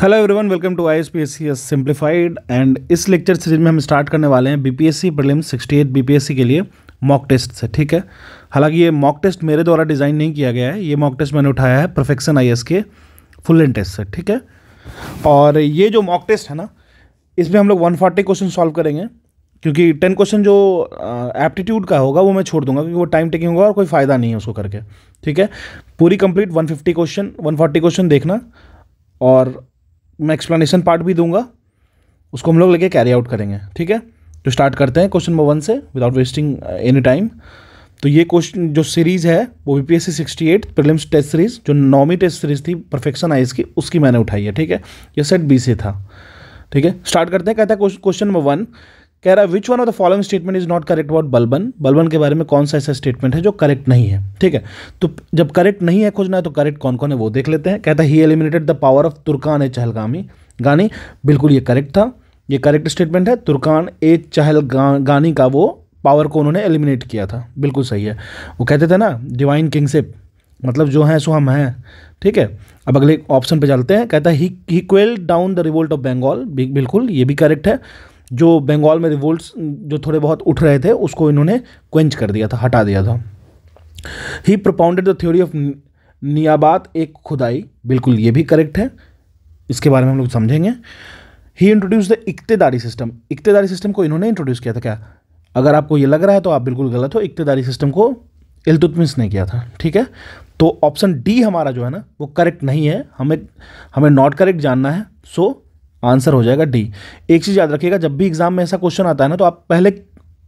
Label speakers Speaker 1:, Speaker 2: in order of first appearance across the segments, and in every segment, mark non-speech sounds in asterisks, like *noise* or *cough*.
Speaker 1: hello everyone welcome to I S P S C S simplified and इस lecture series में हम start करने वाले हैं B P S C prelim sixty eight B P S C के लिए mock test से ठीक है हालांकि ये मॉक टेस्ट मेरे द्वारा डिज़ाइन नहीं किया गया है ये मॉक टेस्ट मैंने उठाया है परफेक्शन आई एस के फुल एंड टेस्ट से ठीक है और ये जो मॉक टेस्ट है ना इसमें हम लोग वन फोर्टी क्वेश्चन सॉल्व करेंगे क्योंकि टेन क्वेश्चन जो एप्टीट्यूड का होगा वो मैं छोड़ दूंगा क्योंकि वो टाइम टेकिंग होगा और कोई फ़ायदा नहीं है उसको करके ठीक है पूरी complete one fifty question one forty question देखना और मैं एक्सप्लेनेशन पार्ट भी दूंगा उसको हम लोग लेके कैरी आउट करेंगे ठीक है तो स्टार्ट करते हैं क्वेश्चन नंबर वन से विदाउट वेस्टिंग एनी टाइम तो ये क्वेश्चन जो सीरीज़ है वो B P S C sixty eight prelims test series जो नौवीं टेस्ट सीरीज़ थी परफेक्शन आइज की उसकी मैंने उठाई है ठीक है ये सेट बी से था ठीक है स्टार्ट करते हैं कहता है क्वेश्चन नंबर वन कह रहा है which one of the following statement is not correct about Balban Balban के बारे में कौन सा ऐसा स्टेटमेंट है जो करेक्ट नहीं है ठीक है तो जब करेक्ट नहीं है खोजना है तो करेक्ट कौन कौन है वो देख लेते हैं कहता है he eliminated the power of Turkan e Chahalgani गानी बिल्कुल ये करेक्ट था ये करेक्ट स्टेटमेंट है तुर्कान ए चहल गानी का वो पावर को उन्होंने एलिमिनेट किया था बिल्कुल सही है वो कहते थे ना डिवाइन किंगशिप मतलब जो है सो हम हैं ठीक है अब अगले ऑप्शन पे चलते हैं कहता है he quelled down the revolt of Bengal बिल्कुल ये भी करेक्ट है जो बंगाल में रिवोल्ट्स जो थोड़े बहुत उठ रहे थे उसको इन्होंने क्वेंच कर दिया था हटा दिया था he propounded the theory of Niyabat e Khudai बिल्कुल ये भी करेक्ट है इसके बारे में हम लोग समझेंगे he introduce the Iqtadari system Iqtadari system को इन्होंने इंट्रोड्यूस किया था क्या अगर आपको ये लग रहा है तो आप बिल्कुल गलत हो इकतेदारी सिस्टम को इलतुतमिस ने किया था ठीक है तो ऑप्शन डी हमारा जो है ना वो करेक्ट नहीं है हमें हमें नॉट करेक्ट जानना है सो आंसर हो जाएगा डी एक चीज़ याद रखिएगा जब भी एग्जाम में ऐसा क्वेश्चन आता है ना तो आप पहले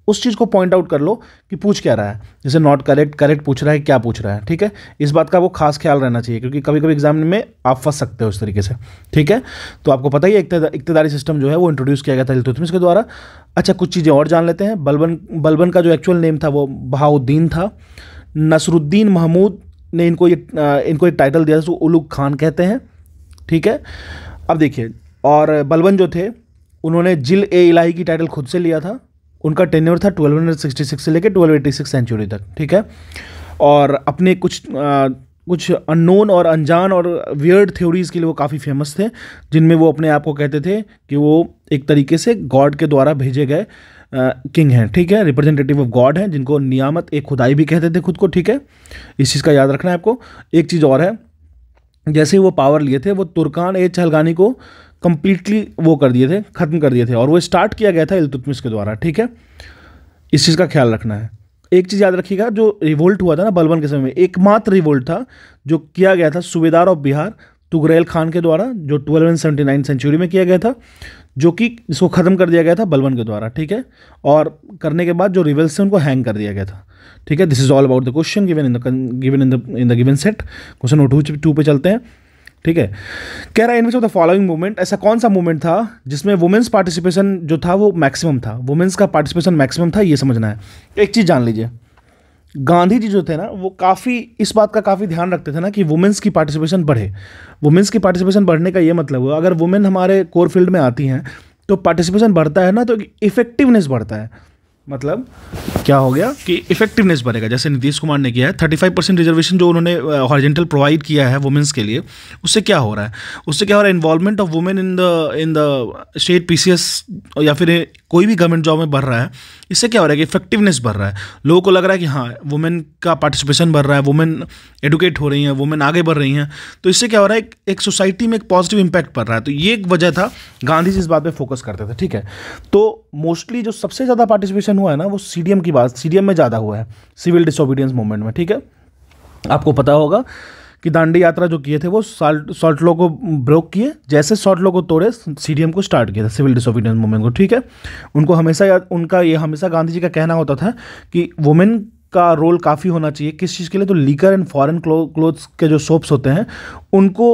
Speaker 1: उस चीज़ को पॉइंट आउट कर लो कि पूछ क्या रहा है जैसे नॉट करेक्ट करेक्ट पूछ रहा है क्या पूछ रहा है ठीक है इस बात का वो खास ख्याल रहना चाहिए क्योंकि कभी कभी एग्जाम में आप फंस सकते हो इस तरीके से ठीक है तो आपको पता ही है इकतदारी सिस्टम जो है वो इंट्रोड्यूस किया गया था इल्तुतमिस के द्वारा अच्छा कुछ चीज़ें और जान लेते हैं बलबन बलबन का जो एक्चुअल नेम था वो बहाउद्दीन था नसरुद्दीन महमूद ने इनको ये इनको एक टाइटल दिया था उलुग खान कहते हैं ठीक है अब देखिए और बलबन जो थे उन्होंने जिल ए इलाही की टाइटल खुद से लिया था उनका टेन्योर था 1266 से लेकर 1286 सेंचुरी तक ठीक है और अपने कुछ आ, कुछ अननोन और अनजान और वियर्ड थ्योरीज़ के लिए वो काफ़ी फेमस थे जिनमें वो अपने आप को कहते थे कि वो एक तरीके से गॉड के द्वारा भेजे गए किंग हैं ठीक है रिप्रेजेंटेटिव ऑफ गॉड हैं जिनको नियामत एक खुदाई भी कहते थे खुद को ठीक है इस चीज़ का याद रखना है आपको एक चीज़ और है जैसे ही वो पावर लिए थे वो तुर्कान ए चहलगानी को कंप्लीटली वो कर दिए थे ख़त्म कर दिए थे और वो स्टार्ट किया गया था इलतुतमिस के द्वारा ठीक है इस चीज़ का ख्याल रखना है एक चीज़ याद रखिएगा जो रिवोल्ट हुआ था ना बलबन के समय में एकमात्र रिवोल्ट था जो किया गया था सूबेदार ऑफ बिहार तुगरेल खान के द्वारा जो ट्वेल्व सेवेंटी नाइन सेंचुरी में किया गया था जो कि इसको ख़त्म कर दिया गया था बलबन के द्वारा ठीक है और करने के बाद जो रिवल्स थे उनको हैंग कर दिया गया था ठीक है this is all about the question given in the given in the in the given set question two पे चलते हैं ठीक है कह रहा है in which of the following movement ऐसा कौन सा मूवमेंट था जिसमें वुमेंस पार्टिसिपेशन जो था वो मैक्सिमम था वुमेंस का पार्टिसिपेशन मैक्सिमम था ये समझना है एक चीज़ जान लीजिए गांधी जी जो थे ना वो काफ़ी इस बात का काफ़ी ध्यान रखते थे ना कि वुमेंस की पार्टिसिपेशन बढ़े वुमेंस की पार्टिसिपेशन बढ़ने का ये मतलब हुआ अगर वुमेन हमारे कोर फील्ड में आती हैं तो पार्टिसिपेशन बढ़ता है ना तो इफेक्टिवनेस बढ़ता है मतलब क्या हो गया कि इफेक्टिवनेस बढ़ेगा जैसे नीतीश कुमार ने किया है थर्टी फाइव परसेंट रिजर्वेशन जो उन्होंने हॉरिजेंटल प्रोवाइड किया है वुमेंस के लिए उससे क्या हो रहा है उससे क्या हो रहा है involvement of women in the in the state PCS या फिर कोई भी गवर्नमेंट जॉब में बढ़ रहा है इससे क्या हो रहा है कि इफेक्टिवनेस बढ़ रहा है लोगों को लग रहा है कि हाँ वुमेन का पार्टिसिपेशन बढ़ रहा है वुमेन एडुकेट हो रही हैं वुमेन आगे बढ़ रही हैं तो इससे क्या हो रहा है एक सोसाइटी में एक पॉजिटिव इम्पैक्ट पड़ रहा है तो ये एक वजह था गांधी जी इस बात पर फोकस करते थे ठीक है तो मोस्टली जो सबसे ज़्यादा पार्टिसिपेशन मूवमेंट हुआ है ना वो सी की बात सी में ज़्यादा हुआ है सिविल डिसोबीडियंस मूवमेंट में ठीक है आपको पता होगा कि दांडी यात्रा जो किए थे वो साल्ट सॉल्ट लो को ब्रोक किए जैसे सॉल्ट लो को तोड़े सी को स्टार्ट किया था सिविल डिसोबीडियंस मूवमेंट को ठीक है उनको हमेशा याद उनका ये हमेशा गांधी जी का कहना होता था कि वुमेन का रोल काफ़ी होना चाहिए किस चीज़ के लिए तो लीकर एंड फॉरेन क्लोथ्स के जो सोप्स होते हैं उनको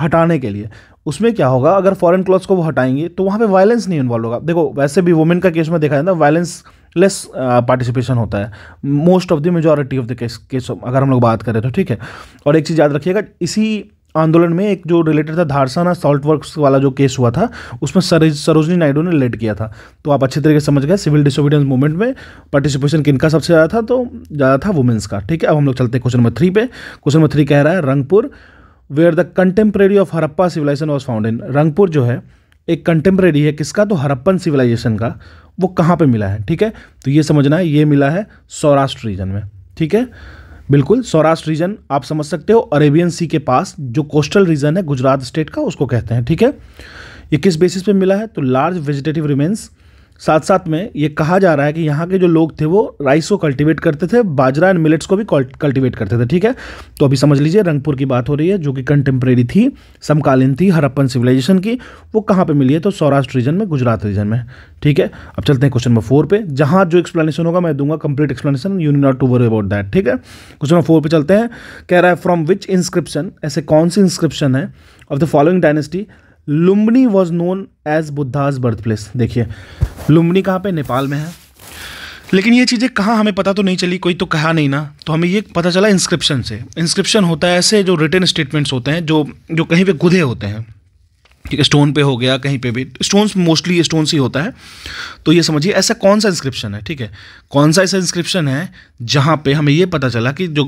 Speaker 1: हटाने के लिए उसमें क्या होगा अगर फॉरेन क्लोथ्स को वो हटाएंगे तो वहाँ पे वायलेंस नहीं इन्वॉल्व होगा देखो वैसे भी वुमेन का केस में देखा जाता है वायलेंस लेस पार्टिसिपेशन uh, होता है most of the majority of the case case अगर हम लोग बात करें तो ठीक है और एक चीज़ याद रखिएगा इसी आंदोलन में एक जो रिलेटेड था धारसाना सॉल्ट वर्क्स वाला जो केस हुआ था उसमें सरोजनी नायडू ने रिलेट किया था तो आप अच्छे तरीके से समझ गए सिविल डिसोबीडियंस मूवमेंट में पार्टिसिपेशन किन का सबसे ज़्यादा था तो ज़्यादा था वुमेंस का ठीक है अब हम लोग चलते हैं क्वेश्चन नंबर थ्री पे क्वेश्चन नंबर थ्री कह रहा है Rangpur where the contemporary of Harappa civilisation was found in Rangpur जो है एक कंटेम्प्रेरी है किसका तो हरप्पन सिविलाइजेशन का वो कहाँ पे मिला है ठीक है तो ये समझना है ये मिला है सौराष्ट्र रीजन में ठीक है बिल्कुल सौराष्ट्र रीजन आप समझ सकते हो अरेबियन सी के पास जो कोस्टल रीजन है गुजरात स्टेट का उसको कहते हैं ठीक है ये किस बेसिस पे मिला है तो लार्ज वेजिटेटिव रिमेन्स साथ साथ में ये कहा जा रहा है कि यहाँ के जो लोग थे वो राइस को कल्टीवेट करते थे बाजरा एंड मिलेट्स को भी कल्टीवेट करते थे ठीक है तो अभी समझ लीजिए रंगपुर की बात हो रही है जो कि कंटेम्प्रेरी थी समकालीन थी हरप्पन सिविलाइजेशन की वो कहाँ पे मिली है तो सौराष्ट्र रीजन में गुजरात रीजन में ठीक है अब चलते हैं क्वेश्चन नंबर फोर पर जहाँ जो एक्सप्लेनेशन होगा मैं दूंगा complete explanation you not to worry about that ठीक है क्वेश्चन नंबर फोर पर चलते हैं कह रहा है फ्रॉम विच इंस्क्रिप्शन ऐसे कौन सी इंस्क्रिप्शन है of the following dynasty Lumbini was known as Buddha's birth place देखिए लुम्बनी कहाँ पे नेपाल में है लेकिन ये चीज़ें कहाँ हमें पता तो नहीं चली कोई तो कहा नहीं ना तो हमें ये पता चला इंस्क्रिप्शन से इंस्क्रिप्शन होता है ऐसे जो रिटर्न स्टेटमेंट्स होते हैं जो जो कहीं पे गुधे होते हैं ठीक है स्टोन पे हो गया कहीं पे भी स्टोन्स मोस्टली स्टोन्स ही होता है तो ये समझिए ऐसा कौन सा इंस्क्रिप्शन है ठीक है कौन सा ऐसा इंस्क्रिप्शन है जहाँ पे हमें ये पता चला कि जो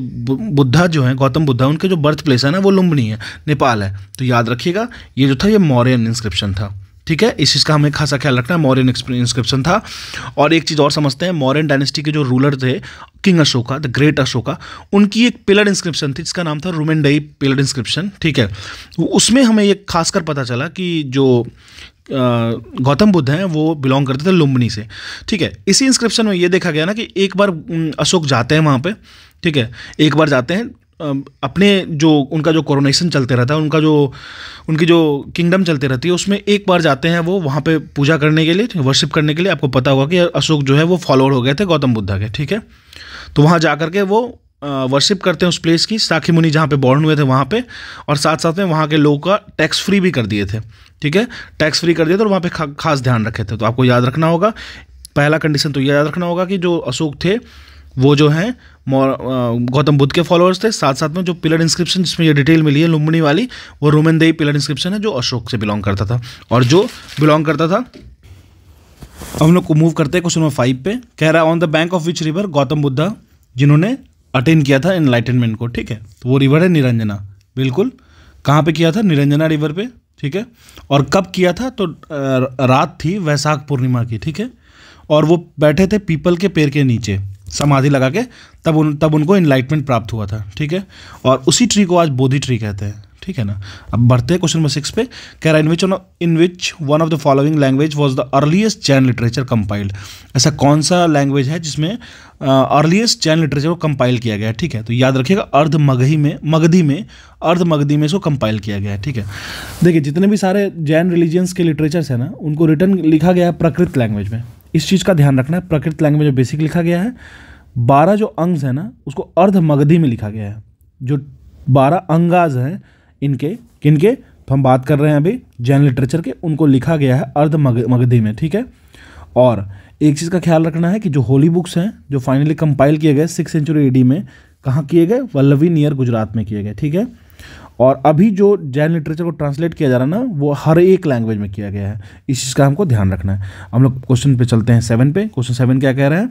Speaker 1: बुद्धा जो है गौतम बुद्धा उनके जो बर्थ प्लेस है ना वो लुम्बनी है नेपाल है तो याद रखिएगा ये जो था ये मौर्यन इंस्क्रिप्शन था ठीक है इस चीज़ का हमें खासा ख्याल रखना है मॉरन इंस्क्रिप्शन था और एक चीज़ और समझते हैं मॉरन डायनेस्टी के जो रूलर थे king Ashoka the great Ashoka उनकी एक पिलर इंस्क्रिप्शन थी जिसका नाम था डई पिलर इंस्क्रिप्शन ठीक है उसमें हमें एक खासकर पता चला कि जो गौतम बुद्ध हैं वो बिलोंग करते थे लुम्बनी से ठीक है इसी इंस्क्रिप्शन में ये देखा गया ना कि एक बार अशोक जाते हैं वहाँ पे ठीक है एक बार जाते हैं अपने जो उनका जो कोरोनेशन चलते रहता है उनका जो उनकी जो किंगडम चलते रहती है उसमें एक बार जाते हैं वो वहाँ पे पूजा करने के लिए वर्शिप करने के लिए आपको पता होगा कि अशोक जो है वो फॉलोअर हो गए थे गौतम बुद्धा के ठीक है तो वहाँ जा करके वो वर्शिप करते हैं उस प्लेस की साखी मुनि जहाँ पे बॉर्न हुए थे वहाँ पे और साथ साथ में वहाँ के लोगों का टैक्स फ्री भी कर दिए थे ठीक है टैक्स फ्री कर दिए थे और वहाँ पे खा, खास ध्यान रखे थे तो आपको याद रखना होगा पहला कंडीशन तो ये याद रखना होगा कि जो अशोक थे वो जो हैं गौतम बुद्ध के फॉलोअर्स थे साथ साथ में जो पिलर इंस्क्रिप्शन जिसमें ये डिटेल मिली है लुम्बनी वाली वो रोमन देवी पिलर इंस्क्रिप्शन है जो अशोक से बिलोंग करता था और जो बिलोंग करता था हम लोग को मूव करते हैं क्वेश्चन नंबर फाइव पे कह रहा है on the bank of which river Gautam Buddha जिन्होंने अटेन किया था इनलाइटनमेंट को ठीक है तो वो रिवर है निरंजना बिल्कुल कहाँ पे किया था निरंजना रिवर पे ठीक है और कब किया था तो रात थी वैशाख पूर्णिमा की ठीक है और वो बैठे थे पीपल के पेड़ के नीचे समाधि लगा के तब उन तब उनको इनलाइटमेंट प्राप्त हुआ था ठीक है और उसी ट्री को आज बोधि ट्री कहते हैं ठीक है ना अब बढ़ते हैं क्वेश्चन नंबर सिक्स पे कह रहा in which in which one of the following language was the earliest Jain literature compiled ऐसा कौन सा लैंग्वेज है जिसमें अर्लीस्ट जैन लिटरेचर को कंपाइल किया गया है ठीक है तो याद रखिएगा अर्ध मगही में मगधी में अर्ध मगधी में इसको कंपाइल किया गया है ठीक है देखिए जितने भी सारे जैन रिलीजियंस के लिटरेचर्स हैं ना उनको रिटर्न लिखा गया है प्रकृत लैंग्वेज में इस चीज़ का ध्यान रखना है प्रकृत लैंग्वेज में बेसिक लिखा गया है बारह जो अंग्स हैं ना उसको अर्ध मगधी में लिखा गया है जो बारह अंगाज हैं इनके किनके तो हम बात कर रहे हैं अभी जैन लिटरेचर के उनको लिखा गया है अर्ध मग मगधी में ठीक है और एक चीज़ का ख्याल रखना है कि जो होली बुक्स हैं जो फाइनली कंपाइल किए गए सिक्स सेंचुरी एडी में कहाँ किए गए वल्लवी नियर गुजरात में किए गए ठीक है और अभी जो जैन लिटरेचर को ट्रांसलेट किया जा रहा है ना वो हर एक लैंग्वेज में किया गया है इस चीज़ का हमको ध्यान रखना है हम लोग क्वेश्चन पे चलते हैं सेवन पे क्वेश्चन सेवन क्या कह रहे हैं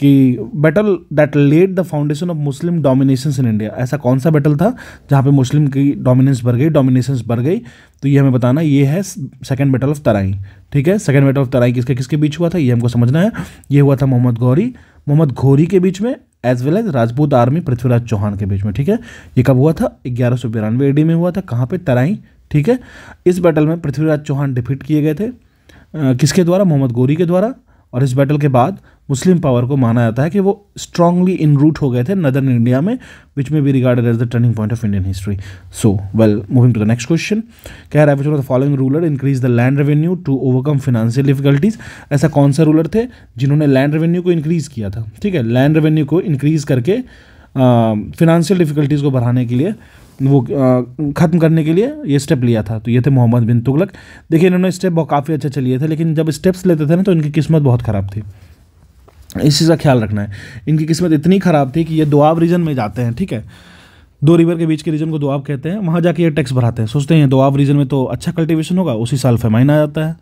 Speaker 1: कि battle that led the foundation of Muslim dominations in India ऐसा कौन सा बैटल था जहाँ पे मुस्लिम की डोमिनेंस बढ़ गई डोमिनेशंस बढ़ गई तो ये हमें बताना ये है सेकेंड बैटल ऑफ तराई ठीक है सेकेंड बैटल ऑफ तराई किसके किसके बीच हुआ था ये हमको समझना है ये हुआ था मोहम्मद गौरी मोहम्मद घोरी के बीच में as well as Rajput army Prithviraj Chauhan के बीच में ठीक है ये कब हुआ था ग्यारह सौ बिरानवे एडी में हुआ था कहाँ पे तराई ठीक है इस बैटल में पृथ्वीराज चौहान डिफीट किए गए थे आ, किसके द्वारा मोहम्मद गोरी के द्वारा और इस बैटल के बाद मुस्लिम पावर को माना जाता है कि वो स्ट्रांगली इन रूट हो गए थे नदर्न इंडिया में विच में be regarded as the turning point of Indian history so well moving to the next question कह रहा है the following ruler increase the land revenue to overcome financial difficulties ऐसा कौन सा रूलर थे जिन्होंने लैंड रेवेन्यू को इंक्रीज़ किया था ठीक है लैंड रेवेन्यू को इंक्रीज़ करके फाइनेंशियल uh, डिफिकल्टीज़ को बढ़ाने के लिए वो ख़त्म करने के लिए ये स्टेप लिया था तो ये थे मोहम्मद बिन तुगलक देखिए इन्होंने स्टेप काफ़ी अच्छे चलिए थे लेकिन जब स्टेप्स लेते थे ना तो इनकी किस्मत बहुत ख़राब थी इस चीज़ का ख्याल रखना है इनकी किस्मत इतनी ख़राब थी कि ये दुआब रीजन में जाते हैं ठीक है दो रिवर के बीच के रीजन को दुआब कहते हैं वहाँ जाके ये टैक्स भराते हैं सोचते हैं दोआब रीजन में तो अच्छा कल्टिवेशन होगा उसी साल फेमाइन आ जाता है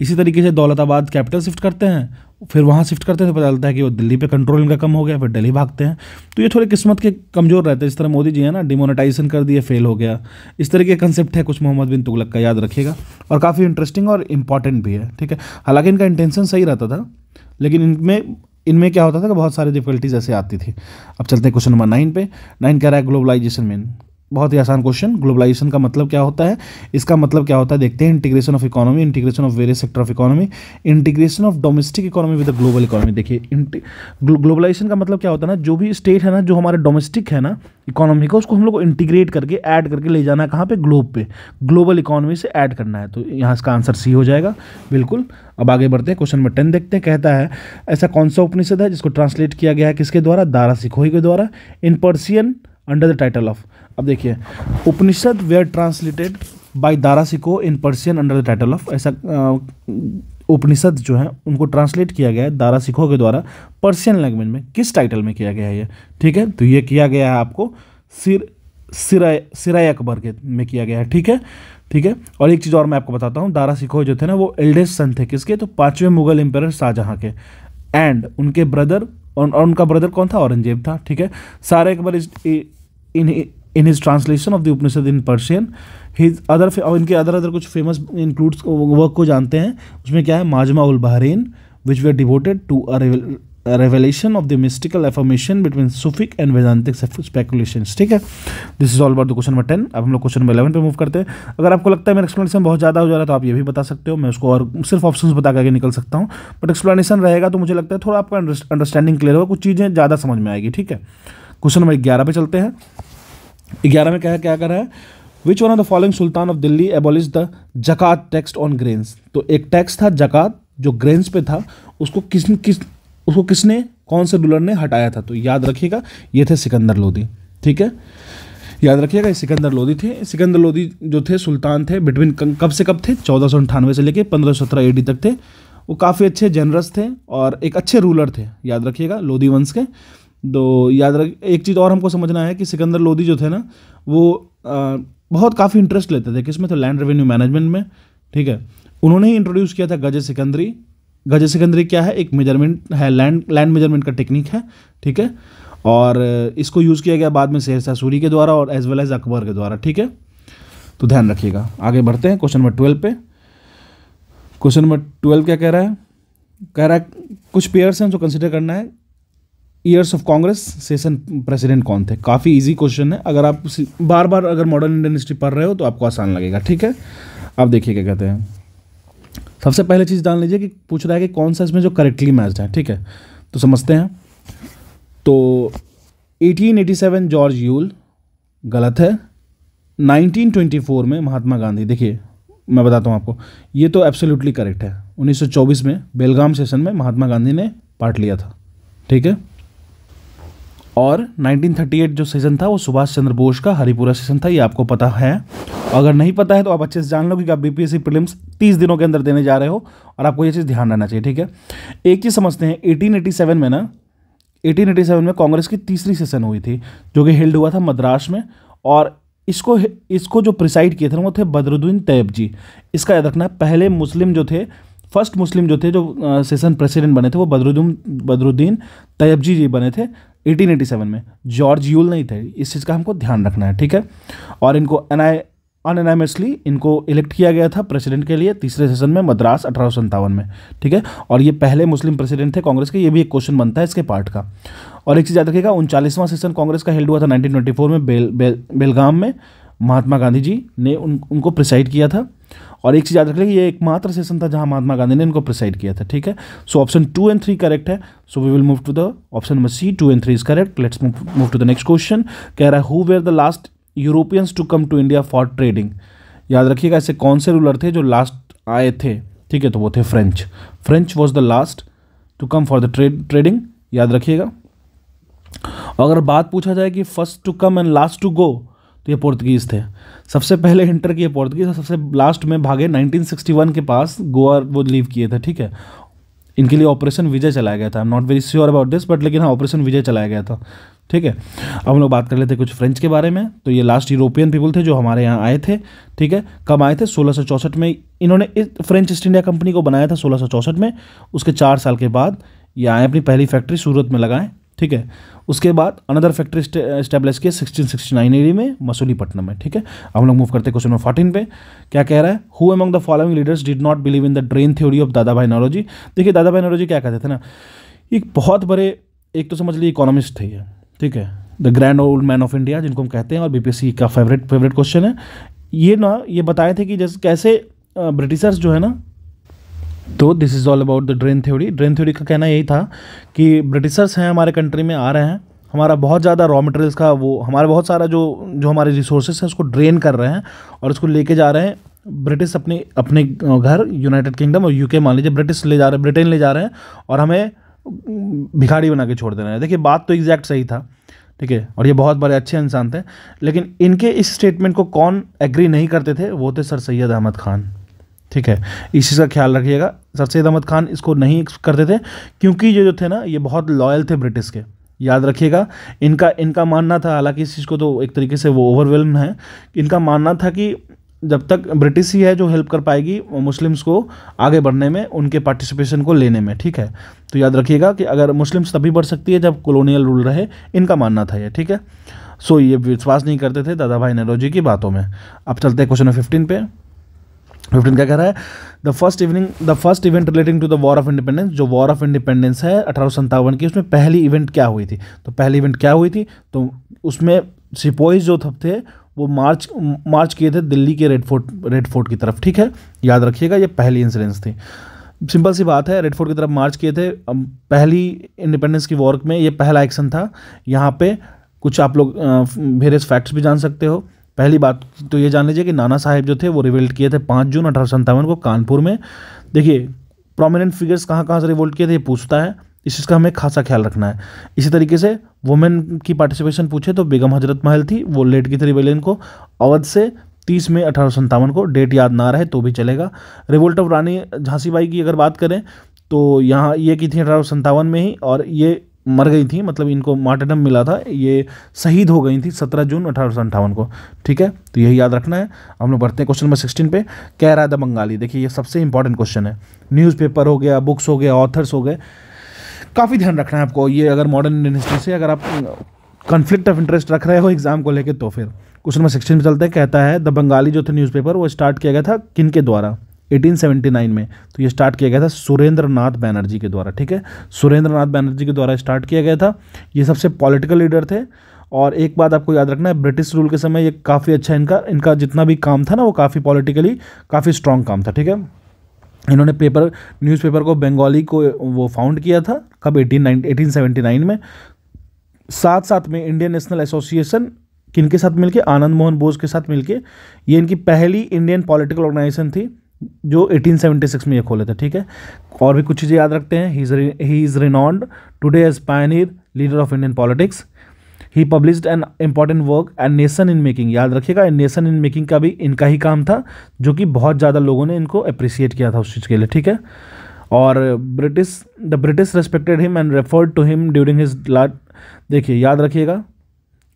Speaker 1: इसी तरीके से दौलताबाद कैपिटल शिफ्ट करते हैं फिर वहाँ शिफ्ट करते हैं तो पता चलता है कि वो दिल्ली पे कंट्रोल इनका कम हो गया फिर दिल्ली भागते हैं तो ये थोड़े किस्मत के कमज़ोर रहते हैं इस तरह मोदी जी है ना डिमोनेटाइजेशन कर दिए फेल हो गया इस तरह के कंसेप्ट है कुछ मोहम्मद बिन तुगलक का याद रखिएगा और काफ़ी इंटरेस्टिंग और इंपॉर्टेंट भी है ठीक है हालांकि इनका इंटेंशन सही रहता था लेकिन इनमें इनमें क्या होता था कि बहुत सारी डिफिकल्टीज ऐसे आती थी अब चलते हैं क्वेश्चन नंबर नाइन पे नाइन कह रहा है ग्लोबलाइजेशन में बहुत ही आसान क्वेश्चन ग्लोबलाइजेशन का मतलब क्या होता है इसका मतलब क्या होता है देखते हैं integration of economy integration of various sector of economy integration of domestic economy with global economy देखिए ग्लोबलाइजेशन का मतलब क्या होता है ना जो भी स्टेट है ना जो हमारे डोमेस्टिक है ना इकोनॉमी का उसको हम लोग इंटीग्रेट करके ऐड करके ले जाना है कहाँ पे ग्लोब पे ग्लोबल इकोनॉमी से ऐड करना है तो यहाँ इसका आंसर सी हो जाएगा बिल्कुल अब आगे बढ़ते हैं क्वेश्चन नंबर टेन देखते हैं कहता है ऐसा कौन सा उपनिषद है जिसको ट्रांसलेट किया गया है किसके द्वारा दारा सिखोई के द्वारा in Persian under the title of अब देखिए Upanishad were translated by Shikoh in Persian under the title of ऐसा उपनिषद जो है उनको ट्रांसलेट किया गया है दारा सिखो के द्वारा पर्सियन लैंग्वेज में किस टाइटल में किया गया है ये ठीक है तो ये किया गया है आपको सिर सिरा सिराय अकबर के में किया गया है ठीक है ठीक है और एक चीज़ और मैं आपको बताता हूँ दारा सिखो जो थे ना वो एल्डेस्ट सन थे किसके तो पाँचवें मुगल एम्पायर शाहजहाँ के एंड उनके ब्रदर और, उनका ब्रदर कौन था औरंगजेब था ठीक है Sirr Akbar is in his translation of the Upanishad in Persian his other और इनके अदर अदर कुछ फेमस इंक्लूड्स वर्क को जानते हैं उसमें क्या है Majma ul Bahrain which were devoted to a revelation of the mystical affirmation between Sufic and Vedantic speculation ठीक है this is all about the question number ten अब हम लोग क्वेश्चन नंबर इलेवन पर मूव करते हैं अगर आपको लगता है मेरा एक्सप्लेनेशन बहुत ज़्यादा हो जा रहा है तो आप ये भी बता सकते हो मैं उसको और सिर्फ ऑप्शन बता करके निकल सकता हूँ बट एक्सप्लेनेशन रहेगा तो मुझे लगता है थोड़ा आपका अंडरस्टैंडिंग क्लियर होगा कुछ चीज़ें ज़्यादा समझ में आएगी ठीक है क्वेश्चन नंबर ग्यारह पे चलते हैं ग्यारह में क्या क्या कर रहा है which one of the following sultan of Delhi abolish the zakat tax on grains तो एक टैक्स था जक़ात जो ग्रेन्स पे था उसको किस किस उसको किसने कौन से रूलर ने हटाया था तो याद रखिएगा ये थे सिकंदर लोधी ठीक है याद रखिएगा सिकंदर लोधी थे सिकंदर लोदी जो थे सुल्तान थे बिटवीन कब से कब थे चौदह सौ अंठानवे से लेके पंद्रह सौ सत्रह तक थे वो काफ़ी अच्छे जनरस थे और एक अच्छे रूलर थे याद रखिएगा लोधी वंश के तो याद रख एक चीज़ और हमको समझना है कि सिकंदर लोधी जो थे ना वो आ, बहुत काफ़ी इंटरेस्ट लेते थे किसमें थे लैंड रेवेन्यू मैनेजमेंट में ठीक है उन्होंने ही इंट्रोड्यूस किया था गजे सिकंदरी गजे सिकंदरी क्या है एक मेजरमेंट है लैंड लैंड मेजरमेंट का टेक्निक है ठीक है और इसको यूज़ किया गया बाद में शेरशाह सूरी के द्वारा और एज वेल एज अकबर के द्वारा ठीक है तो ध्यान रखिएगा आगे बढ़ते हैं क्वेश्चन नंबर ट्वेल्व पे क्वेश्चन नंबर ट्वेल्व क्या कह रहा है कह रहा है कुछ पेयर्स हैं जो कंसिडर करना है years of Congress session president कौन थे काफ़ी इजी क्वेश्चन है अगर आप बार बार अगर मॉडर्न इंडियन हिस्ट्री पढ़ रहे हो तो आपको आसान लगेगा ठीक है आप देखिए क्या कहते हैं सबसे पहले चीज़ जान लीजिए कि पूछ रहा है कि कौन सा इसमें जो करेक्टली मैच है ठीक है तो समझते हैं तो 1887 जॉर्ज यूल गलत है 1924 में महात्मा गांधी देखिए मैं बताता हूँ आपको ये तो एब्सोल्युटली करेक्ट है 1924 में बेलगाम सेशन में महात्मा गांधी ने पार्ट लिया था ठीक है और 1938 जो सीजन था वो सुभाष चंद्र बोस का हरिपुरा सीजन था ये आपको पता है अगर नहीं पता है तो आप अच्छे से जान लो कि आप बीपीएससी प्रीलिम्स 30 दिनों के अंदर देने जा रहे हो और आपको ये चीज़ ध्यान रहना चाहिए ठीक है एक चीज़ समझते हैं 1887 में ना 1887 में कांग्रेस की तीसरी सेशन हुई थी जो कि हिल्ड हुआ था मद्रास में और इसको इसको जो प्रिसाइड किए थे वो थे बदरुद्दीन तैयब जी इसका याद रखना पहले मुस्लिम जो थे फर्स्ट मुस्लिम जो थे जो सेशन प्रेसिडेंट बने थे वो बदरुद्दीन बदरुद्दीन तैयबजी जी बने थे 1887 में जॉर्ज यूल नहीं थे इस चीज़ का हमको ध्यान रखना है ठीक है और इनको एनआई इनको इलेक्ट किया गया था प्रेसिडेंट के लिए तीसरे सेशन में मद्रास अठारह में ठीक है और ये पहले मुस्लिम प्रेसिडेंट थे कांग्रेस के ये भी एक क्वेश्चन बनता है इसके पार्ट का और एक चीज़ याद रखिएगा उनचालीसवां सेशन कांग्रेस का हेल्ड हुआ था नाइनटीन में बेल बेल बेलगाम में महात्मा गांधी जी ने उन उनको प्रिसाइड किया था और एक चीज़ याद रख लें कि ये एकमात्र सेशन था जहां महात्मा गांधी ने इनको प्रिसाइड किया था ठीक है so option two and three correct है so we will move to the option number C two and three is correct let's move to the next question कह रहा है who were the last Europeans to come to India for trading याद रखिएगा ऐसे कौन से ruler थे जो लास्ट आए थे ठीक है तो वो थे French French was the last to come for the trade trading याद रखिएगा अगर बात पूछा जाए कि first to come and last to go तो ये पोर्तुगीज थे सबसे पहले इंटर किए पोर्तुगीज और सबसे लास्ट में भागे 1961 के पास गोवा वो लीव किए थे ठीक है इनके लिए ऑपरेशन विजय चलाया गया था I am not very sure about this but लेकिन हाँ ऑपरेशन विजय चलाया गया था ठीक है अब हम लोग बात कर लेते हैं कुछ फ्रेंच के बारे में तो ये लास्ट यूरोपियन पीपल थे जो हमारे यहाँ आए थे ठीक है कब आए थे सोलह में इन्होंने इस फ्रेंच ईस्ट इंडिया कंपनी को बनाया था सोलह में उसके चार साल के बाद ये आए अपनी पहली फैक्ट्री सूरत में लगाएं ठीक है उसके बाद अनदर फैक्ट्री स्टेब्लिश किया सिक्सटीन सिक्सटी नाइन एडी में मसूलीपट्टनम में ठीक है अब हम लोग मूव करते हैं क्वेश्चन नंबर फोर्टीन पे क्या कह रहा है who among the following leaders did not believe in the drain theory of Dadabhai Naoroji देखिए दादा भाई नौरोजी क्या कहते थे ना एक बहुत बड़े एक तो समझ लिए इकोनॉमिस्ट थे ये ठीक है the grand old man of India जिनको हम कहते हैं और बीपीएससी का फेवरेट फेवरेट क्वेश्चन है ये ना ये बताए थे कि जैसे कैसे ब्रिटिशर्स जो है ना तो this is all about the drain theory drain theory का कहना यही था कि ब्रिटिशर्स हैं हमारे कंट्री में आ रहे हैं हमारा बहुत ज़्यादा रॉ मटेरियल्स का वो हमारा बहुत सारा जो जो हमारे रिसोर्सेज हैं उसको ड्रेन कर रहे हैं और उसको लेके जा रहे हैं ब्रिटिश अपने अपने घर यूनाइटेड किंगडम और यूके मान लीजिए ब्रिटिश ले जा रहे हैं ब्रिटेन ले जा रहे हैं और हमें भिखारी बना के छोड़ दे रहे हैं देखिए बात तो एग्जैक्ट सही था ठीक है और ये बहुत बड़े अच्छे इंसान थे लेकिन इनके इस स्टेटमेंट को कौन एग्री नहीं करते थे वो थे सर सैयद अहमद खान ठीक है इस चीज़ का ख्याल रखिएगा सर सैद अहमद खान इसको नहीं करते थे क्योंकि ये जो थे ना ये बहुत लॉयल थे ब्रिटिश के याद रखिएगा इनका इनका मानना था हालांकि इस चीज़ को तो एक तरीके से वो ओवरवेलम है इनका मानना था कि जब तक ब्रिटिश ही है जो हेल्प कर पाएगी मुस्लिम्स को आगे बढ़ने में उनके पार्टिसिपेशन को लेने में ठीक है तो याद रखिएगा कि अगर मुस्लिम्स तभी बढ़ सकती है जब कॉलोनियल रूल रहे इनका मानना था ये ठीक है सो ये विश्वास नहीं करते थे दादा भाई नेहरू जी की बातों में अब चलते हैं क्वेश्चन नंबर फिफ्टीन पे फिफ्टीन क्या कह रहा है the first evening the first event relating to the war of independence जो वॉर ऑफ इंडिपेंडेंस है अठारह की उसमें पहली इवेंट क्या हुई थी तो पहली इवेंट क्या हुई थी तो उसमें सिपोईज जो थे वो मार्च मार्च किए थे दिल्ली के रेड फोर्ट रेड फोर्ट की तरफ ठीक है याद रखिएगा ये पहली इंसिडेंस थी सिंपल सी बात है रेड फोर्ट की तरफ मार्च किए थे पहली इंडिपेंडेंस की वॉर में ये पहला एक्शन था यहाँ पे कुछ आप लोग वेरियस फैक्ट्स भी जान सकते हो पहली बात तो ये जान लीजिए कि नाना साहेब जो थे वो रिवोल्ट किए थे पाँच जून अठारह को कानपुर में देखिए प्रोमिनेंट फिगर्स कहाँ कहाँ से रिवोल्ट किए थे ये पूछता है इस चीज़ का हमें खासा ख्याल रखना है इसी तरीके से वुमेन की पार्टिसिपेशन पूछे तो बेगम हजरत महल थी वो लेट की थी रिवेलियन को अवध से तीस मई अठारह को डेट याद ना रहे तो भी चलेगा रिवोल्ट ऑफ रानी झांसी बाई की अगर बात करें तो यहाँ ये की थी अठारह में ही और ये मर गई थी मतलब इनको मार्टडम मिला था ये शहीद हो गई थी सत्रह जून अठारह को ठीक है तो यही याद रखना है हम लोग बढ़ते हैं क्वेश्चन नंबर सिक्सटीन पे कह रहा था बंगाली देखिए ये सबसे इंपॉर्टेंट क्वेश्चन है न्यूज़पेपर हो गया बुक्स हो गया ऑथर्स हो गए काफ़ी ध्यान रखना है आपको ये अगर मॉडर्न यूनिवर्सिटी से अगर आप कन्फ्लिक्ट ऑफ इंटरेस्ट रख रहे हो एग्जाम को लेकर तो फिर क्वेश्चन नंबर सिक्सटीन में चलते हैं कहता है द बंगाली जो थे न्यूज़पेपर वो स्टार्ट किया गया था किन के द्वारा 1879 में तो ये स्टार्ट किया गया था सुरेंद्र नाथ बैनर्जी के द्वारा ठीक है सुरेंद्र नाथ बैनर्जी के द्वारा स्टार्ट किया गया था ये सबसे पॉलिटिकल लीडर थे और एक बात आपको याद रखना है ब्रिटिश रूल के समय ये काफ़ी अच्छा इनका इनका जितना भी काम था ना वो काफ़ी पॉलिटिकली काफ़ी स्ट्रांग काम था ठीक है इन्होंने पेपर न्यूज़पेपर को बंगाली को वो फाउंड किया था कब एटीन एटीन नाइन में साथ साथ में इंडियन नेशनल एसोसिएशन किनके साथ मिलके आनंद मोहन बोस के साथ मिलके ये इनकी पहली इंडियन पॉलिटिकल ऑर्गेनाइजेशन थी जो 1876 में ये खोले थे ठीक है और भी कुछ चीज़ें याद रखते हैं he is renowned today as pioneer leader of Indian politics he publish an important work and nation in making याद रखिएगा नेशन इन मेकिंग का भी इनका ही काम था जो कि बहुत ज़्यादा लोगों ने इनको अप्रिसिएट किया था उस चीज़ के लिए ठीक है और British the British respected him and referred to him during his lot देखिए याद रखिएगा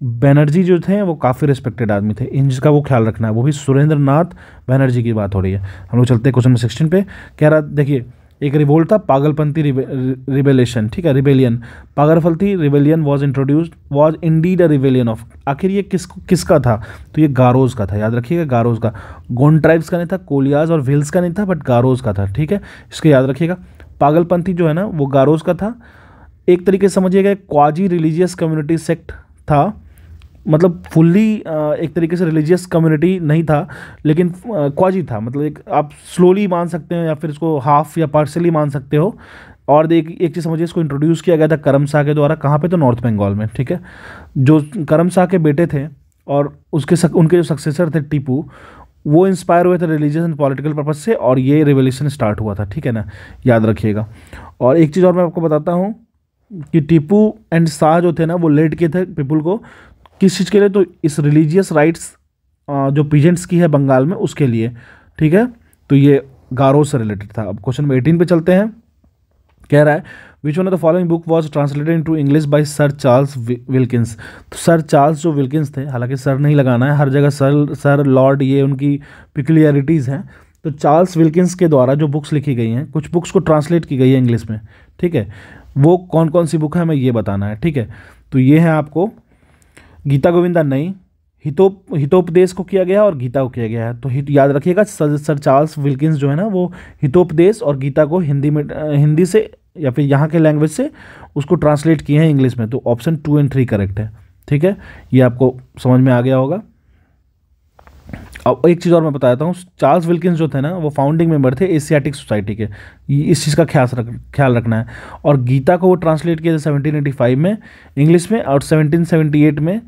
Speaker 1: बैनर्जी जो थे वो काफ़ी रिस्पेक्टेड आदमी थे इन जिसका वो ख्याल रखना है वो भी सुरेंद्र नाथ बैनर्जी की बात हो रही है हम लोग चलते हैं क्वेश्चन नंबर सिक्सटीन पे कह रहा देखिए एक रिवोल्ट था पागलपंथी रिवेलेशन ठीक है rebellion Pagalpanthi rebellion was introduced was indeed a rebellion of आखिर ये किस किसका था तो ये गारोज का था याद रखिएगा गारोज का गोन ट्राइब्स का नहीं था कोलियाज और व्हील्स का नहीं था बट गारोज का था ठीक है इसको याद रखिएगा पागलपंथी जो है ना वो गारोज का था एक तरीके से समझिएगा क्वाजी रिलीजियस कम्युनिटी सेक्ट था मतलब फुल्ली एक तरीके से रिलीजियस कम्युनिटी नहीं था लेकिन क्वाजी था मतलब एक आप स्लोली मान सकते हो या फिर इसको हाफ या पार्सली मान सकते हो और एक एक चीज़ समझिए इसको इंट्रोड्यूस किया गया था करम शाह के द्वारा कहाँ पे तो नॉर्थ बंगाल में ठीक है जो करम शाह के बेटे थे और उसके सक, उनके जो सक्सेसर थे टीपू वो इंस्पायर हुए थे रिलीजियस एंड पॉलिटिकल पर्पज़ से और ये रिवोल्यूशन स्टार्ट हुआ था ठीक है ना याद रखिएगा और एक चीज़ और मैं आपको बताता हूँ कि टीपू एंड शाह जो थे ना वो लेट किए थे पीपुल को किस चीज़ के लिए तो इस रिलीजियस राइट्स जो पीजेंट्स की है बंगाल में उसके लिए ठीक है तो ये गारो से रिलेटेड था अब क्वेश्चन नंबर एटीन पे चलते हैं कह रहा है which one of the following book was translated into English by sir Charles Wilkins तो सर चार्ल्स जो विल्किंस थे हालांकि सर नहीं लगाना है हर जगह सर सर लॉर्ड ये उनकी पिक्लियरिटीज़ हैं तो चार्ल्स विल्किंस के द्वारा जो बुक्स लिखी गई हैं कुछ बुक्स को ट्रांसलेट की गई है इंग्लिश में ठीक है वो कौन कौन सी बुक है हमें ये बताना है ठीक है तो ये है आपको गीता गोविंदा नहीं हितोप हितोपदेश को किया गया और गीता को किया गया है तो हित याद रखिएगा सर सर चार्ल्स विल्किंस जो है ना वो हितोपदेश और गीता को हिंदी में हिंदी से या फिर यहाँ के लैंग्वेज से उसको ट्रांसलेट किए हैं इंग्लिश में तो option two and three correct है ठीक है ये आपको समझ में आ गया होगा अब एक चीज़ और मैं बताता हूँ चार्ल्स विल्किंस जो थे ना वो फाउंडिंग मेंबर थे एशियाटिक सोसाइटी के इस चीज़ का ख्याल रख ख्याल रखना है और गीता को वो ट्रांसलेट किए थे सेवनटीन एटी फाइव में इंग्लिश में और सेवनटीन सेवेंटी एट में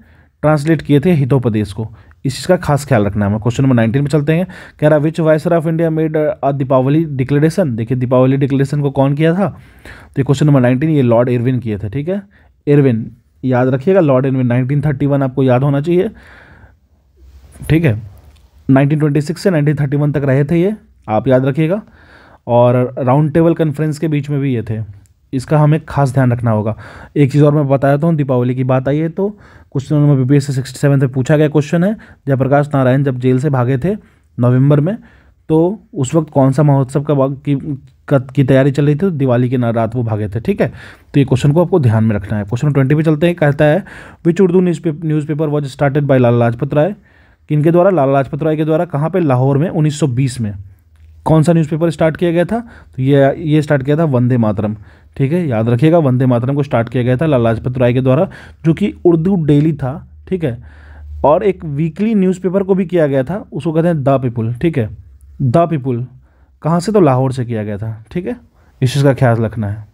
Speaker 1: ट्रांसलेट किए थे हितोपदेश को इस चीज़ का खास ख्याल रखना है हमें क्वेश्चन नंबर नाइनटीन में चलते हैं कह रहा which vice of India made a Deepavali declaration देखिए दीपावली डिक्लेरेशन को कौन किया था तो ये क्वेश्चन नंबर नाइनटीन ये लॉर्ड एरविन किए थे ठीक है एरविन याद रखिएगा lord Irwin nineteen thirty one आपको याद होना चाहिए ठीक है 1926 से 1931 तक रहे थे ये आप याद रखिएगा और राउंड टेबल कन्फ्रेंस के बीच में भी ये थे इसका हमें खास ध्यान रखना होगा एक चीज़ और मैं बताया था दीपावली की बात आई है तो question number B P S sixty seven से पूछा गया क्वेश्चन है जयप्रकाश नारायण जब जेल से भागे थे नवंबर में तो उस वक्त कौन सा महोत्सव का की की तैयारी चल रही थी तो दिवाली की रात वो भागे थे ठीक है तो ये क्वेश्चन को आपको ध्यान में रखना है क्वेश्चन ट्वेंटी पे चलते हैं कहता है which Urdu newspaper was started by Lal Lajpat Rai किनके द्वारा लाला लाजपत राय के द्वारा कहाँ पे लाहौर में 1920 में कौन सा न्यूज़पेपर स्टार्ट किया गया था तो ये ये स्टार्ट किया था वंदे मातरम ठीक है याद रखिएगा वंदे मातरम को स्टार्ट किया गया था लाला लाजपत राय के द्वारा जो कि उर्दू डेली था ठीक है और एक वीकली न्यूज़पेपर को भी किया गया था उसको कहते हैं द पीपुल ठीक है द पीपुल कहाँ से तो लाहौर से किया गया था ठीक है इस चीज़ का ख्याल रखना है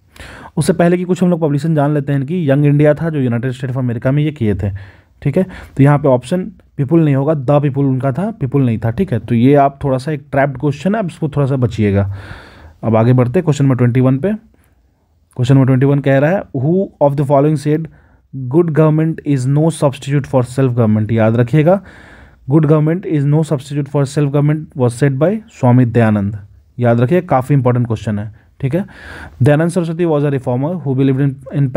Speaker 1: उससे पहले की कुछ हम लोग पब्लिशन जान लेते हैं कि यंग इंडिया था जो यूनाइटेड स्टेट ऑफ अमेरिका में ये किए थे ठीक है तो यहाँ पे ऑप्शन पीपुल नहीं होगा द पीपुल उनका था पीपुल नहीं था ठीक है तो ये आप थोड़ा सा एक ट्रैप्ड क्वेश्चन है आप इसको थोड़ा सा बचिएगा अब आगे बढ़ते क्वेश्चन नंबर ट्वेंटी वन पे क्वेश्चन नंबर ट्वेंटी वन कह रहा है who of the following said good government is no substitute for self government याद रखिएगा good government is no substitute for self government was set by Swami Dayanand याद रखिए काफ़ी important question है ठीक है Dayanand Saraswati was a reformer who believe in in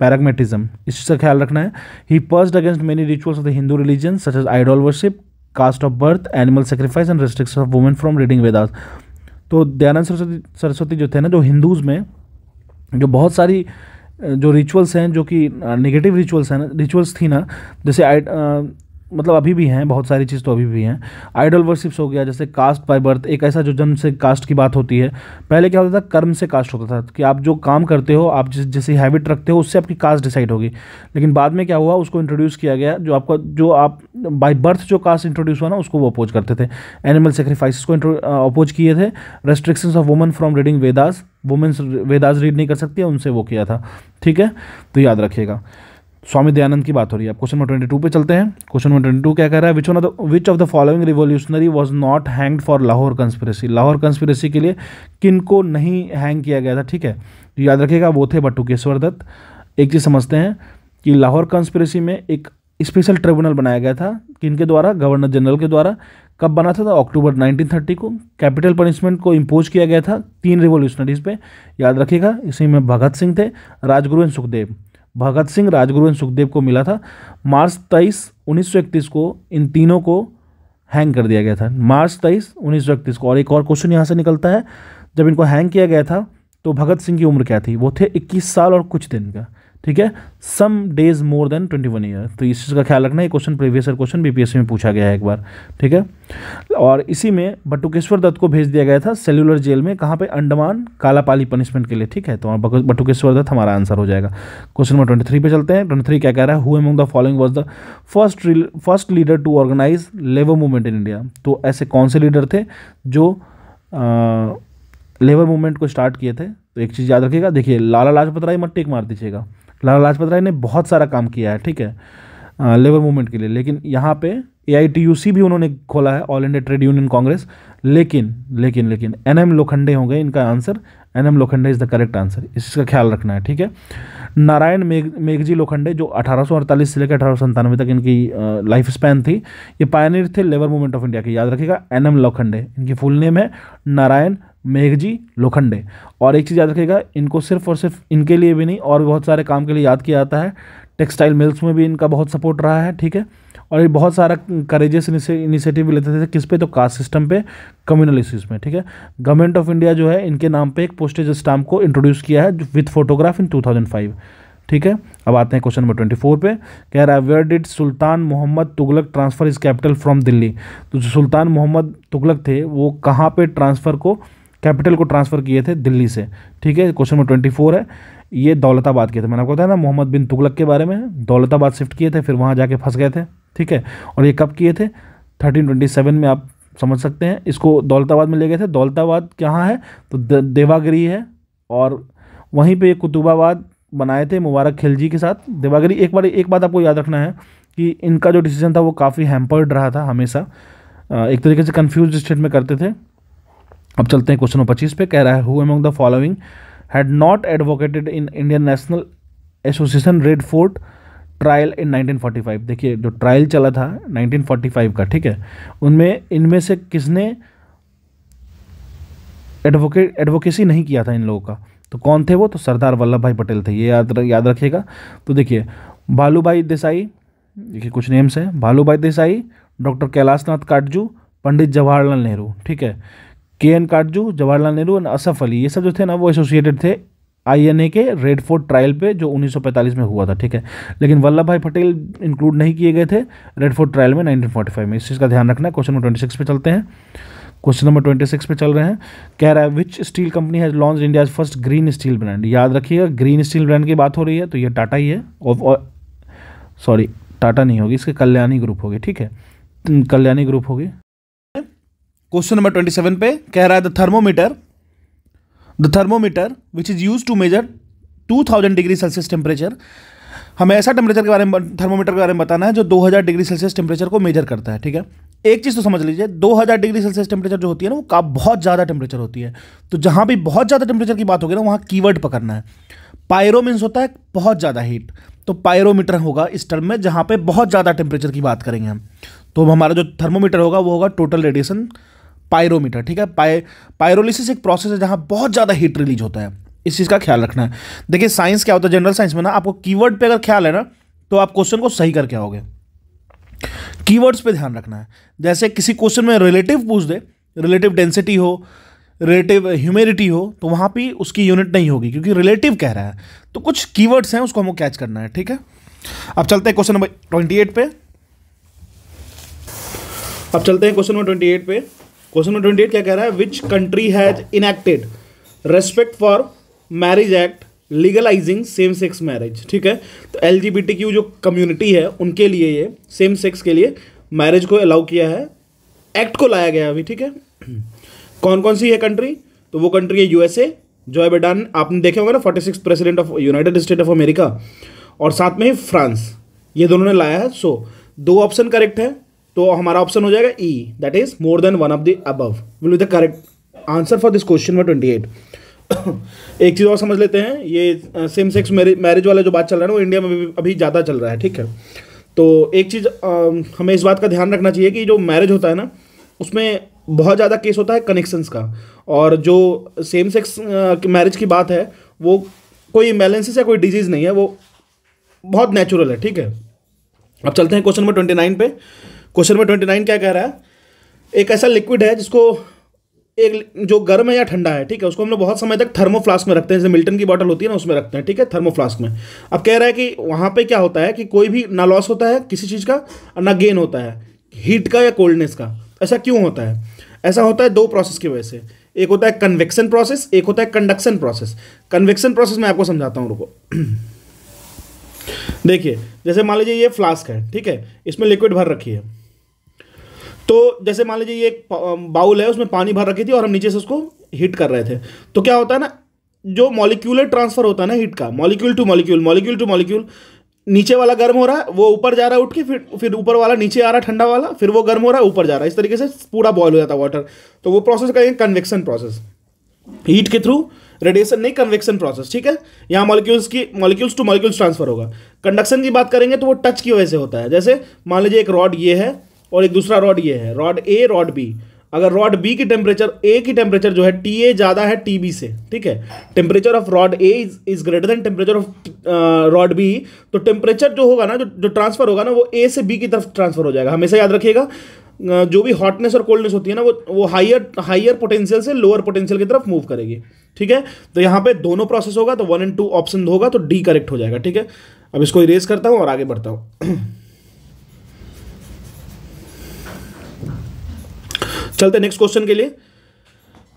Speaker 1: pragmatism इसका ख्याल रखना है he pursed against many rituals of the Hindu religion such as idol worship caste of birth animal sacrifice and restriction of women from reading Vedas तो दयानंद सरस्वती सरस्वती जो थे ना जो Hindus में जो बहुत सारी जो रिचुअल्स हैं जो कि नेगेटिव रिचुअल्स हैं ना रिचुअल्स थी ना जैसे मतलब अभी भी हैं बहुत सारी चीज़ तो अभी भी हैं आइडल वर्शिप्स हो गया जैसे कास्ट बाय बर्थ एक ऐसा जो जन्म से कास्ट की बात होती है पहले क्या होता था कर्म से कास्ट होता था कि आप जो काम करते हो आप जिस जैसे हैबिट रखते हो उससे आपकी कास्ट डिसाइड होगी लेकिन बाद में क्या हुआ उसको इंट्रोड्यूस किया गया जो आपका जो आप बाई बर्थ जो कास्ट इंट्रोड्यूस हुआ ना उसको वो अपोज करते थे एनिमल सेक्रीफाइस को अपोज किए थे restrictions of woman from reading Vedas women's Vedas read नहीं कर सकती उनसे वो किया था ठीक है तो याद रखिएगा स्वामी दयानंद की बात हो रही है आप क्वेश्चन नंबर ट्वेंटी टू पे चलते हैं क्वेश्चन नंबर ट्वेंटी टू क्या कह रहा है which of the which of the following revolutionary was not hanged for Lahore conspiracy Lahore conspiracy के लिए किन को नहीं हैंग किया गया था ठीक है तो याद रखिएगा वो थे बटुकेश्वर दत्त एक चीज़ समझते हैं कि लाहौर कंस्पिरेसी में एक स्पेशल ट्रिब्यूनल बनाया गया था किनके द्वारा गवर्नर जनरल के द्वारा कब बना था अक्टूबर 1930 को कैपिटल पनिशमेंट को इम्पोज किया गया था तीन रिवोल्यूशनरीज पे याद रखिएगा इसी में भगत सिंह थे राजगुरु एंड सुखदेव भगत सिंह राजगुरु एंड सुखदेव को मिला था मार्च तेईस उन्नीस को इन तीनों को हैंग कर दिया गया था मार्च तेईस उन्नीस को और एक और क्वेश्चन यहाँ से निकलता है जब इनको हैंग किया गया था तो भगत सिंह की उम्र क्या थी वो थे 21 साल और कुछ दिन का ठीक है some days more than twenty one year तो इस चीज़ का ख्याल रखना ये question previous year question BPSC में पूछा गया है एक बार ठीक है और इसी में बटुकेश्वर दत्त को भेज दिया गया था सेलुलर जेल में कहाँ पे अंडमान कालापाली पनिशमेंट के लिए ठीक है तो बटुकेश्वर दत्त हमारा आंसर हो जाएगा क्वेश्चन नंबर ट्वेंटी थ्री पे चलते हैं ट्वेंटी थ्री क्या कह रहा है who among the following was the first first leader to organise labour movement in India तो ऐसे कौन से लीडर थे जो लेबर मूवमेंट को स्टार्ट किए थे तो एक चीज़ याद रखिएगा देखिए लाला लाजपत राय मत टेक मार दीजिएगा लाला लाजपत राय ने बहुत सारा काम किया है ठीक है लेबर मूवमेंट के लिए लेकिन यहाँ पे ए भी उन्होंने खोला है all India trade union congress लेकिन लेकिन लेकिन एन एम लोखंडे होंगे इनका answer N M Lokhande is the correct answer इसका ख्याल रखना है ठीक है नारायण मेघ मेघजी लोखंडे जो 1848 से लेकर अठारह तक इनकी लाइफ स्पैन थी ये पायनियर थे लेबर मूवमेंट ऑफ इंडिया के याद रखिएगा एन एम लोखंडे इनकी फुल नेम है नारायण मेघजी लोखंडे और एक चीज़ याद रखिएगा इनको सिर्फ और सिर्फ इनके लिए भी नहीं और बहुत सारे काम के लिए याद किया जाता है टेक्सटाइल मिल्स में भी इनका बहुत सपोर्ट रहा है ठीक है और ये बहुत सारा करेजियस इनिशिएटिव भी लेते थे किस पे तो कास्ट सिस्टम पे कम्युनल इश्यूज में ठीक है गवर्नमेंट ऑफ इंडिया जो है इनके नाम पे एक पोस्टेज स्टाम्प को इंट्रोड्यूस किया है विथ फोटोग्राफ इन टू ठीक है अब आते हैं क्वेश्चन नंबर ट्वेंटी फोर पे कह रहा है where did Sultan Mohammad Tughlaq transfer is capital from Delhi तो जो सुल्तान मोहम्मद तुगलक थे वो कहाँ पर ट्रांसफ़र को कैपिटल को ट्रांसफ़र किए थे दिल्ली से ठीक है क्वेश्चन नंबर ट्वेंटी फोर है ये दौलताबाद के थे मैंने आपको बताया ना मोहम्मद बिन तुगलक के बारे में दौलताबाद शिफ्ट किए थे फिर वहाँ जाके फंस गए थे ठीक है और ये कब किए थे थर्टीन ट्वेंटी सेवन में आप समझ सकते हैं इसको दौलताबाद में ले गए थे दौलताबाद कहाँ है तो देवागिरी है और वहीं पर कुतुबाबाद बनाए थे मुबारक खिलजी के साथ देवागिरी एक बार एक बात आपको याद रखना है कि इनका जो डिसीजन था वो काफ़ी हैम्पर्ड रहा था हमेशा एक तरीके से कन्फ्यूज स्टेट में करते थे अब चलते हैं क्वेश्चन नंबर पच्चीस पे कह रहा है who among the following had not advocated in Indian national association red fort trial in 1945 देखिए जो ट्रायल चला था 1945 का ठीक है उनमें इनमें से किसने एडवोकेट एडवोकेसी नहीं किया था इन लोगों का तो कौन थे वो तो सरदार वल्लभ भाई पटेल थे ये याद याद रखिएगा तो देखिए भालू भाई देसाई देखिए कुछ नेम्स हैं भालू भाई देसाई डॉक्टर कैलाश नाथ काटजू पंडित जवाहरलाल नेहरू ठीक है K N Katju Jawaharlal Nehru and Asaf Ali ये सब जो थे ना वो एसोसिएटेड थे आईएनए के रेड फोर्ट ट्रायल पे जो 1945 में हुआ था ठीक है लेकिन वल्लभ भाई पटेल इंक्लूड नहीं किए गए थे रेड फोर्ट ट्रायल में 1945 में इस चीज़ का ध्यान रखना क्वेश्चन नंबर 26 पे चलते हैं क्वेश्चन नंबर 26 पे चल रहे हैं कह रहा है which steel company has launch India's first green steel brand याद रखिएगा ग्रीन स्टील ब्रांड की बात हो रही है तो ये टाटा ही है सॉरी टाटा नहीं होगी इसके कल्याणी ग्रुप होगी ठीक है कल्याणी ग्रुप होगी क्वेश्चन नंबर ट्वेंटी सेवन पे कह रहा है the thermometer the thermometer which is use to measure two thousand degree Celsius temperature हमें ऐसा टेम्परेचर के बारे में थर्मोमीटर के बारे में बताना है जो 2000 डिग्री सेल्सियस टेम्परेचर को मेजर करता है ठीक है एक चीज़ तो समझ लीजिए 2000 डिग्री सेल्सियस टेम्परेचर जो होती है ना वो का बहुत ज़्यादा टेम्परेचर होती है तो जहाँ भी बहुत ज़्यादा टेम्परेचर की बात होगी ना वहाँ कीवर्ड पकड़ना है पायरो मीन्स होता है बहुत ज़्यादा हीट तो पायरोमीटर होगा इस टर्म में जहाँ पर बहुत ज़्यादा टेम्परेचर की बात करेंगे हम तो हमारा जो थर्मोमीटर होगा वो होगा टोटल रेडिएशन पायरोमीटर ठीक है पाय पायरोलिसिस एक प्रोसेस है जहाँ बहुत ज़्यादा हीट रिलीज होता है इस चीज़ का ख्याल रखना है देखिए साइंस क्या होता है जनरल साइंस में ना आपको कीवर्ड पे अगर ख्याल है ना तो आप क्वेश्चन को सही करके आओगे कीवर्ड्स पे ध्यान रखना है जैसे किसी क्वेश्चन में रिलेटिव पूछ दे रिलेटिव डेंसिटी हो रिलेटिव ह्यूमिडिटी हो तो वहाँ पर उसकी यूनिट नहीं होगी क्योंकि रिलेटिव कह रहा है तो कुछ कीवर्ड्स हैं उसको हमको कैच करना है ठीक है अब चलते हैं क्वेश्चन नंबर ट्वेंटी एट पे अब चलते हैं क्वेश्चन नंबर ट्वेंटी एट पे क्वेश्चन नंबर ट्वेंटी क्या कह रहा है which country has enacted respect for marriage act legalising same sex marriage ठीक है तो एल जो कम्युनिटी है उनके लिए ये सेम सेक्स के लिए मैरिज को अलाउ किया है एक्ट को लाया गया अभी ठीक है कौन कौन सी है कंट्री तो वो कंट्री है यूएसए है बेडान आपने देखे होंगे ना forty six president of United State of America और साथ में ही फ्रांस ये दोनों ने लाया है सो so, दो ऑप्शन करेक्ट है तो हमारा ऑप्शन हो जाएगा E that is more than one of the above will be the correct answer for this question number twenty eight एक चीज़ और समझ लेते हैं ये सेम सेक्स मैरिज वाला जो बात चल रहा है ना वो इंडिया में अभी ज़्यादा चल रहा है ठीक है तो एक चीज़ हमें इस बात का ध्यान रखना चाहिए कि जो मैरिज होता है ना उसमें बहुत ज़्यादा केस होता है कनेक्शंस का और जो सेम सेक्स मैरिज की बात है वो कोई इम्बेलेंसेस या कोई डिजीज़ नहीं है वो बहुत नेचुरल है ठीक है अब चलते हैं क्वेश्चन नंबर ट्वेंटी नाइन पे क्वेश्चन नंबर ट्वेंटी नाइन क्या कह रहा है एक ऐसा लिक्विड है जिसको एक जो गर्म है या ठंडा है ठीक है उसको हम लोग बहुत समय तक थर्मो फ्लास्क में रखते हैं जैसे मिल्टन की बॉटल होती है ना उसमें रखते हैं ठीक है थर्मो फ्लास्क में अब कह रहा है कि वहाँ पे क्या होता है कि कोई भी ना लॉस होता है किसी चीज़ का और ना गेन होता है हीट का या कोल्डनेस का ऐसा क्यों होता है ऐसा होता है दो प्रोसेस की वजह से एक होता है कन्वेक्शन प्रोसेस एक होता है कंडक्शन प्रोसेस कन्वेक्शन प्रोसेस मैं आपको समझाता हूँ रुको *clears throat* देखिए जैसे मान लीजिए ये फ्लास्क है ठीक है इसमें लिक्विड भर रखी है तो जैसे मान लीजिए ये एक बाउल है उसमें पानी भर रखी थी और हम नीचे से उसको हीट कर रहे थे तो क्या होता है ना जो मॉलिक्यूलर ट्रांसफर होता है ना हीट का molecule to molecule molecule to molecule नीचे वाला गर्म हो रहा है वो ऊपर जा रहा है उठ के फिर फिर ऊपर वाला नीचे आ रहा है ठंडा वाला फिर वो गर्म हो रहा है ऊपर जा रहा है इस तरीके से पूरा बॉयल हो जाता है वाटर तो वो प्रोसेस कहेंगे कन्वेक्शन प्रोसेस हीट के थ्रू रेडिएशन नहीं कन्वेक्शन प्रोसेस ठीक है यहाँ मॉलिक्यूल्स की मॉलिक्यूल्स टू मॉलिक्यूल्स ट्रांसफर होगा कंडक्शन की बात करेंगे तो वो टच की वजह से होता है जैसे मान लीजिए एक रॉड ये है और एक दूसरा रॉड ये है रॉड ए रॉड बी अगर रॉड बी की टेम्परेचर ए की टेम्परेचर जो है टी ए ज़्यादा है टी बी से ठीक है temperature of rod A is greater than temperature of rod B तो टेम्परेचर जो होगा ना जो जो ट्रांसफर होगा ना वो ए से बी की तरफ ट्रांसफर हो जाएगा हमेशा याद रखिएगा जो भी हॉटनेस और कोल्डनेस होती है ना वो वो हाइयर हाइयर पोटेंशियल से लोअर पोटेंशियल की तरफ मूव करेगी ठीक है तो यहाँ पे दोनों प्रोसेस होगा तो वन एंड टू ऑप्शन होगा तो डी करेक्ट हो जाएगा ठीक है अब इसको इरेज करता हूँ और आगे बढ़ता हूँ *clears throat* चलते नेक्स्ट क्वेश्चन के लिए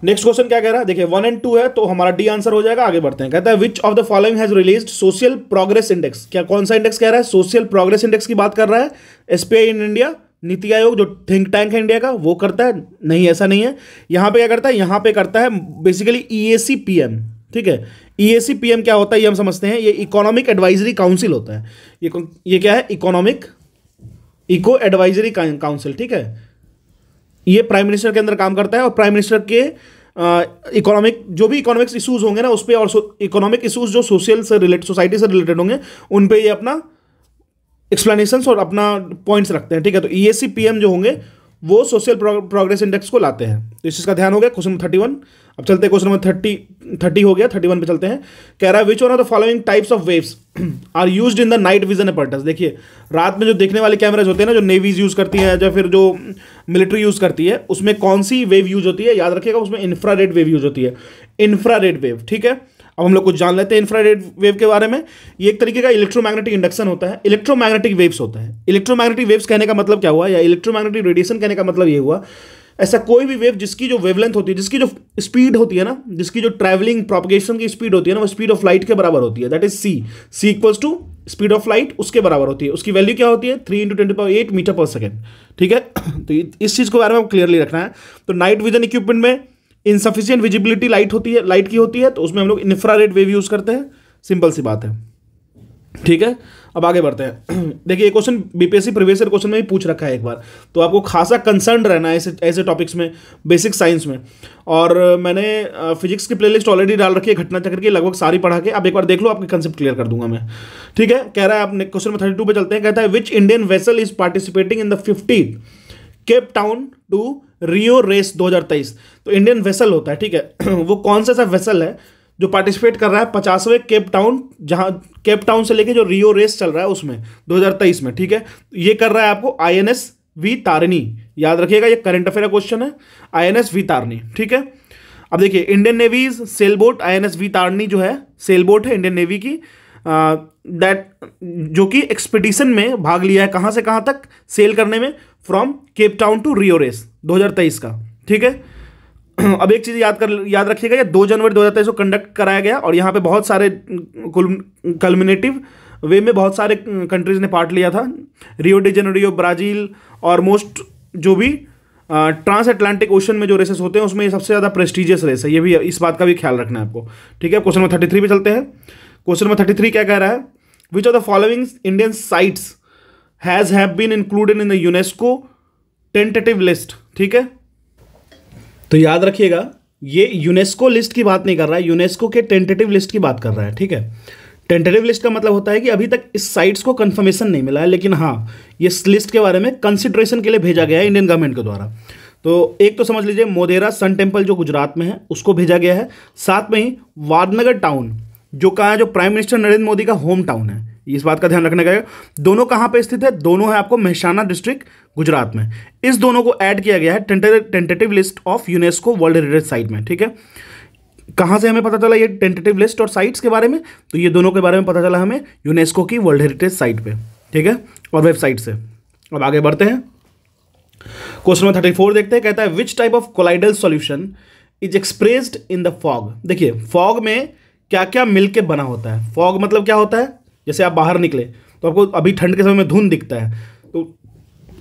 Speaker 1: नेक्स्ट क्वेश्चन क्या कह रहा है देखिए वन एंड टू है तो हमारा डी आंसर हो जाएगा आगे बढ़ते हैं कहता है which of the following has release social progress index क्या कौन सा इंडेक्स कह रहा है सोशल प्रोग्रेस इंडेक्स की बात कर रहा है एसपीआई इन इंडिया नीति आयोग जो थिंक टैंक है इंडिया का वो करता है नहीं ऐसा नहीं है यहां पर क्या करता है यहां पर करता है बेसिकली ई पीएम ठीक है ई e पीएम क्या होता है ये हम समझते हैं ये इकोनॉमिक एडवाइजरी काउंसिल होता है ये ये क्या है इकोनॉमिक इको एडवाइजरी काउंसिल ठीक है ये प्राइम मिनिस्टर के अंदर काम करता है और प्राइम मिनिस्टर के इकोनॉमिक जो भी इकोनॉमिक्स इशूज होंगे ना उस पर और इकोनॉमिक इशूज जो सोशल से रिलेटेड सोसाइटी से रिलेटेड होंगे उन पर ये अपना एक्सप्लेनेशन और अपना पॉइंट्स रखते हैं ठीक है तो E S C P M जो होंगे वो सोशल प्रोग्रेस इंडेक्स को लाते हैं तो इस चीज़ का ध्यान हो गया क्वेश्चन नंबर थर्टी वन अब चलते हैं क्वेश्चन नंबर थर्टी थर्टी हो गया थर्टी वन पर चलते हैं कह रहा है which one of the following types of waves are use in the night vision apparatus देखिए रात में जो देखने वाले कैमराज होते हैं ना जो नेवीज यूज़ करती है या फिर जो मिलिट्री यूज़ करती है उसमें कौन सी वेव यूज होती है याद रखिएगा उसमें इंफ्रा वेव यूज होती है इंफ्रा वेव ठीक है अब हम लोग कुछ जान लेते हैं इंफ्रारेड वेव के बारे में ये एक तरीके का इलेक्ट्रोमैग्नेटिक इंडक्शन होता है इलेक्ट्रोमैग्नेटिक वेव्स होता है इलेक्ट्रोमैग्नेटिक वेव्स कहने का मतलब क्या हुआ या इलेक्ट्रोमैग्नेटिक रेडिएशन कहने का मतलब ये हुआ ऐसा कोई भी वेव जिसकी जो वेवलेंथ होती है जिसकी जो स्पीड होती है ना जिसकी जो ट्रैवलिंग प्रोपगेशन की स्पीड होती है ना वो स्पीड ऑफ लाइट के बराबर होती है that is C C equals to speed of light उसके बराबर होती है उसकी वैल्यू क्या होती है three into twenty power eight metre per second ठीक है *coughs* तो इस चीज़ के बारे में क्लियरली रखना है तो नाइट विजन इक्विपमेंट में इनसफिशियंट विजिबिलिटी लाइट होती है लाइट की होती है तो उसमें हम लोग इंफ्रारेड वेव यूज़ करते हैं सिंपल सी बात है ठीक है अब आगे बढ़ते हैं *clears throat* देखिए question BPSC previous year question में भी पूछ रखा है एक बार तो आपको खासा कंसर्न रहना है ऐसे ऐसे टॉपिक्स में बेसिक साइंस में और मैंने फिजिक्स की प्लेलिस्ट ऑलरेडी डाल रखी है घटना चक्र की लगभग सारी पढ़ा के आप एक बार देख लो आपके कंसेप्ट क्लियर कर दूंगा मैं ठीक है कह रहा है आपने क्वेश्चन में थर्टी टू पे चलते हैं कहता है which Indian vessel is participating in the fifty Cape Town to Rio race 2023 तो इंडियन वेसल होता है ठीक है *clears throat* वो कौन सा सा वेसल है जो पार्टिसिपेट कर रहा है पचासवें केप टाउन जहाँ केप टाउन से लेके जो रियो रेस चल रहा है उसमें 2023 में ठीक है ये कर रहा है आपको I N S V Tarini याद रखिएगा ये करंट अफेयर क्वेश्चन है I N S V Tarini ठीक है अब देखिए Indian navy's sailboat I N S V Tarini जो है सेलबोट है इंडियन नेवी की दैट जो कि एक्सपीडिशन में भाग लिया है कहाँ से कहाँ तक सेल करने में from Cape Town to Rio race 2023 का ठीक है *clears throat* अब एक चीज़ याद कर याद रखिएगा या दो जनवरी 2023 को कंडक्ट कराया गया और यहाँ पे बहुत सारे कल्मिनेटिव वे में बहुत सारे कंट्रीज़ ने पार्ट लिया था रियो डे जनरियो ब्राज़ील और मोस्ट जो भी ट्रांस एटलांटिक ओशन में जो रेसेस होते हैं उसमें ये सबसे ज़्यादा प्रेस्टिजियस रेस है ये भी इस बात का भी ख्याल रखना है आपको ठीक है क्वेश्चन नंबर थर्टी थ्री पे चलते हैं क्वेश्चन नंबर थर्टी थ्री क्या कह रहा है which of the following Indian sites has have been included in the UNESCO tentative list ठीक है तो याद रखिएगा ये यूनेस्को लिस्ट की बात नहीं कर रहा है यूनेस्को के टेंटेटिव लिस्ट की बात कर रहा है ठीक है टेंटेटिव लिस्ट का मतलब होता है कि अभी तक इस साइट्स को कंफर्मेशन नहीं मिला है लेकिन हाँ ये लिस्ट के बारे में कंसिडरेशन के लिए भेजा गया है इंडियन गवर्नमेंट के द्वारा तो एक तो समझ लीजिए मोदेरा सन टेम्पल जो गुजरात में है उसको भेजा गया है साथ में ही वादनगर टाउन जो कहा है जो प्राइम मिनिस्टर नरेंद्र मोदी का होम टाउन है इस बात का ध्यान रखने का दोनों कहाँ पे स्थित है दोनों है आपको मेहसाना डिस्ट्रिक्ट गुजरात में इस दोनों को ऐड किया गया है tentative list of UNESCO world heritage site में ठीक है कहाँ से हमें पता चला ये टेंटेटिव लिस्ट और साइट्स के बारे में तो ये दोनों के बारे में पता चला हमें यूनेस्को की वर्ल्ड हेरिटेज साइट पे ठीक है और वेबसाइट से अब आगे बढ़ते हैं क्वेश्चन नंबर थर्टी फोर देखते हैं कहता है which type of colloidal solution is expressed in the fog देखिए फॉग में क्या क्या मिल के बना होता है फॉग मतलब क्या होता है जैसे आप बाहर निकले तो आपको अभी ठंड के समय में धुंध दिखता है तो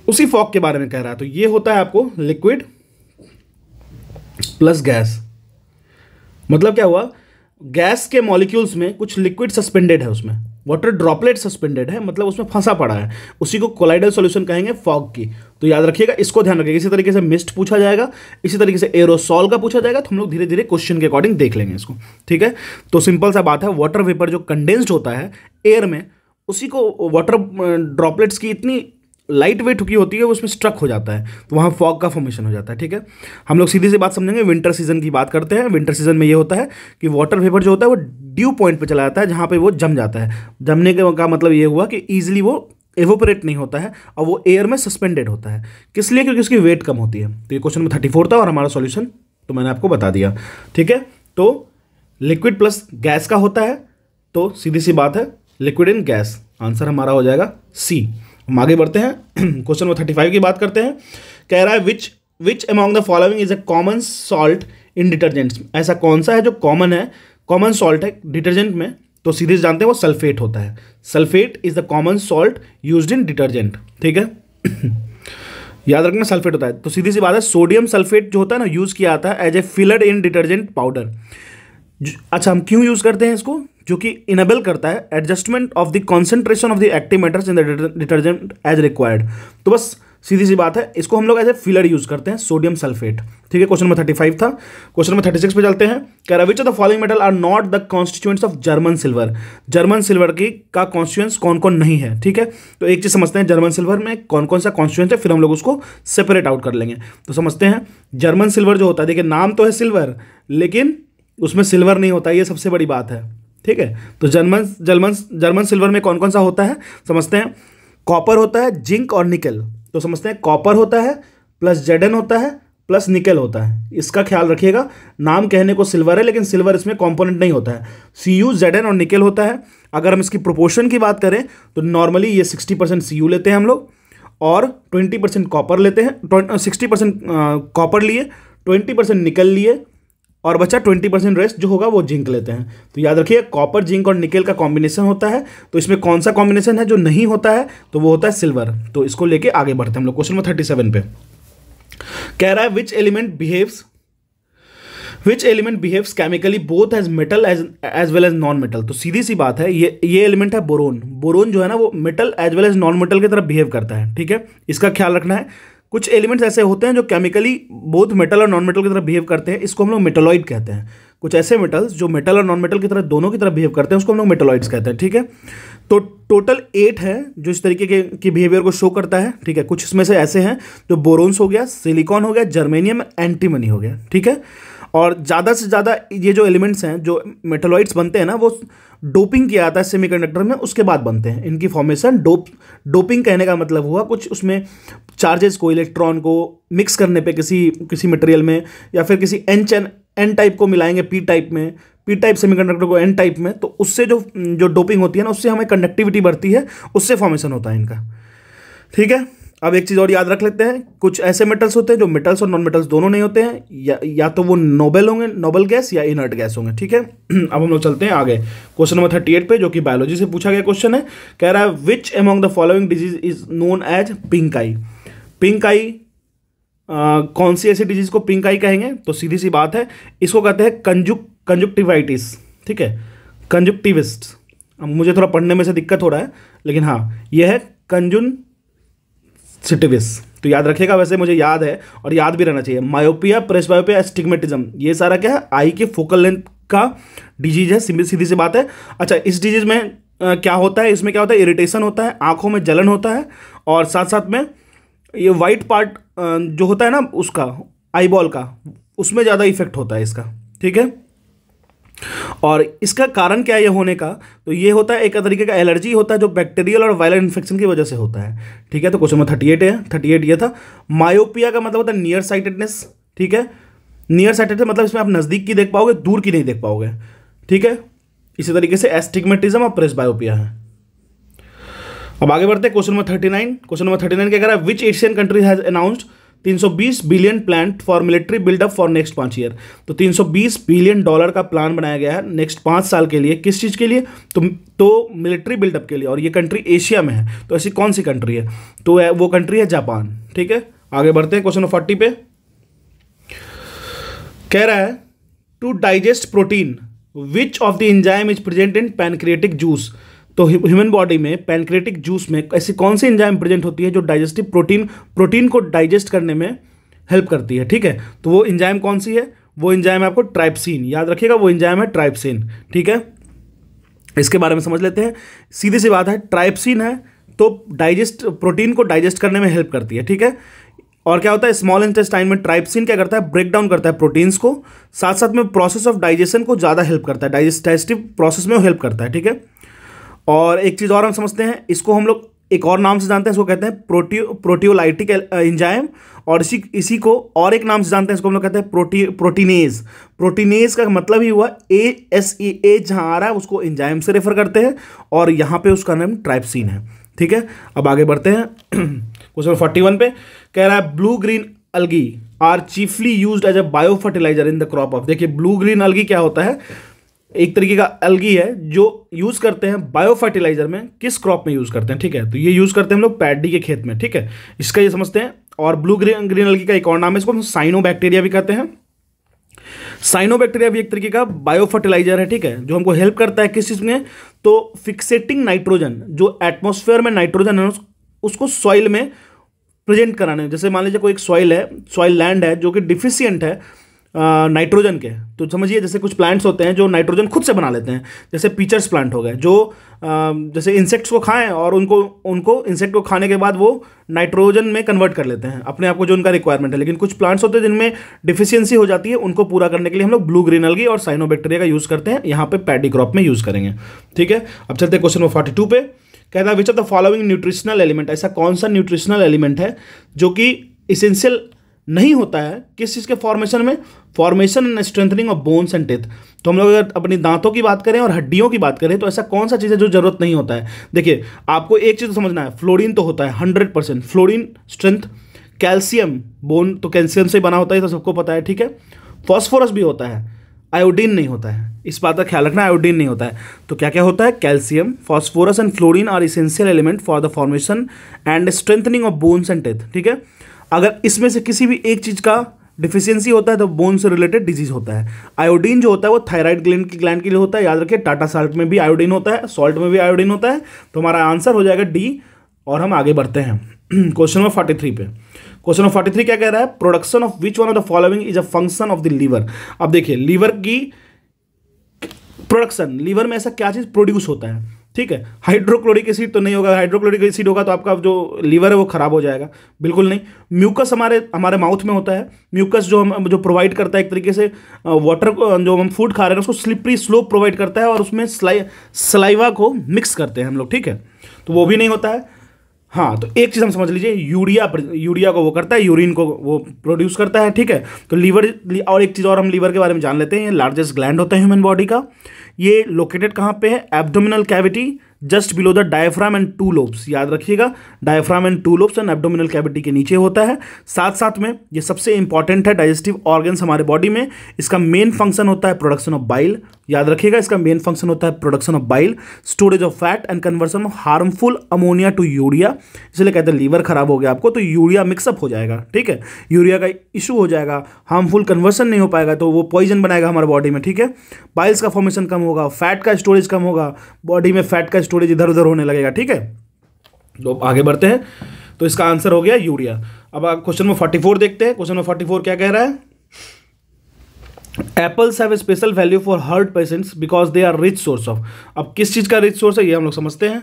Speaker 1: उसी फॉग के बारे में कह रहा है तो ये होता है आपको लिक्विड प्लस गैस मतलब क्या हुआ गैस के मॉलिक्यूल्स में कुछ लिक्विड सस्पेंडेड है उसमें वाटर ड्रॉपलेट सस्पेंडेड है मतलब उसमें फंसा पड़ा है उसी को कोलाइडल सॉल्यूशन कहेंगे फॉग की तो याद रखिएगा इसको ध्यान रखिएगा इसी तरीके से मिस्ट पूछा जाएगा इसी तरीके से एरोसॉल का पूछा जाएगा तो हम लोग धीरे धीरे क्वेश्चन के अकॉर्डिंग देख लेंगे इसको ठीक है तो सिंपल सा बात है वाटर वेपर जो कंडेंस्ड होता है एयर में उसी को वाटर ड्रॉपलेट्स की इतनी लाइट वेट हुकी होती है वो उसमें स्ट्रक हो जाता है तो वहाँ फॉग का फॉर्मेशन हो जाता है ठीक है हम लोग सीधी सी बात समझेंगे विंटर सीजन की बात करते हैं विंटर सीजन में ये होता है कि वाटर वेपर जो होता है वो ड्यू पॉइंट पर चला जाता है जहाँ पर वो जम जाता है जमने का मतलब ये हुआ कि ईजिली वो एवोपरेट नहीं होता है और वो एयर में सस्पेंडेड होता है किस लिए क्योंकि उसकी वेट कम होती है तो ये क्वेश्चन में थर्टी फोर था और हमारा सोल्यूशन तो मैंने आपको बता दिया ठीक है तो लिक्विड प्लस गैस का होता है तो सीधी सी बात है लिक्विड इन गैस आंसर हमारा हो जाएगा सी हम आगे बढ़ते हैं क्वेश्चन नंबर थर्टी फाइव की बात करते हैं कह रहा है which which among the following is a common salt in detergents ऐसा कौन सा है जो कॉमन है कॉमन सॉल्ट है डिटर्जेंट में तो सीधे जानते हैं वो सल्फेट होता है sulphate is the common salt use in detergent ठीक है *clears throat* याद रखना सल्फेट होता है तो सीधी सी बात है सोडियम सल्फेट जो होता है ना यूज़ किया जाता है as a filler in detergent powder अच्छा हम क्यों यूज़ करते हैं इसको जो कि इनेबल करता है adjustment of the concentration of the active matters in the detergent as required तो बस सीधी सी बात है इसको हम लोग एज ए फिलर यूज करते हैं सोडियम सल्फेट ठीक है क्वेश्चन नंबर थर्टी फाइव था क्वेश्चन नंबर थर्टी सिक्स पे चलते हैं कह रहा which of the following metal are not the constituents of German silver German silver की का कॉन्स्टिट्यूएंस कौन कौन नहीं है ठीक है तो एक चीज समझते हैं जर्मन सिल्वर में कौन कौन सा कॉन्स्टिट्यूएंस है फिर हम लोग उसको सेपरेट आउट कर लेंगे तो समझते हैं जर्मन सिल्वर जो होता है देखिए नाम तो है सिल्वर लेकिन उसमें सिल्वर नहीं होता ये सबसे बड़ी बात है ठीक है तो जर्मन जर्मन जर्मन सिल्वर में कौन कौन सा होता है समझते हैं कॉपर होता है जिंक और निकल तो समझते हैं कॉपर होता है प्लस जेडन होता है प्लस निकल होता है इसका ख्याल रखिएगा नाम कहने को सिल्वर है लेकिन सिल्वर इसमें कंपोनेंट नहीं होता है सी यू जेडन और निकल होता है अगर हम इसकी प्रोपोर्शन की बात करें तो नॉर्मली ये सिक्सटी परसेंट सी यू लेते हैं हम लोग और ट्वेंटी परसेंट कॉपर लेते हैं सिक्सटी परसेंट कॉपर लिए ट्वेंटी परसेंट निकल लिए और बचा 20 परसेंट रेस्ट जो होगा वो जिंक लेते हैं तो याद रखिए कॉपर जिंक और निकेल का कॉम्बिनेशन होता है तो इसमें कौन सा कॉम्बिनेशन है जो नहीं होता है तो वो होता है सिल्वर तो इसको लेके आगे बढ़ते हैं हम लोग क्वेश्चन नंबर थर्टी पे कह रहा है which element behaves which element behaves chemically both as metal as as well as non metal तो सीधी सी बात है ये ये एलिमेंट है बोरोन बोरोन जो है ना वो metal as well as non metal की तरफ बिहेव करता है ठीक है इसका ख्याल रखना है कुछ एलिमेंट्स ऐसे होते हैं जो केमिकली बोथ मेटल और नॉन मेटल की तरह बिहेव करते हैं इसको हम लोग मेटलॉइड कहते हैं कुछ ऐसे मेटल्स जो मेटल और नॉन मेटल की तरह दोनों की तरह बिहेव करते हैं उसको हम लोग मेटलॉइड्स कहते हैं ठीक है तो टोटल एट है जो इस तरीके के की बिहेवियर को शो करता है ठीक है कुछ इसमें से ऐसे हैं जो बोरोन्स हो गया सिलिकॉन हो गया जर्मेनियम एंटीमनी हो गया ठीक है और ज़्यादा से ज़्यादा ये जो एलिमेंट्स हैं जो मेटलॉइड्स बनते हैं ना वो डोपिंग किया जाता है सेमीकंडक्टर में उसके बाद बनते हैं इनकी फॉर्मेशन डोप डोपिंग कहने का मतलब हुआ कुछ उसमें चार्जेस को इलेक्ट्रॉन को मिक्स करने पे किसी किसी मटेरियल में या फिर किसी एन चैन एन टाइप को मिलाएंगे पी टाइप में पी टाइप सेमीकंडक्टर को एन टाइप में तो उससे जो जो डोपिंग होती है ना उससे हमें कंडक्टिविटी बढ़ती है उससे फॉर्मेशन होता है इनका ठीक है अब एक चीज़ और याद रख लेते हैं कुछ ऐसे मेटल्स होते हैं जो मेटल्स और नॉन मेटल्स दोनों नहीं होते हैं या या तो वो नोबल होंगे नोबल गैस या इनर्ट गैस होंगे ठीक है *clears throat* अब हम लोग चलते हैं आगे क्वेश्चन नंबर थर्टी एट पे जो कि बायोलॉजी से पूछा गया क्वेश्चन है कह रहा है which among the following disease is known as pink eye pink eye कौन सी ऐसी डिजीज को पिंक आई कहेंगे तो सीधी सी बात है इसको कहते हैं कंजुक कंजुक्टिवाइटिस ठीक है कंजुक्टिविस्ट मुझे थोड़ा पढ़ने में से दिक्कत हो रहा है लेकिन हाँ यह है कंजुन सिटिविस तो याद रखिएगा वैसे मुझे याद है और याद भी रहना चाहिए मायोपिया प्रेस मायोपिया स्टिग्मेटिज्म ये सारा क्या है आई के फोकल लेंथ का डिजीज है सीधी सी बात है अच्छा इस डिजीज में आ, क्या होता है इसमें क्या होता है इरिटेशन होता है आंखों में जलन होता है और साथ साथ में ये वाइट पार्ट जो होता है ना उसका आईबॉल का उसमें ज़्यादा इफेक्ट होता है इसका ठीक है और इसका कारण क्या है ये होने का तो ये होता है एक तरीके का एलर्जी होता है जो बैक्टीरियल और वायरल इन्फेक्शन की वजह से होता है ठीक है तो क्वेश्चन नंबर थर्टी एट है थर्टी एट ये था मायोपिया का मतलब होता है नियर साइटेडनेस ठीक है नियर साइटेडनेस मतलब इसमें आप नज़दीक की देख पाओगे दूर की नहीं देख पाओगे ठीक है इसी तरीके से एस्टिग्मेटिज्म और प्रेस बायोपिया है अब आगे बढ़ते हैं question number thirty nine question number thirty nine क्या कह रहा है which Asian country has announced 320 billion plan for military buildup for next पांच ईयर तो 320 बिलियन डॉलर का प्लान बनाया गया है नेक्स्ट पांच साल के लिए किस चीज़ के लिए तो तो मिलिट्री बिल्डअप के लिए और ये कंट्री एशिया में है तो ऐसी कौन सी कंट्री है तो है, वो कंट्री है जापान ठीक है आगे बढ़ते हैं क्वेश्चन फोर्टी पे कह रहा है to digest protein which of the enzyme is present in pancreatic juice तो ह्यूमन बॉडी में पैनक्रेटिक जूस में ऐसी कौन सी एंजाइम प्रेजेंट होती है जो डाइजेस्टिव प्रोटीन प्रोटीन को डाइजेस्ट करने में हेल्प करती है ठीक है तो वो एंजाइम कौन सी है वो एंजाइम है आपको ट्राइपसिन याद रखिएगा वो एंजाइम है ट्राइपसिन ठीक है इसके बारे में समझ लेते हैं सीधी सी बात है ट्राइपसिन है तो डाइजेस्ट प्रोटीन को डाइजेस्ट करने में हेल्प करती है ठीक है और क्या होता है स्मॉल इंटेस्टाइन में ट्राइप्सिन क्या करता है ब्रेक डाउन करता है प्रोटीन्स को साथ साथ में प्रोसेस ऑफ डाइजेशन को ज़्यादा हेल्प करता है डाइजेस्टिव प्रोसेस में हेल्प करता है ठीक है और एक चीज़ और हम समझते हैं इसको हम लोग एक और नाम से जानते हैं इसको कहते हैं प्रोटियो प्रोटियोलाइटिक इंजाइम और इसी इसी को और एक नाम से जानते हैं इसको हम लोग कहते हैं प्रोटी प्रोटीनेज प्रोटीनेज का मतलब ही हुआ ए एस ई ए जहाँ आ रहा है उसको इंजाइम से रेफर करते हैं और यहाँ पे उसका नाम ट्राइपसिन है ठीक है अब आगे बढ़ते हैं *clears throat* क्वेश्चन फोर्टी वन पे कह रहा है blue green algae are chiefly use as a bio fertilizer in the crop of देखिए ब्लू ग्रीन अलगी क्या होता है एक तरीके का अलगी है जो यूज़ करते हैं बायो फर्टिलाइजर में किस क्रॉप में यूज़ करते हैं ठीक है तो ये यूज़ करते हैं हम लोग पैडी के खेत में ठीक है इसका ये समझते हैं और ब्लू ग्रीन ग्रीन अलगी का एक और नाम है इसको हम साइनो बैक्टीरिया भी कहते हैं साइनो बैक्टीरिया भी एक तरीके का बायो फर्टिलाइजर है ठीक है जो हमको हेल्प करता है किस चीज़ में तो फिक्सेटिंग नाइट्रोजन जो एटमोसफेयर में नाइट्रोजन है उसको सॉइल में प्रेजेंट कराने जैसे मान लीजिए कोई एक सॉइल है सॉइल लैंड है जो कि डिफिशियंट है नाइट्रोजन के तो समझिए जैसे कुछ प्लांट्स होते हैं जो नाइट्रोजन खुद से बना लेते हैं जैसे पीचर्स प्लांट हो गए जो जैसे इंसेक्ट्स को खाएं और उनको उनको इंसेक्ट को खाने के बाद वो नाइट्रोजन में कन्वर्ट कर लेते हैं अपने आप को जो उनका रिक्वायरमेंट है लेकिन कुछ प्लांट्स होते हैं जिनमें डिफिशियंसी हो जाती है उनको पूरा करने के लिए हम लोग ब्लू ग्रीन अलगी और साइनोबैक्टेरिया का यूज़ करते हैं यहाँ पर पैडी क्रॉप में यूज़ करेंगे ठीक है अब चलते क्वेश्चन नंबर फोर्टी टू पे कहता है which of the following nutritional element ऐसा कौन सा न्यूट्रिशनल एलिमेंट है जो कि इसेंशियल नहीं होता है किस चीज़ के फॉर्मेशन में formation and strengthening of bones and teeth तो हम लोग अगर अपनी दांतों की बात करें और हड्डियों की बात करें तो ऐसा कौन सा चीज़ है जो जरूरत नहीं होता है देखिए आपको एक चीज़ तो समझना है फ्लोरीन तो होता है hundred percent fluorine strength calcium bone तो कैल्शियम से ही बना होता है तो सबको पता है ठीक है फॉस्फोरस भी होता है आयोडीन नहीं होता है इस बात का ख्याल रखना आयोडीन नहीं होता है तो क्या क्या होता है calcium phosphorus and fluorine are essential element for the formation and strengthening of bones and teeth ठीक है अगर इसमें से किसी भी एक चीज़ का डिफिशियंसी होता है तो बोन से रिलेटेड डिजीज होता है आयोडीन जो होता है वो थायराइड ग्लैंड की ग्लैंड के लिए होता है याद रखिए टाटा साल्ट में भी आयोडीन होता है सॉल्ट में भी आयोडीन होता है तो हमारा आंसर हो जाएगा डी और हम आगे बढ़ते हैं क्वेश्चन नंबर फोर्टी थ्री पे क्वेश्चन नंबर फोर्टी थ्री क्या कह रहा है production of which one of the following is a function of the liver अब देखिए लीवर की प्रोडक्शन लीवर में ऐसा क्या चीज़ प्रोड्यूस होता है ठीक है हाइड्रोक्लोरिक एसिड तो नहीं होगा हाइड्रोक्लोरिक एसिड होगा तो आपका जो लीवर है वो खराब हो जाएगा बिल्कुल नहीं म्यूकस हमारे हमारे माउथ में होता है म्यूकस जो हम जो प्रोवाइड करता है एक तरीके से वाटर जो हम फूड खा रहे हैं उसको स्लिपरी स्लोप प्रोवाइड करता है और उसमें सलाई सलाइवा को मिक्स करते हैं हम लोग ठीक है तो वो भी नहीं होता है हाँ तो एक चीज़ हम समझ लीजिए यूरिया यूरिया को वो करता है यूरिन को वो प्रोड्यूस करता है ठीक है तो लीवर और एक चीज़ और हम लीवर के बारे में जान लेते हैं ये लार्जेस्ट ग्लैंड होता है ह्यूमन बॉडी का ये लोकेटेड कहाँ पे है abdominal cavity just below the diaphragm and two lobes याद रखिएगा diaphragm and two lobes and abdominal cavity के नीचे होता है साथ साथ में ये सबसे इंपॉर्टेंट है डाइजेस्टिव ऑर्गन्स हमारे बॉडी में इसका मेन फंक्शन होता है प्रोडक्शन ऑफ बाइल याद रखिएगा इसका मेन फंक्शन होता है production of bile storage of fat and conversion of harmful ammonia to urea इसलिए कहते हैं लीवर खराब हो गया आपको तो यूरिया मिक्सअप हो जाएगा ठीक है यूरिया का इशू हो जाएगा हार्मफुल कन्वर्सन नहीं हो पाएगा तो वो पॉइजन बनाएगा हमारे बॉडी में ठीक है बाइल्स का फॉर्मेशन कम होगा फैट का स्टोरेज कम होगा बॉडी में फैट का स्टोरेज इधर उधर होने लगेगा ठीक है तो आगे बढ़ते हैं तो इसका आंसर हो गया यूरिया अब आप क्वेश्चन नंबर फोर्टी फोर देखते हैं क्वेश्चन नंबर फोर्टी फोर क्या कह रहा है apples have a special value for heart patients because they are rich source of अब किस चीज़ का रिच सोर्स है ये हम लोग समझते हैं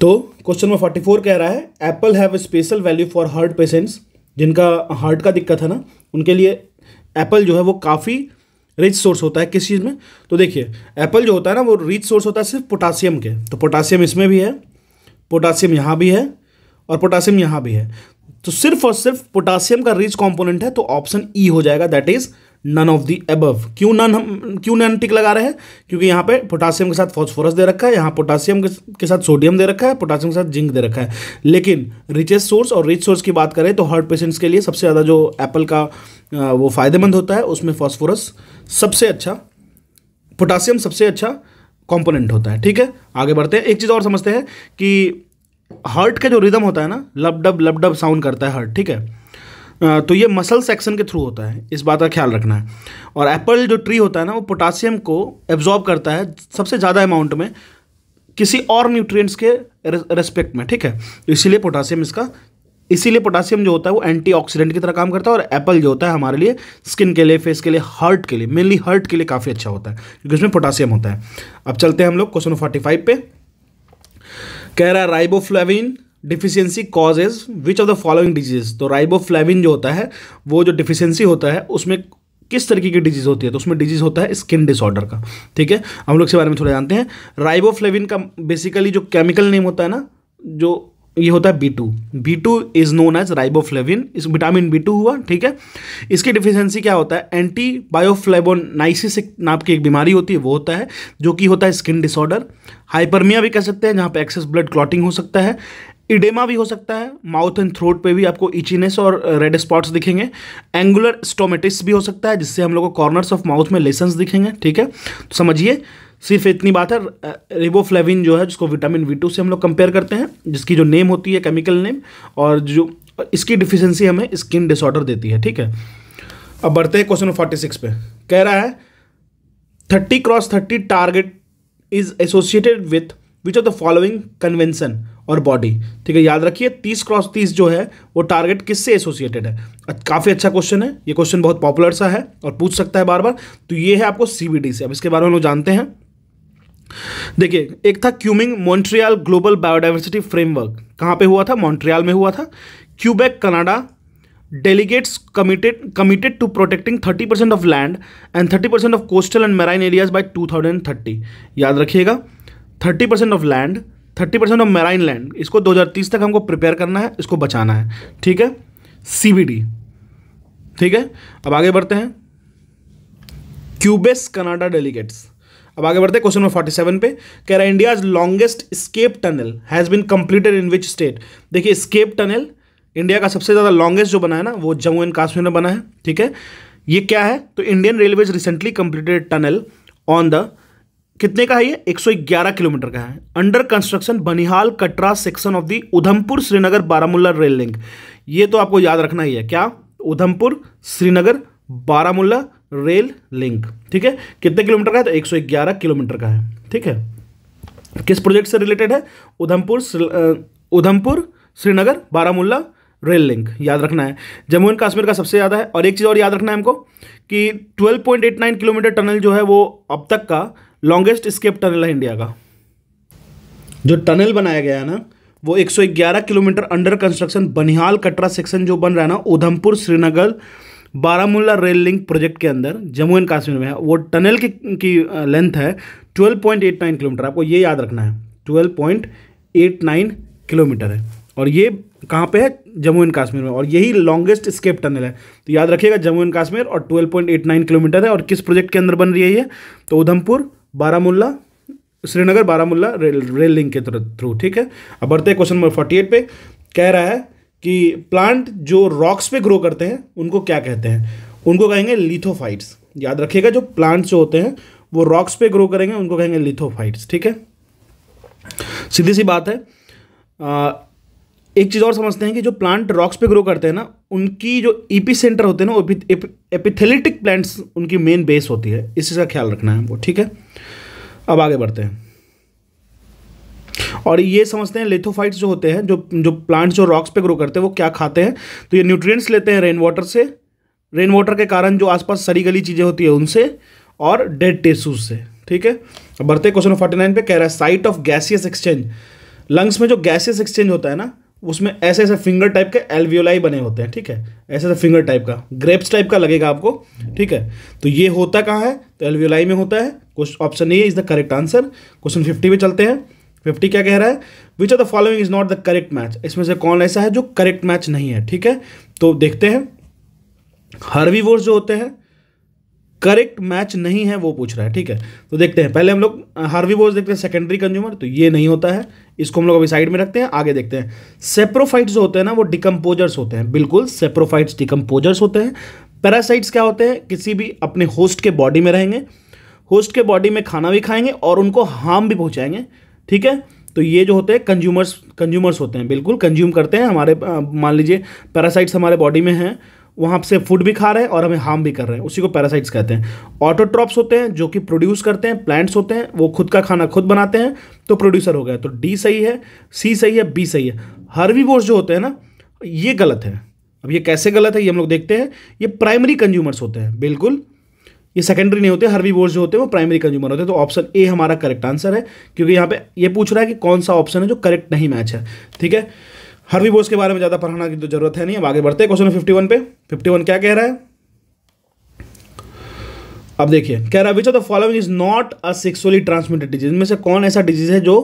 Speaker 1: तो क्वेश्चन नंबर फोर्टी फोर कह रहा है apple have a special value for heart patients जिनका हार्ट का दिक्कत है ना उनके लिए एप्पल जो है वो काफ़ी रिच सोर्स होता है किस चीज़ में तो देखिए एप्पल जो होता है ना वो रिच सोर्स होता है सिर्फ पोटासियम के तो पोटासियम इसमें भी है पोटासियम यहाँ भी है और पोटासियम यहाँ भी है तो सिर्फ और सिर्फ पोटासियम का रिच कंपोनेंट है तो ऑप्शन ई e हो जाएगा that is none of the above क्यों नन हम क्यों नन टिक लगा रहे हैं क्योंकि यहाँ पे पोटासियम के साथ फॉस्फोरस दे रखा है यहाँ पोटासियम के साथ सोडियम दे रखा है पोटासियम के साथ जिंक दे रखा है लेकिन रिचेस्ट सोर्स और रिच सोर्स की बात करें तो हार्ट पेशेंट्स के लिए सबसे ज़्यादा जो एप्पल का वो फ़ायदेमंद होता है उसमें फॉस्फोरस सबसे अच्छा पोटासियम सबसे अच्छा कॉम्पोनेंट होता है ठीक है आगे बढ़ते हैं एक चीज़ और समझते हैं कि हार्ट का जो रिदम होता है ना लब डब साउंड करता है हार्ट ठीक है तो ये मसल सेक्शन के थ्रू होता है इस बात का ख्याल रखना है और एप्पल जो ट्री होता है ना वो पोटासियम को एब्जॉर्ब करता है सबसे ज़्यादा अमाउंट में किसी और न्यूट्रिएंट्स के रेस्पेक्ट में ठीक है तो इसीलिए पोटासियम इसका इसीलिए पोटासियम जो होता है वो एंटीऑक्सीडेंट की तरह काम करता है और एप्पल जो होता है हमारे लिए स्किन के लिए फेस के लिए हार्ट के लिए मेनली हार्ट के लिए काफ़ी अच्छा होता है क्योंकि उसमें पोटासियम होता है अब चलते हैं हम लोग क्वेश्चन फोर्टी फाइव पे कह रहा है riboflavin deficiency causes which of the following disease तो राइबोफ्लेविन जो होता है वो जो डिफिशियंसी होता है उसमें किस तरीके की डिजीज होती है तो उसमें डिजीज होता है स्किन डिसऑर्डर का ठीक है हम लोग इसके बारे में थोड़ा जानते हैं राइबोफ्लेविन का बेसिकली जो केमिकल नेम होता है ना जो ये होता है B two B two is known as riboflavin इस विटामिन बी टू हुआ ठीक है इसकी डिफिशियंसी क्या होता है एंटी बायोफ्लेबोनाइसिस नाप की एक बीमारी होती है वो होता है जो कि होता है स्किन डिसऑर्डर हाइपरमिया भी कह सकते हैं जहाँ पे एक्सेस ब्लड क्लॉटिंग हो सकता है इडेमा भी हो सकता है माउथ एंड थ्रोट पे भी आपको इचीनेस और रेड स्पॉट्स दिखेंगे एंगुलर स्टोमेटिस भी हो सकता है जिससे हम लोग को कॉर्नर्स ऑफ माउथ में लेसन्स दिखेंगे ठीक है तो समझिए सिर्फ इतनी बात है रिबोफ्लेविन जो है जिसको विटामिन वी टू से हम लोग कंपेयर करते हैं जिसकी जो नेम होती है केमिकल नेम और जो इसकी डिफिशेंसी हमें स्किन डिसऑर्डर देती है ठीक है अब बढ़ते हैं क्वेश्चन फोर्टी सिक्स पे कह रहा है thirty cross thirty target is associated with which of the following convention और बॉडी ठीक है याद रखिए तीस क्रॉस तीस जो है वो टारगेट किससे एसोसिएटेड है काफ़ी अच्छा क्वेश्चन है ये क्वेश्चन बहुत पॉपुलर सा है और पूछ सकता है बार बार तो ये है आपको सी से अब इसके बारे में लोग जानते हैं देखिए एक था Kunming Montreal global biodiversity framework कहाँ पे हुआ था मॉन्ट्रियल में हुआ था Quebec Canada delegates committed committed to protecting 30 percent of land and 30 percent of coastal and marine areas by 2030 याद रखिएगा 30 percent of land 30 percent of marine land इसको 2030 तक हमको प्रिपेयर करना है इसको बचाना है ठीक है सीबीडी ठीक है अब आगे बढ़ते हैं क्यूबेस कनाडा डेलीगेट्स अब आगे बढ़ते क्वेश्चन नंबर फोर्टी सेवन पे कह रहा है India longest escape tunnel has been completed in which state देखिए स्केप टनल इंडिया का सबसे ज़्यादा लॉन्गेस्ट जो बना है ना वो जम्मू एंड कश्मीर में बना है ठीक है ये क्या है तो Indian railways recently completed tunnel on the कितने का है ये 111 किलोमीटर का है under construction Banihal Katra section of the Udhampur Srinagar Baramulla rail link ये तो आपको याद रखना ही है क्या उधमपुर श्रीनगर बारामूला रेल लिंक ठीक है कितने किलोमीटर का है तो 111 किलोमीटर का है ठीक है किस प्रोजेक्ट से रिलेटेड है उधमपुर उधमपुर श्रीनगर बारामूला रेल लिंक याद रखना है जम्मू एंड कश्मीर का सबसे ज़्यादा है और एक चीज़ और याद रखना है हमको कि 12.89 किलोमीटर टनल जो है वो अब तक का लॉन्गेस्ट स्केप टनल है इंडिया का जो टनल बनाया गया है ना वो 111 kilometre under construction Banihal Katra section जो बन रहा है ना Udhampur Srinagar Baramulla rail link project के अंदर जम्मू एंड कश्मीर में है वो टनल की, की लेंथ है 12.89 किलोमीटर आपको ये याद रखना है 12.89 किलोमीटर है और ये कहाँ पे है जम्मू एंड कश्मीर में और यही लॉन्गेस्ट स्केप टनल है तो याद रखिएगा जम्मू एंड कश्मीर और 12.89 किलोमीटर है और किस प्रोजेक्ट के अंदर बन रही है ये तो Udhampur Baramulla Srinagar Baramulla rail rail link के थ्रू ठीक है अब बढ़ते क्वेश्चन नंबर फोर्टी एट पे कह रहा है कि प्लांट जो रॉक्स पे ग्रो करते हैं उनको क्या कहते हैं उनको कहेंगे लिथोफाइट्स याद रखिएगा जो प्लांट्स जो होते हैं वो रॉक्स पे ग्रो करेंगे उनको कहेंगे लिथोफाइट्स ठीक है सीधी सी बात है आ, एक चीज़ और समझते हैं कि जो प्लांट रॉक्स पे ग्रो करते हैं ना उनकी जो ईपी सेंटर होते हैं ना एपिथेलिटिक प्लांट्स उनकी मेन बेस होती है इस चीज़ का ख्याल रखना है वो ठीक है अब आगे बढ़ते हैं और ये समझते हैं लेथोफाइट्स जो होते हैं जो जो प्लांट्स जो रॉक्स पे ग्रो करते हैं वो क्या खाते हैं तो ये न्यूट्रिएंट्स लेते हैं रेन वाटर से रेन वाटर के कारण जो आसपास सरी गली चीज़ें होती है उनसे और डेड टेसूस से ठीक है बढ़ते क्वेश्चन फोर्टी नाइन पर कह रहा है site of gaseous exchange lungs में जो गैसियस एक्सचेंज होता है ना उसमें ऐसे ऐसे फिंगर टाइप के एल्वियोलाई बने होते हैं ठीक है ऐसे ऐसे फिंगर टाइप का ग्रेप्स टाइप का लगेगा आपको ठीक है तो ये होता कहाँ है तो एल्वियोलाई में होता है कुछ ऑप्शन नहीं है is the correct answer question fifty में चलते हैं फिफ्टी क्या कह रहा है which of the following is not the correct match इसमें से कौन ऐसा है जो करेक्ट मैच नहीं है ठीक है तो देखते हैं वोर्स जो होते हैं करेक्ट मैच नहीं है वो पूछ रहा है ठीक है तो देखते हैं पहले हम लोग हार्वी वोर्स देखते हैं सेकेंडरी कंज्यूमर तो ये नहीं होता है इसको हम लोग अभी साइड में रखते हैं आगे देखते हैं सेप्रोफाइट्स होते हैं ना वो डिकम्पोजर्स होते हैं बिल्कुल सेप्रोफाइट्स डिकम्पोजर्स होते हैं पैरासाइट्स क्या होते हैं किसी भी अपने होस्ट के बॉडी में रहेंगे होस्ट के बॉडी में खाना भी खाएंगे और उनको हार्म भी पहुंचाएंगे ठीक है तो ये जो होते हैं कंज्यूमर्स कंज्यूमर्स होते हैं बिल्कुल कंज्यूम करते हैं हमारे मान लीजिए पैरासाइट्स हमारे बॉडी में हैं वहाँ से फूड भी खा रहे हैं और हमें हार्म भी कर रहे हैं उसी को पैरासाइट्स कहते हैं ऑटोट्रॉप्स होते हैं जो कि प्रोड्यूस करते हैं प्लांट्स होते हैं वो खुद का खाना खुद बनाते हैं तो प्रोड्यूसर हो गया तो डी सही है सी सही है बी सही है हर्वीवोर्स जो होते हैं ना ये गलत है अब ये कैसे गलत है ये हम लोग देखते हैं ये प्राइमरी कंज्यूमर्स होते हैं बिल्कुल ये सेकेंडरी नहीं होते हर्वी बोर्स जो होते हैं वो प्राइमरी कंज्यूमर होते हैं तो ऑप्शन ए हमारा करेक्ट आंसर है क्योंकि यहाँ पे ये पूछ रहा है कि कौन सा ऑप्शन है जो करेक्ट नहीं मैच है ठीक है हर्वी बोर्स के बारे में ज़्यादा पढ़ाना की तो जरूरत है नहीं अब आगे बढ़ते हैं क्वेश्चन फिफ्टी वन पे फिफ्टी वन क्या कह रहा है अब देखिए कह रहा है which of the following is not a sexually transmitted disease इनमें से कौन ऐसा डिजीज है जो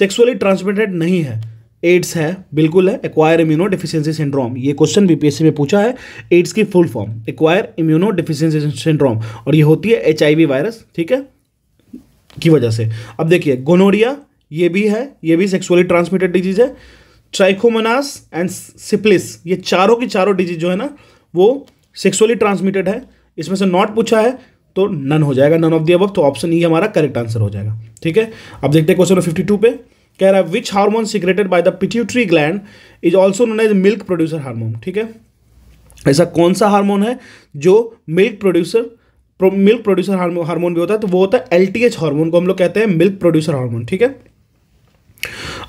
Speaker 1: सेक्सुअली ट्रांसमिटेड नहीं है एड्स है बिल्कुल है एक्वायर इम्यूनो डिफिशियंसी सिंड्रोम ये क्वेश्चन बीपीएससी में पूछा है एड्स की full form acquire immuno deficiency syndrome और ये होती है एच वायरस ठीक है की वजह से अब देखिए गोनोरिया ये भी है ये भी सेक्सुअली ट्रांसमिटेड डिजीज है ट्राइकोमोनास एंड सिप्लिस ये चारों की चारों डिजीज जो है ना वो सेक्सुअली ट्रांसमिटेड है इसमें से नॉट पूछा है तो नन हो जाएगा नन ऑफ दी अब तो ऑप्शन ई e हमारा करेक्ट आंसर हो जाएगा ठीक है अब देखते हैं क्वेश्चन फिफ्टी टू पे कह रहा है which hormone secreted by the pituitary gland is also known as milk producer hormone ठीक है ऐसा कौन सा हार्मोन है जो milk producer milk producer hormone भी होता है तो वो होता है एल हार्मोन को हम लोग कहते हैं मिल्क प्रोड्यूसर हार्मोन ठीक है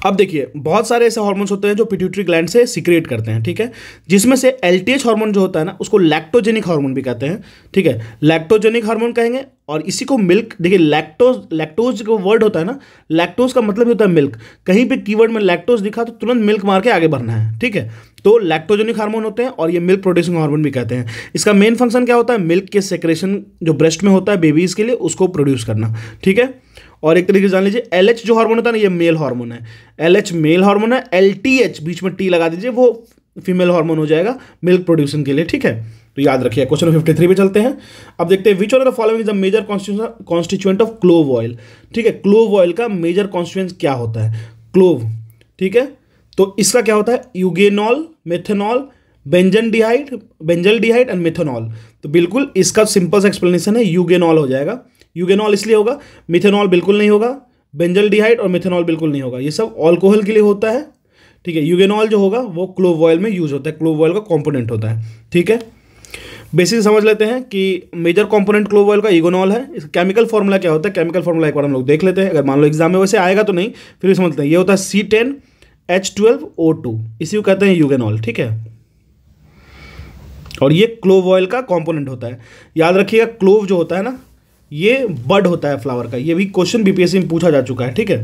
Speaker 1: अब देखिए बहुत सारे ऐसे हार्मोन्स होते हैं जो पिट्यूटरी ग्लैंड से सिक्रिएट करते हैं ठीक है जिसमें से एल हार्मोन जो होता है ना उसको लैक्टोजेनिक हार्मोन भी कहते हैं ठीक है लैक्टोजेनिक हार्मोन कहेंगे और इसी को मिल्क देखिए लैक्टोज लैक्टोज का वर्ड होता है ना लैक्टोज का मतलब होता है मिल्क कहीं पे कीवर्ड में लैक्टोज दिखा तो तुरंत मिल्क मार के आगे बढ़ना है ठीक है तो लैक्टोजेनिक हार्मोन होते हैं और ये मिल्क प्रोड्यूसिंग हार्मोन भी कहते हैं इसका मेन फंक्शन क्या होता है मिल्क के सेक्रेशन जो ब्रेस्ट में होता है बेबीज़ के लिए उसको प्रोड्यूस करना ठीक है और एक तरीके से जान लीजिए एल जो हार्मोन होता है ना ये मेल हार्मोन है एल मेल हार्मोन है एल बीच में टी लगा दीजिए वो फीमेल हार्मोन हो जाएगा मिल्क प्रोड्यूशन के लिए ठीक है तो याद रखिए क्वेश्चन फिफ्टी थ्री पे चलते हैं अब देखते हैं which on the following is a major constituent of clove oil ठीक है क्लोव ऑयल का मेजर कॉन्स्टिट्यूएंस क्या होता है क्लोव ठीक है तो इसका क्या होता है eugenol methanol benzaldehyde benzaldehyde and methanol तो बिल्कुल इसका सिंपल सा एक्सप्लेनेशन है यूगेनॉल हो जाएगा यूगेनॉल इसलिए होगा मिथेनॉल बिल्कुल नहीं होगा बेंजल डिहाइड और मिथेनॉल बिल्कुल नहीं होगा ये सब अल्कोहल के लिए होता है ठीक है यूगेनॉल जो होगा वो क्लोव ऑयल में यूज होता है क्लोव ऑयल का कॉम्पोनेंट होता है ठीक है बेसिक समझ लेते हैं कि मेजर कॉम्पोनेंट क्लोव ऑयल का इगोनॉल है इसका केमिकल फॉर्मूला क्या होता है केमिकल फॉर्मूला एक बार हम लोग देख लेते हैं अगर मान लो एग्जाम में वैसे आएगा तो नहीं फिर भी समझते हैं ये होता है C ten H twelve O two इसी को कहते हैं यूगेनॉल ठीक है और ये क्लोव ऑयल का कॉम्पोनेंट होता है याद रखिएगा क्लोव जो होता है ना ये बड होता है फ्लावर का ये भी क्वेश्चन बीपीएससी में पूछा जा चुका है ठीक है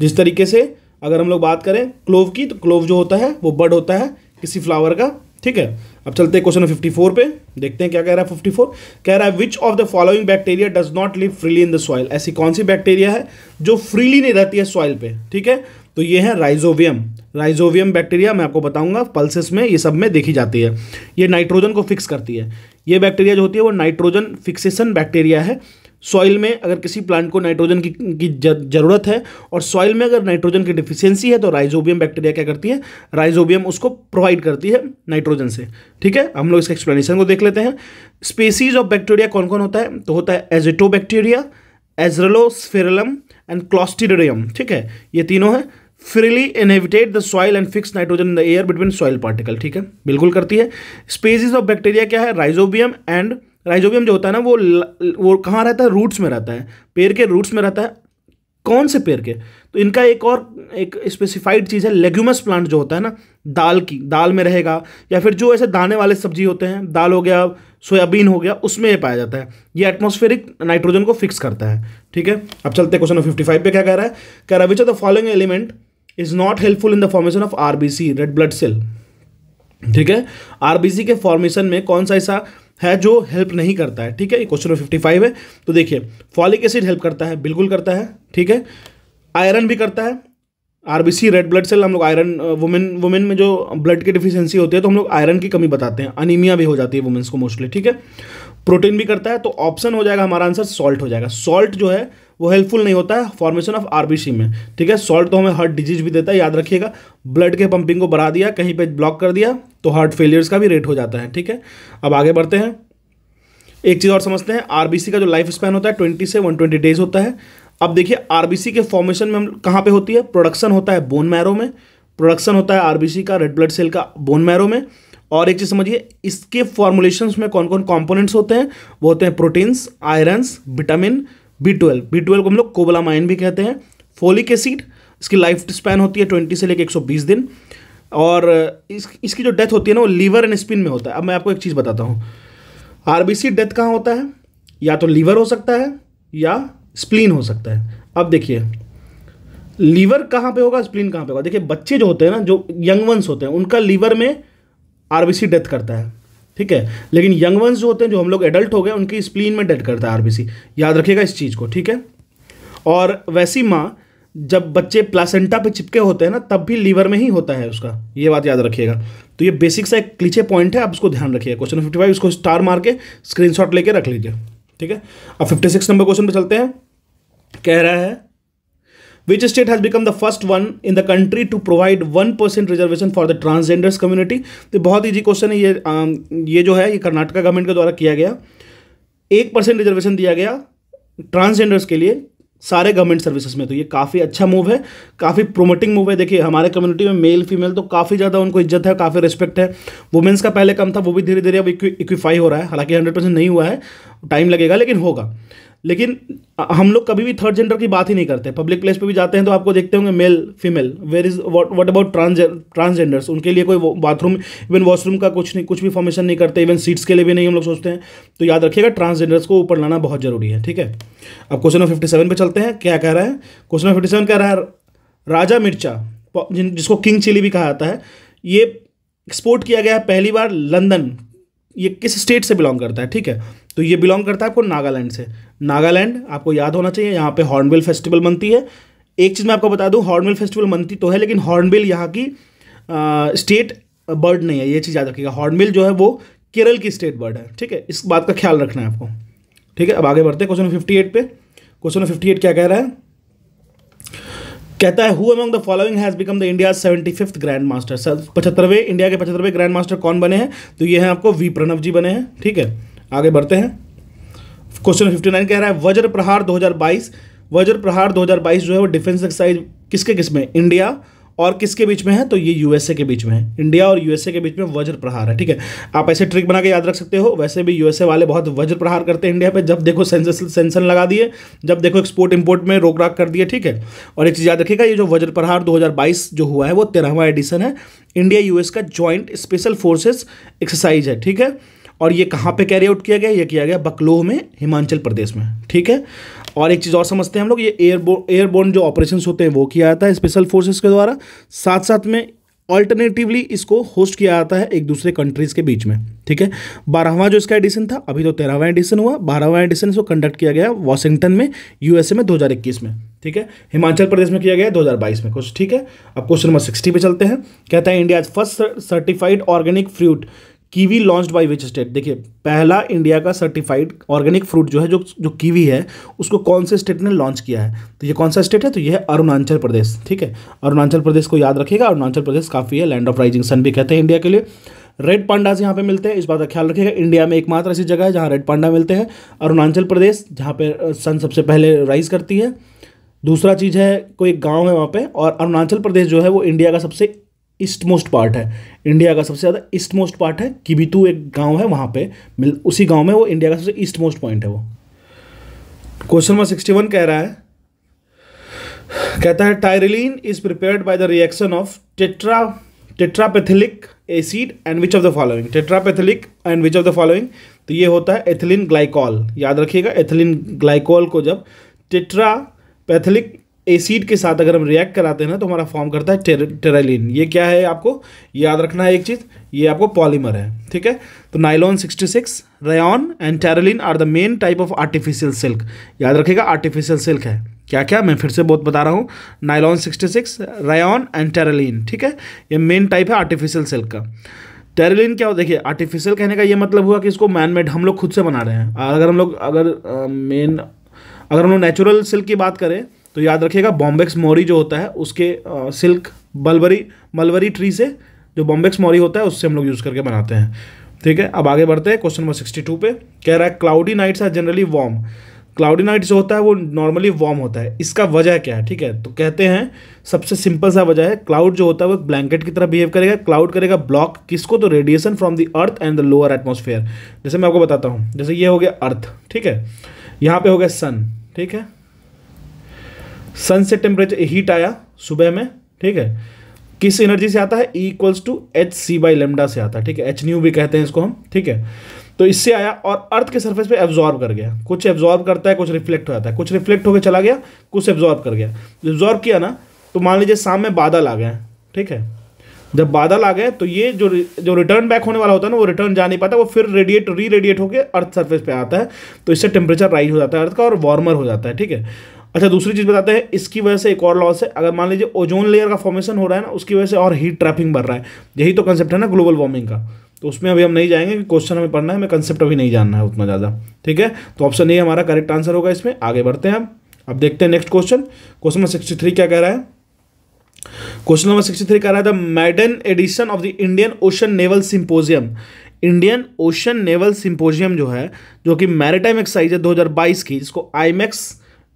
Speaker 1: जिस तरीके से अगर हम लोग बात करें क्लोव की तो क्लोव जो होता है वो बड होता है किसी फ्लावर का ठीक है अब चलते हैं क्वेश्चन फिफ्टी फोर पे देखते हैं क्या कह रहा है फिफ्टी फोर कह रहा है which of the following bacteria does not live freely in the soil ऐसी कौन सी बैक्टीरिया है जो फ्रीली नहीं रहती है सॉइल पे ठीक है तो ये है राइजोवियम राइजोवियम बैक्टीरिया मैं आपको बताऊंगा पल्सेस में ये सब में देखी जाती है ये नाइट्रोजन को फिक्स करती है ये बैक्टीरिया जो होती है वो नाइट्रोजन फिक्सेशन बैक्टीरिया है सॉइल में अगर किसी प्लांट को नाइट्रोजन की, की ज़रूरत है और सॉइल में अगर नाइट्रोजन की डिफिशियंसी है तो राइजोबियम बैक्टीरिया क्या करती है राइजोबियम उसको प्रोवाइड करती है नाइट्रोजन से ठीक है हम लोग इसका एक्सप्लेनेशन को देख लेते हैं स्पेसीज ऑफ बैक्टीरिया कौन कौन होता है तो होता है एजिटो बैक्टीरिया एजरलोस्फेरलम एंड क्लॉस्टिडोरियम ठीक है ये तीनों है freely inhabit the soil and fix nitrogen in the air between soil particle ठीक है बिल्कुल करती है स्पेसिस ऑफ बैक्टीरिया क्या है राइजोबियम एंड राइजोबियम जो होता है ना वो वो कहाँ रहता है रूट्स में रहता है पेड़ के रूट्स में रहता है कौन से पेड़ के तो इनका एक और एक स्पेसिफाइड चीज़ है लेग्यूमस प्लांट जो होता है ना दाल की दाल में रहेगा या फिर जो ऐसे दाने वाले सब्जी होते हैं दाल हो गया सोयाबीन हो गया उसमें ये पाया जाता है ये एटमॉस्फेरिक नाइट्रोजन को फिक्स करता है ठीक है अब चलते क्वेश्चन फिफ्टी फाइव पे क्या कह रहा है कह रहा है which are the following element is not helpful in the formation of RBC red blood cell ठीक है आरबीसी के फॉर्मेशन में कौन सा ऐसा है जो हेल्प नहीं करता है ठीक है क्वेश्चन नंबर फिफ्टी फाइव है तो देखिए फॉलिक एसिड हेल्प करता है बिल्कुल करता है ठीक है आयरन भी करता है आरबीसी रेड ब्लड सेल हम लोग आयरन वुमेन वुमेन में जो ब्लड की डिफिशियंसी होती है तो हम लोग आयरन की कमी बताते हैं अनिमिया भी हो जाती है वुमेन्स को मोस्टली ठीक है प्रोटीन भी करता है तो ऑप्शन हो जाएगा हमारा आंसर सॉल्ट हो जाएगा सॉल्ट जो है वो हेल्पफुल नहीं होता है फॉर्मेशन ऑफ आरबीसी में ठीक है सॉल्ट तो हमें हार्ट डिजीज भी देता है याद रखिएगा ब्लड के पंपिंग को बढ़ा दिया कहीं पे ब्लॉक कर दिया तो हार्ट फेलियर्स का भी रेट हो जाता है ठीक है अब आगे बढ़ते हैं एक चीज़ और समझते हैं आरबीसी का जो लाइफ स्पैन होता है ट्वेंटी से वन ट्वेंटी डेज होता है अब देखिए आरबीसी के फॉर्मेशन में हम कहाँ होती है प्रोडक्शन होता है बोन मैरो में प्रोडक्शन होता है आरबीसी का रेड ब्लड सेल का बोन मैरो में और एक चीज़ समझिए इसके फॉर्मुलेशन में कौन कौन कॉम्पोनेंट्स होते हैं वो होते हैं proteins irons vitamin B twelve B twelve को हम लोग कोबला माइन भी कहते हैं फोलिक एसिड इसकी लाइफ स्पैन होती है ट्वेंटी से लेकर एक सौ बीस दिन और इस इसकी जो डेथ होती है ना वो लीवर एंड स्पिन में होता है अब मैं आपको एक चीज़ बताता हूँ सी डेथ कहाँ होता है या तो लीवर हो सकता है या स्प्लीन हो सकता है अब देखिए लीवर कहाँ पे होगा स्प्लीन कहाँ पे होगा देखिए बच्चे जो होते हैं ना जो यंग वंस होते हैं उनका लीवर में सी डेथ करता है ठीक है लेकिन यंग वंस जो होते हैं जो हम लोग एडल्ट हो गए उनकी स्प्लीन में डेड करता है आरबीसी याद रखिएगा इस चीज़ को ठीक है और वैसी माँ जब बच्चे प्लासेंटा पे चिपके होते हैं ना तब भी लीवर में ही होता है उसका ये बात याद रखिएगा तो ये बेसिक सा एक क्लीचे पॉइंट है आप उसको ध्यान रखिएगा क्वेश्चन फिफ्टी फाइव इसको स्टार मार के स्क्रीन लेके रख लीजिए ठीक है अब फिफ्टी सिक्स नंबर क्वेश्चन पर चलते हैं कह रहा है which state has become the first one in the country to provide one percent reservation for the transgenders community तो बहुत ईजी क्वेश्चन है ये um, ये जो है ये कर्नाटका गवर्नमेंट के द्वारा किया गया एक परसेंट रिजर्वेशन दिया गया ट्रांसजेंडर्स के लिए सारे गवर्नमेंट सर्विसेज में तो ये काफ़ी अच्छा मूव है काफ़ी प्रोमोटिंग मूव है देखिए हमारे कम्युनिटी में मेल फीमेल तो काफ़ी ज़्यादा उनको इज्जत है काफ़ी रिस्पेक्ट है वुमेंस का पहले कम था वो भी धीरे धीरे अब इक्विफाई हो रहा है हालांकि हंड्रेड परसेंट नहीं हुआ है टाइम लगेगा लेकिन होगा लेकिन हम लोग कभी भी थर्ड जेंडर की बात ही नहीं करते पब्लिक प्लेस पे भी जाते हैं तो आपको देखते होंगे male female where is what about transgenders उनके लिए कोई बाथरूम इवन वॉशरूम का कुछ नहीं कुछ भी फॉर्मेशन नहीं करते इवन सीट्स के लिए भी नहीं हम लोग सोचते हैं तो याद रखिएगा ट्रांसजेंडर्स को ऊपर लाना बहुत जरूरी है ठीक है अब क्वेश्चन नंबर फिफ्टी सेवन पर चलते हैं क्या कह रहा है क्वेश्चन नंबर फिफ्टी सेवन कह रहा है राजा मिर्चा जिसको किंग चिली भी कहा जाता है ये एक्सपोर्ट किया गया है पहली बार लंदन ये किस स्टेट से बिलोंग करता है ठीक है तो ये बिलोंग करता है आपको नागालैंड से नागालैंड आपको याद होना चाहिए यहाँ पे हॉर्नबिल फेस्टिवल मनती है एक चीज़ मैं आपको बता दूँ हॉर्नबिल फेस्टिवल मनती तो है लेकिन हॉर्नबिल यहाँ की स्टेट बर्ड नहीं है ये चीज़ याद रखिएगा हॉर्नबिल जो है वो केरल की स्टेट बर्ड है ठीक है इस बात का ख्याल रखना है आपको ठीक है अब आगे बढ़ते हैं क्वेश्चन फिफ्टी एट पे क्वेश्चन फिफ्टी एट क्या कह रहा है कहता है who among the following has become the India seventy fifth grandmaster sir पचहत्तरवें इंडिया के पचहत्तरवें ग्रैंड मास्टर कौन बने हैं तो ये हैं आपको वी प्रणव जी बने हैं ठीक है आगे बढ़ते हैं क्वेश्चन फिफ्टी नाइन कह रहा है वज्र प्रहार 2022 वज्र प्रहार 2022 जो है वो डिफेंस एक्सरसाइज किसके किस में इंडिया और किसके बीच में है तो ये यूएसए के बीच में है इंडिया और यूएसए के बीच में वज्र प्रहार है ठीक है आप ऐसे ट्रिक बना के याद रख सकते हो वैसे भी यूएसए वाले बहुत वज्र प्रहार करते हैं इंडिया पे जब देखो सेंसन लगा दिए जब देखो एक्सपोर्ट इंपोर्ट में रोक राक कर दिए ठीक है और एक चीज़ याद रखिएगा ये जो वज्र प्रहार दो जो हुआ है वो तेरहवा एडिशन है इंडिया यूएस का ज्वाइंट स्पेशल फोर्सेस एक्सरसाइज है ठीक है और ये कहाँ पे कैरी आउट किया गया ये किया गया बकलोह में हिमाचल प्रदेश में ठीक है और एक चीज़ और समझते हैं हम लोग ये एयरबो एयरबोन जो ऑपरेशन होते हैं वो किया जाता है स्पेशल फोर्सेस के द्वारा साथ साथ में ऑल्टरनेटिवली इसको होस्ट किया जाता है एक दूसरे कंट्रीज़ के बीच में ठीक है बारहवा जो इसका एडिशन था अभी तो तेरहवा एडिशन हुआ बारहवा एडिशन इसको कंडक्ट किया गया वाशिंगटन में यूएसए में 2021 में ठीक है हिमाचल प्रदेश में किया गया 2022 में कुछ ठीक है अब क्वेश्चन नंबर सिक्सटी पे चलते हैं कहता है India first certified organic fruit kiwi launch by which state देखिए पहला इंडिया का सर्टिफाइड ऑर्गेनिक फ्रूट जो है जो जो कीवी है उसको कौन से स्टेट ने लॉन्च किया है तो ये कौन सा स्टेट है तो ये है अरुणाचल प्रदेश ठीक है अरुणाचल प्रदेश को याद रखिएगा अरुणाचल प्रदेश काफ़ी है लैंड ऑफ राइजिंग सन भी कहते हैं इंडिया के लिए रेड पांडाज यहाँ पे मिलते हैं इस बात का ख्याल रखिएगा इंडिया में एकमात्र ऐसी जगह है जहाँ रेड पांडा मिलते हैं अरुणाचल प्रदेश जहाँ पे सन सबसे पहले राइज करती है दूसरा चीज़ है कोई गांव है वहाँ पे और अरुणाचल प्रदेश जो है वो इंडिया का सबसे ईस्ट मोस्ट पार्ट है इंडिया का सबसे ज़्यादा ईस्ट मोस्ट पार्ट है किबितू एक गांव है वहाँ पे मिल उसी गांव में वो इंडिया का सबसे ईस्ट मोस्ट पॉइंट है वो क्वेश्चन नंबर सिक्सटी वन कह रहा है कहता है terylene is prepared by the reaction of tetra terephthalic acid and which of the following terephthalic and which of the following तो ये होता है एथिलीन ग्लाइकॉल याद रखिएगा एथिलीन ग्लाइकॉल को जब टेट्रापैथिलिक एसिड के साथ अगर हम रिएक्ट कराते हैं ना तो हमारा फॉर्म करता है टेरालीन ये क्या है आपको याद रखना है एक चीज़ ये आपको पॉलीमर है ठीक है तो nylon 66 rayon and terylene are the main type of artificial silk याद रखेगा आर्टिफिशियल सिल्क है क्या क्या मैं फिर से बहुत बता रहा हूँ nylon six rayon and terylene ठीक है ये मेन टाइप है आर्टिफिशियल सिल्क का टेरेलिन क्या हो देखिए आर्टिफिशियल कहने का ये मतलब हुआ कि इसको मैन मेड हम लोग खुद से बना रहे हैं अगर हम लोग अगर मेन अगर हम लोग नेचुरल सिल्क की बात करें तो याद रखिएगा बॉम्बेक्स मोरी जो होता है उसके आ, सिल्क बलबरी मलबरी ट्री से जो बॉम्बेक्स मोरी होता है उससे हम लोग यूज़ करके बनाते हैं ठीक है अब आगे बढ़ते हैं क्वेश्चन नंबर सिक्सटी टू पे कह रहा है cloudy nights are generally warm cloudy nights जो होता है वो नॉर्मली वार्म होता है इसका वजह क्या है ठीक है तो कहते हैं सबसे सिंपल सा वजह है क्लाउड जो होता है वो ब्लैंकेट की तरह बिहेव करेगा क्लाउड करेगा ब्लॉक किसको तो radiation from the earth and the lower atmosphere जैसे मैं आपको बताता हूँ जैसे ये हो गया अर्थ ठीक है यहाँ पे हो गया सन ठीक है सन से टेम्परेचर हीट आया सुबह में ठीक है किस एनर्जी से आता है E equals to H C by lambda से आता है ठीक है एच न्यू भी कहते हैं इसको हम ठीक है तो इससे आया और अर्थ के सरफेस पे एब्जॉर्ब कर गया कुछ एब्जॉर्ब करता है कुछ रिफ्लेक्ट हो जाता है कुछ रिफ्लेक्ट होकर चला गया कुछ एब्जॉर्ब कर गया एब्जॉर्ब किया ना तो मान लीजिए शाम में बादल आ गए ठीक है जब बादल आ गए तो ये जो जो रिटर्न बैक होने वाला होता है ना वो रिटर्न जा नहीं पाता वो फिर रेडिएट री रेडिएट होकर अर्थ सर्फेस पर आता है तो इससे टेम्परेचर राइज हो जाता है अर्थ का और वार्मर हो जाता है ठीक है अच्छा दूसरी चीज़ बताते हैं इसकी वजह से एक और लॉस है अगर मान लीजिए ओजोन लेयर का फॉर्मेशन हो रहा है ना उसकी वजह से और हीट ट्रैपिंग बढ़ रहा है यही तो कंसेप्ट है ना ग्लोबल वार्मिंग का तो उसमें अभी हम नहीं जाएंगे कि क्वेश्चन हमें पढ़ना है हमें कंसेप्ट अभी नहीं जानना है उतना ज़्यादा ठीक है तो ऑप्शन ए हमारा करेक्ट आंसर होगा इसमें आगे बढ़ते हैं हम अब देखते हैं next question question number sixty three क्या कह रहा है क्वेश्चन नंबर सिक्सटी थ्री कह रहा है the maiden edition of the Indian Ocean naval symposium Indian Ocean naval symposium जो है जो कि मैरिटाइम एक्साइज है बाईस की जिसको आईमैक्स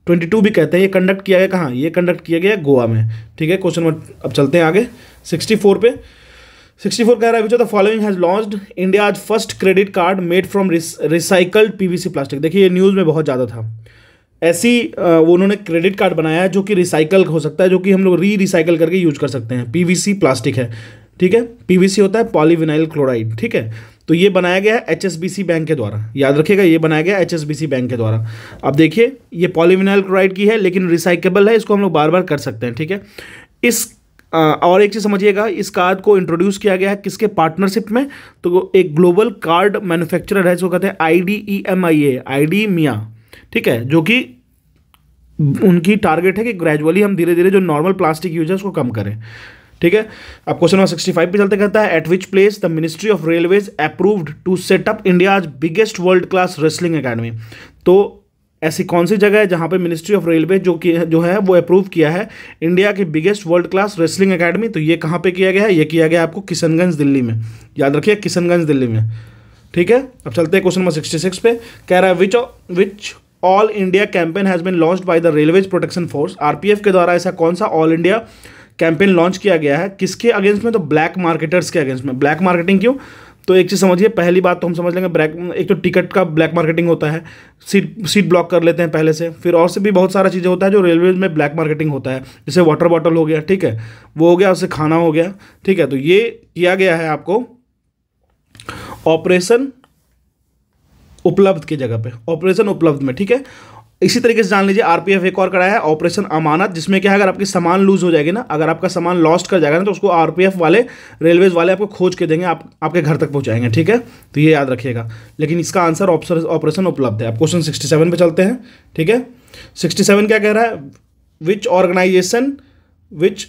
Speaker 1: ट्वेंटी टू भी कहते हैं ये कंडक्ट किया गया कहाँ ये कंडक्ट किया गया गोवा में ठीक है क्वेश्चन नंबर अब चलते हैं आगे सिक्सटी फोर पे सिक्सटी फोर कह रहा है which of the following has launch India आज first credit card made from recycled PVC plastic देखिए ये न्यूज़ में बहुत ज़्यादा था ऐसी वो उन्होंने क्रेडिट कार्ड बनाया है जो कि रिसाइकल हो सकता है जो कि हम लोग री रिसाइकल करके यूज कर सकते हैं पीवीसी प्लास्टिक है ठीक है पीवीसी होता है पॉलीविनाइल क्लोराइड ठीक है तो ये बनाया गया है एच बैंक के द्वारा याद रखिएगा ये बनाया गया एच बैंक के द्वारा अब देखिए ये पॉलीविनाइल क्लोराइड की है लेकिन रिसाइकेबल है इसको हम लोग बार बार कर सकते हैं ठीक है इस आ, और एक चीज़ समझिएगा इस कार्ड को इंट्रोड्यूस किया गया है किसके पार्टनरशिप में तो एक ग्लोबल कार्ड मैन्युफैक्चरर है जिसको कहते हैं I D E M I A IDEMIA ठीक है जो कि उनकी टारगेट है कि ग्रेजुअली हम धीरे धीरे जो नॉर्मल प्लास्टिक यूज है उसको कम करें ठीक है अब क्वेश्चन नंबर सिक्सटी फाइव पे चलते कहता है at which place the ministry of railways approved to set up India biggest world class wrestling academy तो ऐसी कौन सी जगह है जहां पे मिनिस्ट्री ऑफ रेलवे जो कि जो है वो अप्रूव किया है इंडिया की biggest world class wrestling academy तो ये कहाँ पे किया गया है ये किया गया आपको किशनगंज दिल्ली में याद रखिए किशनगंज दिल्ली में ठीक है अब चलते हैं क्वेश्चन नंबर सिक्सटी सिक्स पे कह रहा है which which all India campaign has been launch by the railways protection force RPF के द्वारा ऐसा कौन सा ऑल इंडिया कैंपेन लॉन्च किया गया है किसके अगेंस्ट में तो ब्लैक मार्केटर्स के अगेंस्ट में ब्लैक मार्केटिंग क्यों तो एक चीज़ समझिए पहली बात तो हम समझ लेंगे ब्लैक एक तो टिकट का ब्लैक मार्केटिंग होता है सीट सीट ब्लॉक कर लेते हैं पहले से फिर और से भी बहुत सारा चीज़ें होता है जो रेलवे में ब्लैक मार्केटिंग होता है जैसे वाटर बॉटल हो गया ठीक है वो हो गया उससे खाना हो गया ठीक है तो ये किया गया है आपको ऑपरेशन उपलब्ध की जगह पे ऑपरेशन उपलब्ध में ठीक है इसी तरीके से जान लीजिए आरपीएफ एक और कराया है ऑपरेशन अमानत जिसमें क्या है अगर आपकी सामान लूज हो जाएगी ना अगर आपका सामान लॉस्ट कर जाएगा ना तो उसको आरपीएफ वाले रेलवेज वाले आपको खोज के देंगे आप आपके घर तक पहुंचाएंगे ठीक है तो ये याद रखिएगा लेकिन इसका आंसर ऑपरेशन उपलब्ध है आप क्वेश्चन सिक्सटी सेवन पर चलते हैं ठीक है सिक्सटी सेवन क्या कह रहा है which organisation which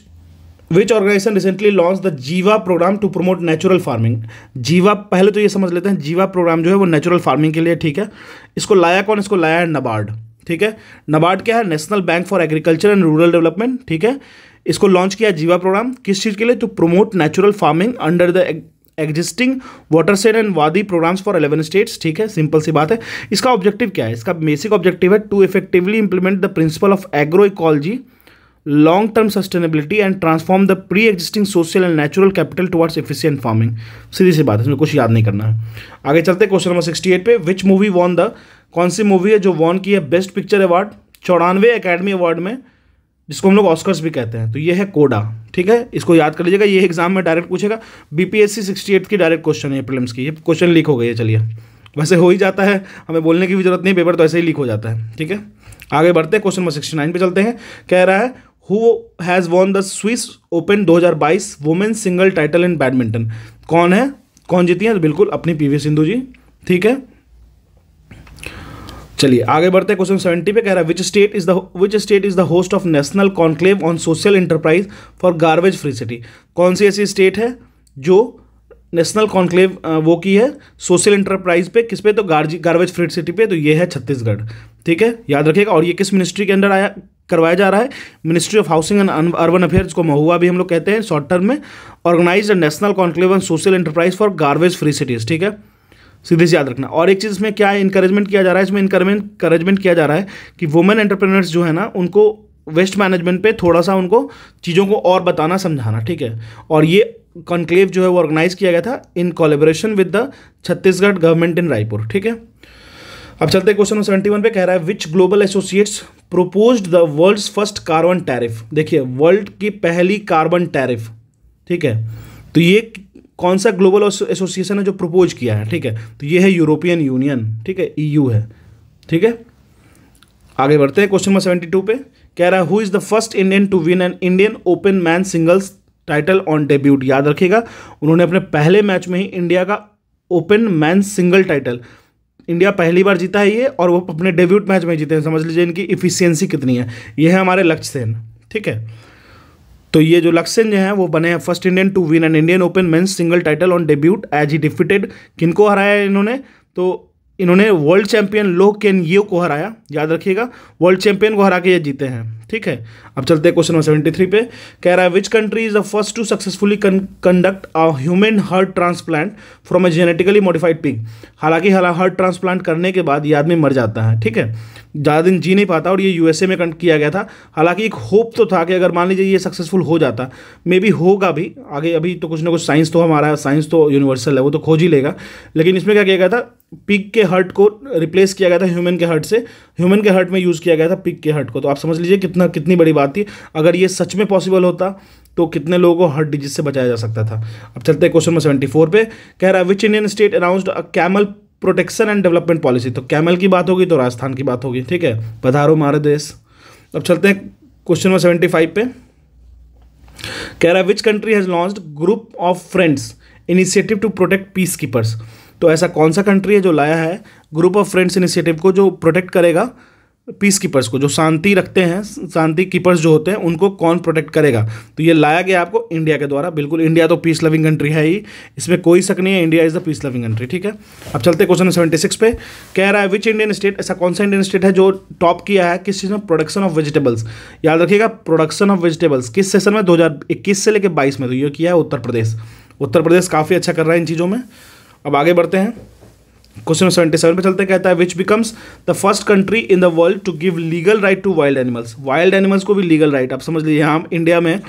Speaker 1: which organisation recently launch the Jiva programme to promote natural farming Jiva पहले तो ये समझ लेते हैं जीवा प्रोग्राम जो है वो नेचुरल फार्मिंग के लिए ठीक है इसको लाया कौन इसको लाया है नबार्ड ठीक है नबार्ड क्या है national bank for agriculture and rural development ठीक है इसको लॉन्च किया जीवा प्रोग्राम किस चीज़ के लिए to promote natural farming under the existing watershed and wadi programmes for eleven states ठीक है सिंपल सी बात है इसका ऑब्जेक्टिव क्या है इसका बेसिक ऑब्जेक्टिव है to effectively implement the principle of agro ecology long term sustainability and transform the pre existing social and natural capital towards efficient farming सीधी सी बात है इसमें कुछ याद नहीं करना है आगे चलते क्वेश्चन नंबर सिक्सटी एट पे विच मूवी वॉन द कौन सी मूवी है जो वॉन की है बेस्ट पिक्चर अवार्ड चौरानवे अकेडमी अवार्ड में जिसको हम लोग ऑस्कर्स भी कहते हैं तो ये है कोडा ठीक है इसको याद कर लीजिएगा ये एग्जाम में डायरेक्ट पूछेगा बीपीएससी एट की डायरेक्ट क्वेश्चन है प्रिलिम्स की ये क्वेश्चन लीक हो गई है चलिए वैसे हो ही जाता है हमें बोलने की भी जरूरत नहीं पेपर तो ऐसे ही लीक हो जाता है ठीक है आगे बढ़ते हैं क्वेश्चन नंबर सिक्सटी नाइन पर चलते हैं कह रहा है who has won the Swiss open बाईस women single title in badminton कौन है कौन जीती है तो बिल्कुल अपनी वी सिंधु जी ठीक है चलिए आगे बढ़ते हैं क्वेश्चन सेवेंटी पे कह रहा है which state is the which state is the host of national conclave on social enterprise for garbage free city कौन सी ऐसी स्टेट है जो नेशनल कॉन्क्लेव वो की है सोशल इंटरप्राइज पे किस पे तो गार्बेज फ्री सिटी पे तो ये है छत्तीसगढ़ ठीक है याद रखिएगा और ये किस मिनिस्ट्री के अंडर आया करवाया जा रहा है ministry of housing and urban affairs को महुआ भी हम लोग कहते हैं शॉर्ट टर्म में organise national conclave on social enterprise for garbage free cities ठीक है सीधे से याद रखना और एक चीज़ इसमें क्या है इंकरेजमेंट किया जा रहा है इसमें इंकरेजमेंट इंकरेजमेंट किया जा रहा है कि वुमेन एंटरप्रेनर्स जो है ना उनको वेस्ट मैनेजमेंट पे थोड़ा सा उनको चीज़ों को और बताना समझाना ठीक है और ये कॉन्क्लेव जो है वो ऑर्गेनाइज किया गया था in collaboration with the Chhattisgarh government in Raipur ठीक है अब चलते हैं क्वेश्चन सेवेंटी वन पे कह रहा है which global associates propose the world first carbon tariff देखिए वर्ल्ड की पहली कार्बन टैरिफ ठीक है तो ये कौन सा ग्लोबल एसोसिएशन है जो प्रपोज किया है ठीक है तो ये है यूरोपियन यूनियन ठीक है ई e है ठीक है आगे बढ़ते हैं क्वेश्चन नंबर सेवेंटी टू पे कह रहा है who is the first Indian to win an Indian open man singles title on debut याद रखिएगा उन्होंने अपने पहले मैच में ही इंडिया का open man single title India पहली बार जीता है ये और वो अपने डेब्यूट मैच में जीते हैं समझ लीजिए इनकी इफिशियंसी कितनी है ये है हमारे लक्ष्य सेन ठीक है तो ये जो लक्ष्य जो है वो बने हैं first Indian to win an Indian open men's single title on debut as he defeated किनको हराया इन्होंने तो इन्होंने वर्ल्ड चैंपियन लो केन यो को हराया याद रखिएगा वर्ल्ड चैंपियन को हरा के ये जीते हैं ठीक है अब चलते हैं क्वेश्चन नंबर सेवेंटी थ्री पे कह रहा है which country is the first to successfully conduct a human heart transplant from a genetically modified pig हालांकि हाला हार्ट ट्रांसप्लांट करने के बाद ये आदमी मर जाता है ठीक है ज़्यादा दिन जी नहीं पाता और ये यूएसए में कंड किया गया था हालांकि एक होप तो था कि अगर मान लीजिए ये सक्सेसफुल हो जाता मे बी होगा भी आगे अभी तो कुछ ना कुछ साइंस तो हमारा साइंस तो यूनिवर्सल है वो तो खोज ही लेगा लेकिन इसमें क्या किया गया था पिग के हर्ट को रिप्लेस किया गया था ह्यूमन के हर्ट से ह्यूमन के हर्ट में यूज़ किया गया था पिक के हर्ट को तो आप समझ लीजिए कितना कितनी बड़ी बात थी अगर ये सच में पॉसिबल होता तो कितने लोगों को हर्ट डिजीज से बचाया जा सकता था अब चलते हैं क्वेश्चन नंबर सेवेंटी फोर पे कह रहा है which Indian state announced a camel protection and development policy तो कैमल की बात होगी तो राजस्थान की बात होगी ठीक है पधारो मारे देश अब चलते हैं क्वेश्चन नंबर सेवेंटी फाइव पे कह रहा है which country has launch group of friends initiative to protect peacekeepers तो ऐसा कौन सा कंट्री है जो लाया है ग्रुप ऑफ फ्रेंड्स इनिशिएटिव को जो प्रोटेक्ट करेगा पीस कीपर्स को जो शांति रखते हैं शांति कीपर्स जो होते हैं उनको कौन प्रोटेक्ट करेगा तो ये लाया गया आपको इंडिया के द्वारा बिल्कुल इंडिया तो पीस लविंग कंट्री है ही इसमें कोई शक नहीं है India is the peace loving country ठीक है अब चलते क्वेश्चन सेवेंटी सिक्स पे कह रहा है विच इंडियन स्टेट ऐसा कौन सा इंडियन स्टेट है जो टॉप किया है किस चीज़ में प्रोडक्शन ऑफ वेजिटेबल्स याद रखिएगा प्रोडक्शन ऑफ वेजिटेबल्स किस सेशन में दो से लेकर बाईस में तो ये किया है उत्तर प्रदेश उत्तर प्रदेश काफ़ी अच्छा कर रहा है इन चीज़ों में अब आगे बढ़ते हैं क्वेश्चन सेवेंटी सेवन पर चलते कहता है which becomes the first country in the world to give legal right to wild animals wild animals को भी लीगल राइट आप समझ लीजिए हम हाँ, इंडिया में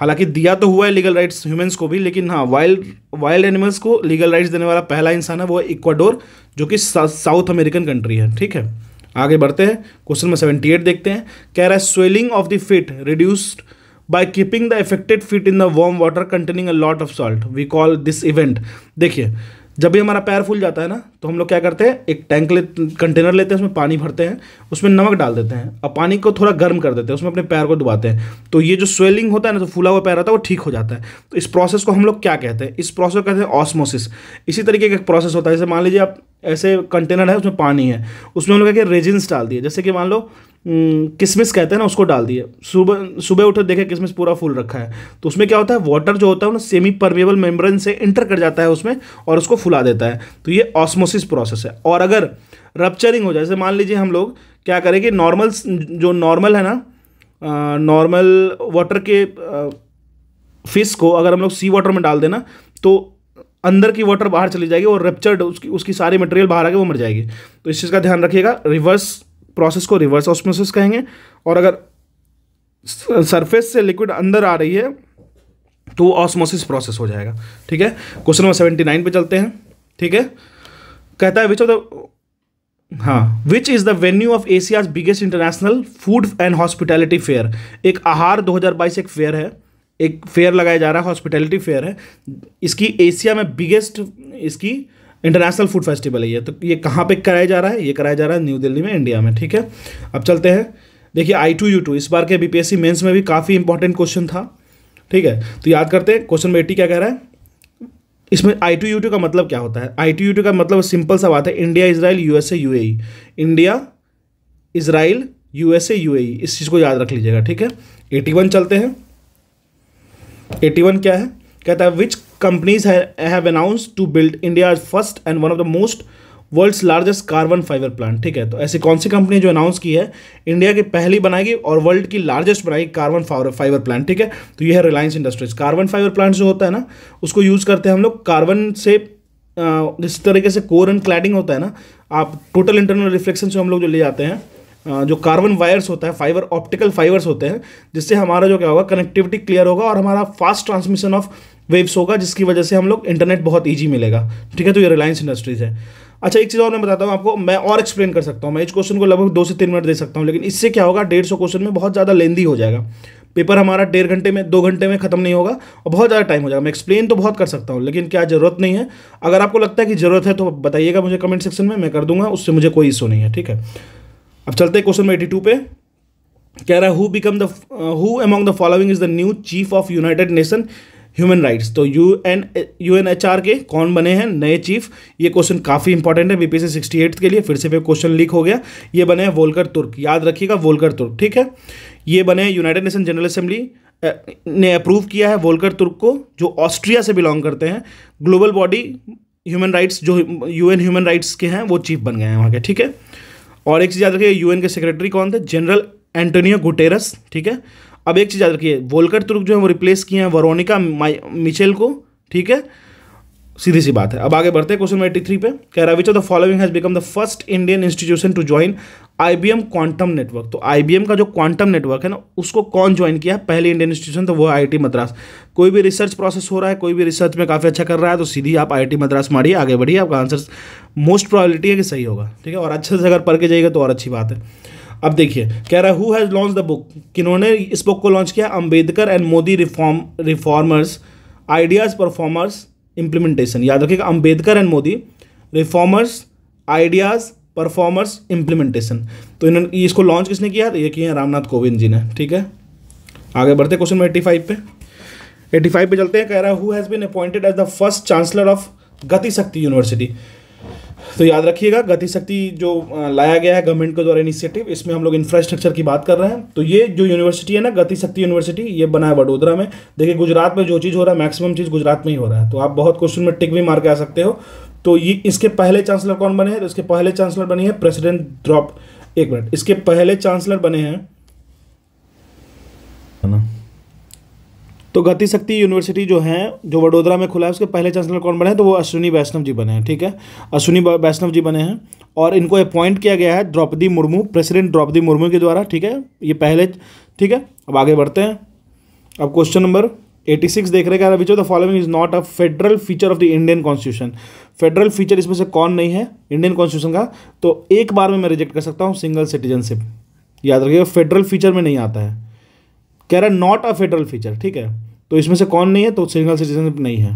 Speaker 1: हालांकि दिया तो हुआ है लीगल राइट्स ह्यूमंस को भी लेकिन हाँ वाइल्ड वाइल्ड एनिमल्स को लीगल राइट्स देने वाला पहला इंसान है वो इक्वाडोर जो कि साउथ अमेरिकन कंट्री है ठीक है आगे बढ़ते हैं क्वेश्चन नंबर सेवेंटी एट देखते हैं कह रहा है swelling of the feet reduced by keeping the affected feet in the warm water containing a lot of salt we call this event देखिए जब भी हमारा पैर फूल जाता है ना तो हम लोग क्या करते हैं एक टैंक ले कंटेनर लेते हैं उसमें पानी भरते हैं उसमें नमक डाल देते हैं और पानी को थोड़ा गर्म कर देते हैं उसमें अपने पैर को डुबाते हैं तो ये जो स्वेलिंग होता है ना तो फूला हुआ पैर होता है वो ठीक हो जाता है तो इस प्रोसेस को हम लोग क्या कहते हैं इस प्रोसेस को कहते हैं ऑस्मोसिस इसी तरीके का एक प्रोसेस होता है जैसे मान लीजिए आप ऐसे कंटेनर है उसमें पानी है उसमें हम लोग क्या रेजिन्स डाल दिए जैसे कि मान लो हम्म, किसमिस कहते हैं ना उसको डाल दिए सुबह सुबह उठे देखे किसमिस पूरा फूल रखा है तो उसमें क्या होता है वाटर जो होता है ना सेमी परमेबल मेम्ब्रेन से इंटर कर जाता है उसमें और उसको फुला देता है तो ये ऑस्मोसिस प्रोसेस है और अगर रपचरिंग हो जाए जैसे मान लीजिए हम लोग क्या करें कि नॉर्मल जो नॉर्मल है ना नॉर्मल वाटर के फिश को अगर हम लोग सी वाटर में डाल देना तो अंदर की वाटर बाहर चली जाएगी और रेप्चर्ड उसकी उसकी सारी मटेरियल बाहर गए वो मर जाएगी तो इस चीज़ का ध्यान रखिएगा रिवर्स प्रोसेस को रिवर्स ऑस्मोसिस कहेंगे और अगर सरफेस से लिक्विड अंदर आ रही है तो ऑस्मोसिस प्रोसेस हो जाएगा ठीक है क्वेश्चन नंबर सेवेंटी नाइन पर चलते हैं ठीक है कहता है विच ऑफ द हाँ which is the venue of Asia's biggest international food and hospitality fair एक आहार 2022 एक फेयर है एक फेयर लगाया जा रहा है हॉस्पिटैलिटी फेयर है इसकी एशिया में बिगेस्ट इसकी इंटरनेशनल फूड फेस्टिवल है ये तो ये कहाँ पे कराया जा रहा है ये कराया जा रहा है न्यू दिल्ली में इंडिया में ठीक है अब चलते हैं देखिए आई टू यू टू इस बार के बी पी में भी काफ़ी इंपॉर्टेंट क्वेश्चन था ठीक है तो याद करते हैं क्वेश्चन बेटी क्या कह रहा है इसमें आई टू यू टू का मतलब क्या होता है आई टू यू टू का मतलब सिंपल सा बात है India Israel U S A U A India Israel U A इस चीज़ को याद रख लीजिएगा ठीक है एटी वन चलते हैं एटी वन क्या है कहता है which companies have announce to build India first and one of the most world's largest carbon fibre plant ठीक है तो ऐसी कौन सी कंपनी जो अनाउंस की है इंडिया की पहली बनाएगी और वर्ल्ड की लार्जेस्ट बनाएगी कार्बन फाइबर प्लांट ठीक है तो ये है Reliance Industries carbon fibre plant जो होता है ना उसको यूज़ करते हैं हम लोग कार्बन से जिस तरीके से कोर एंड क्लैडिंग होता है ना आप टोटल इंटरनल रिफ्लेक्शन से हम लोग जो ले जाते हैं जो कार्बन वायर्स होता है फाइबर ऑप्टिकल फाइबर्स होते हैं जिससे हमारा जो क्या होगा कनेक्टिविटी क्लियर होगा और हमारा फास्ट ट्रांसमिशन ऑफ वेव्स होगा जिसकी वजह से हम लोग इंटरनेट बहुत ईजी मिलेगा ठीक है तो ये रिलायंस इंडस्ट्रीज़ है अच्छा एक चीज़ और मैं बताता हूँ आपको मैं और एक्सप्लेन कर सकता हूँ मैं इस क्वेश्चन को लगभग दो से तीन मिनट दे सकता हूँ लेकिन इससे क्या होगा डेढ़ सौ क्वेश्चन में बहुत ज़्यादा लेंदी हो जाएगा पेपर हमारा डेढ़ घंटे में दो घंटे में खत्म नहीं होगा और बहुत ज़्यादा टाइम हो जाएगा मैं एक्सप्लेन तो बहुत कर सकता हूँ लेकिन क्या ज़रूरत नहीं है अगर आपको लगता है कि ज़रूरत है तो बताइएगा मुझे कमेंट सेक्शन में मैं कर दूंगा उससे मुझे कोई इशू नहीं है ठीक है अब चलते हैं क्वेश्चन एटी टू पे कह रहा है who become the who among the following is the new chief of United Nation human rights तो U N U N H R के कौन बने हैं नए चीफ ये क्वेश्चन काफ़ी इंपॉर्टेंट है बीपीसी सिक्सटी एट के लिए फिर से फिर क्वेश्चन लीक हो गया ये बने हैं वोलकर तुर्क याद रखिएगा वोलकर तुर्क ठीक है ये बने यूनाइटेड नेशन जनरल असेंबली ने अप्रूव किया है वोलकर तुर्क को जो ऑस्ट्रिया से बिलोंग करते हैं ग्लोबल बॉडी ह्यूमन राइट्स जो यू एन ह्यूमन राइट्स के हैं वो चीफ बन गए हैं वहाँ के ठीक है और एक चीज़ याद रखिए यूएन के सेक्रेटरी कौन थे जनरल एंटोनियो गुटेरस ठीक है अब एक चीज़ याद रखिए वोल्कर तुर्क जो है वो रिप्लेस किए हैं वरोनिका मिचेल को ठीक है सीधी सी बात है अब आगे बढ़ते हैं क्वेश्चन एट्टी थ्री पे कह रहा which of the following has become the first Indian institution to join IBM quantum network तो आईबीएम का जो क्वांटम नेटवर्क है ना उसको कौन ज्वाइन किया है पहले इंडियन इंस्टीट्यूशन तो वो है आईटी मद्रास कोई भी रिसर्च प्रोसेस हो रहा है कोई भी रिसर्च में काफ़ी अच्छा कर रहा है तो सीधी आप आईटी मद्रास मारिए आगे बढ़िए आपका आंसर मोस्ट प्रॉबिलिटी है कि सही होगा ठीक है और अच्छे से अगर पढ़ के जाइएगा तो और अच्छी बात है अब देखिए कह रहा है who has launch the book किन्होंने इस बुक को लॉन्च किया Ambedkar and Modi reform reformers ideas performers implementation याद रखिएगा Ambedkar and Modi reformers ideas performers implementation तो इन्होंने इसको लॉन्च किसने किया ये हैं रामनाथ कोविंद जी ने ठीक है आगे बढ़ते क्वेश्चन नंबर एट्टी फाइव पे एट्टी फाइव पे चलते हैं कह रहा है who has been appointed as the first chancellor of Gati Shakti university तो याद रखिएगा गतिशक्ति जो लाया गया है गवर्नमेंट के द्वारा इनिशिएटिव इसमें हम लोग इंफ्रास्ट्रक्चर की बात कर रहे हैं तो ये जो यूनिवर्सिटी है ना गतिशक्ति यूनिवर्सिटी ये बना है वडोदरा में देखिए गुजरात में जो चीज़ हो रहा है मैक्सिमम चीज़ गुजरात में ही हो रहा है तो आप बहुत क्वेश्चन में टिक भी मार के आ सकते हो तो ये इसके पहले चांसलर कौन बने हैं तो इसके पहले चांसलर बनी है प्रेसिडेंट ड्रॉप एक मिनट इसके पहले चांसलर बने हैं तो गति शक्ति यूनिवर्सिटी जो है जो वडोदरा में खुला है उसके पहले चांसलर कौन बने हैं तो वो अश्विनी वैष्णव जी बने हैं ठीक है अश्विनी वैष्णव जी बने हैं और इनको अपॉइंट किया गया है द्रौपदी मुर्मू प्रेसिडेंट द्रौपदी मुर्मू के द्वारा ठीक है ये पहले ठीक है अब आगे बढ़ते हैं अब क्वेश्चन नंबर एटी सिक्स देख रहे हैं which of the following is not a federal feature of the Indian constitution federal feature इसमें से कौन नहीं है इंडियन कॉन्स्टिट्यूशन का तो एक बार में मैं रिजेक्ट कर सकता हूँ सिंगल सिटीजनशिप याद रखिएगा फेडरल फीचर में नहीं आता है कह रहा है नॉट अ फेडरल फीचर ठीक है तो इसमें से कौन नहीं है तो सिंगल सिटीजनशिप नहीं है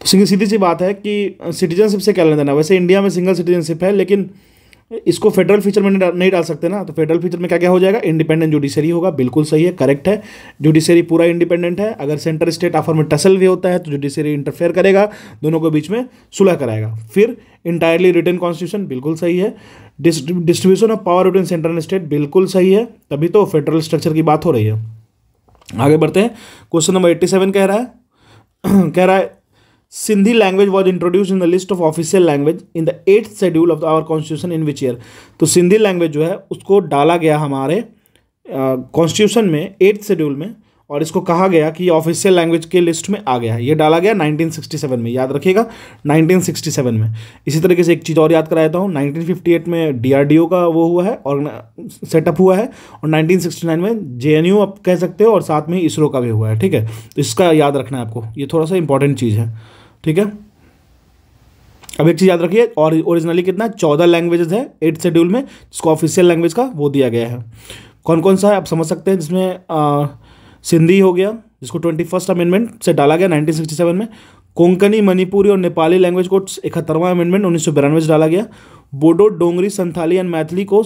Speaker 1: तो सिंगल सीधी सी बात है कि सिटीजनशिप से क्या लेना देना वैसे इंडिया में सिंगल सिटीजनशिप है लेकिन इसको फेडरल फीचर में नहीं डाल सकते ना तो फेडरल फीचर में क्या क्या हो जाएगा इंडिपेंडेंट जुडिशरी होगा बिल्कुल सही है करेक्ट है जुडिशरी पूरा इंडिपेंडेंट है अगर सेंटर स्टेट ऑफर में टसल भी होता है तो जुडिशरी इंटरफेयर करेगा दोनों के बीच में सुलह कराएगा फिर इंटायरली रिटर्न कॉन्स्टिट्यूशन बिल्कुल सही है distribution of power between central and state बिल्कुल सही है तभी तो फेडरल स्ट्रक्चर की बात हो रही है आगे बढ़ते हैं क्वेश्चन नंबर एट्टी सेवन कह रहा है *clears throat* कह रहा है Sindhi language was introduce in the list of official language in the eight schedule of our constitution in which year तो सिंधी लैंग्वेज जो है उसको डाला गया हमारे कॉन्स्टिट्यूशन में एट्थ शेड्यूल में और इसको कहा गया कि ऑफिशियल लैंग्वेज के लिस्ट में आ गया है ये डाला गया 1967 में याद रखिएगा 1967 में इसी तरीके से एक चीज़ और याद करा देता हूँ 1958 में डीआरडीओ का वो हुआ है और सेटअप हुआ है और 1969 में जेएनयू आप कह सकते हो और साथ में इसरो का भी हुआ है ठीक है तो इसका याद रखना है आपको ये थोड़ा सा इंपॉर्टेंट चीज़ है ठीक है अब एक चीज़ याद रखिए और ओरिजिनली कितना है चौदह लैंग्वेजेस है एट शेड्यूल में जिसको ऑफिशियल लैंग्वेज का वो दिया गया है कौन कौन सा है आप समझ सकते हैं जिसमें सिंधी हो गया जिसको ट्वेंटी फर्स्ट अमेंडमेंट से डाला गया 1967 में कोंकणी मणिपुरी और नेपाली लैंग्वेज को इकहत्तरवां अमेंडमेंट उन्नीस सौ से डाला गया बोडो डोंगरी संथाली एंड मैथिली को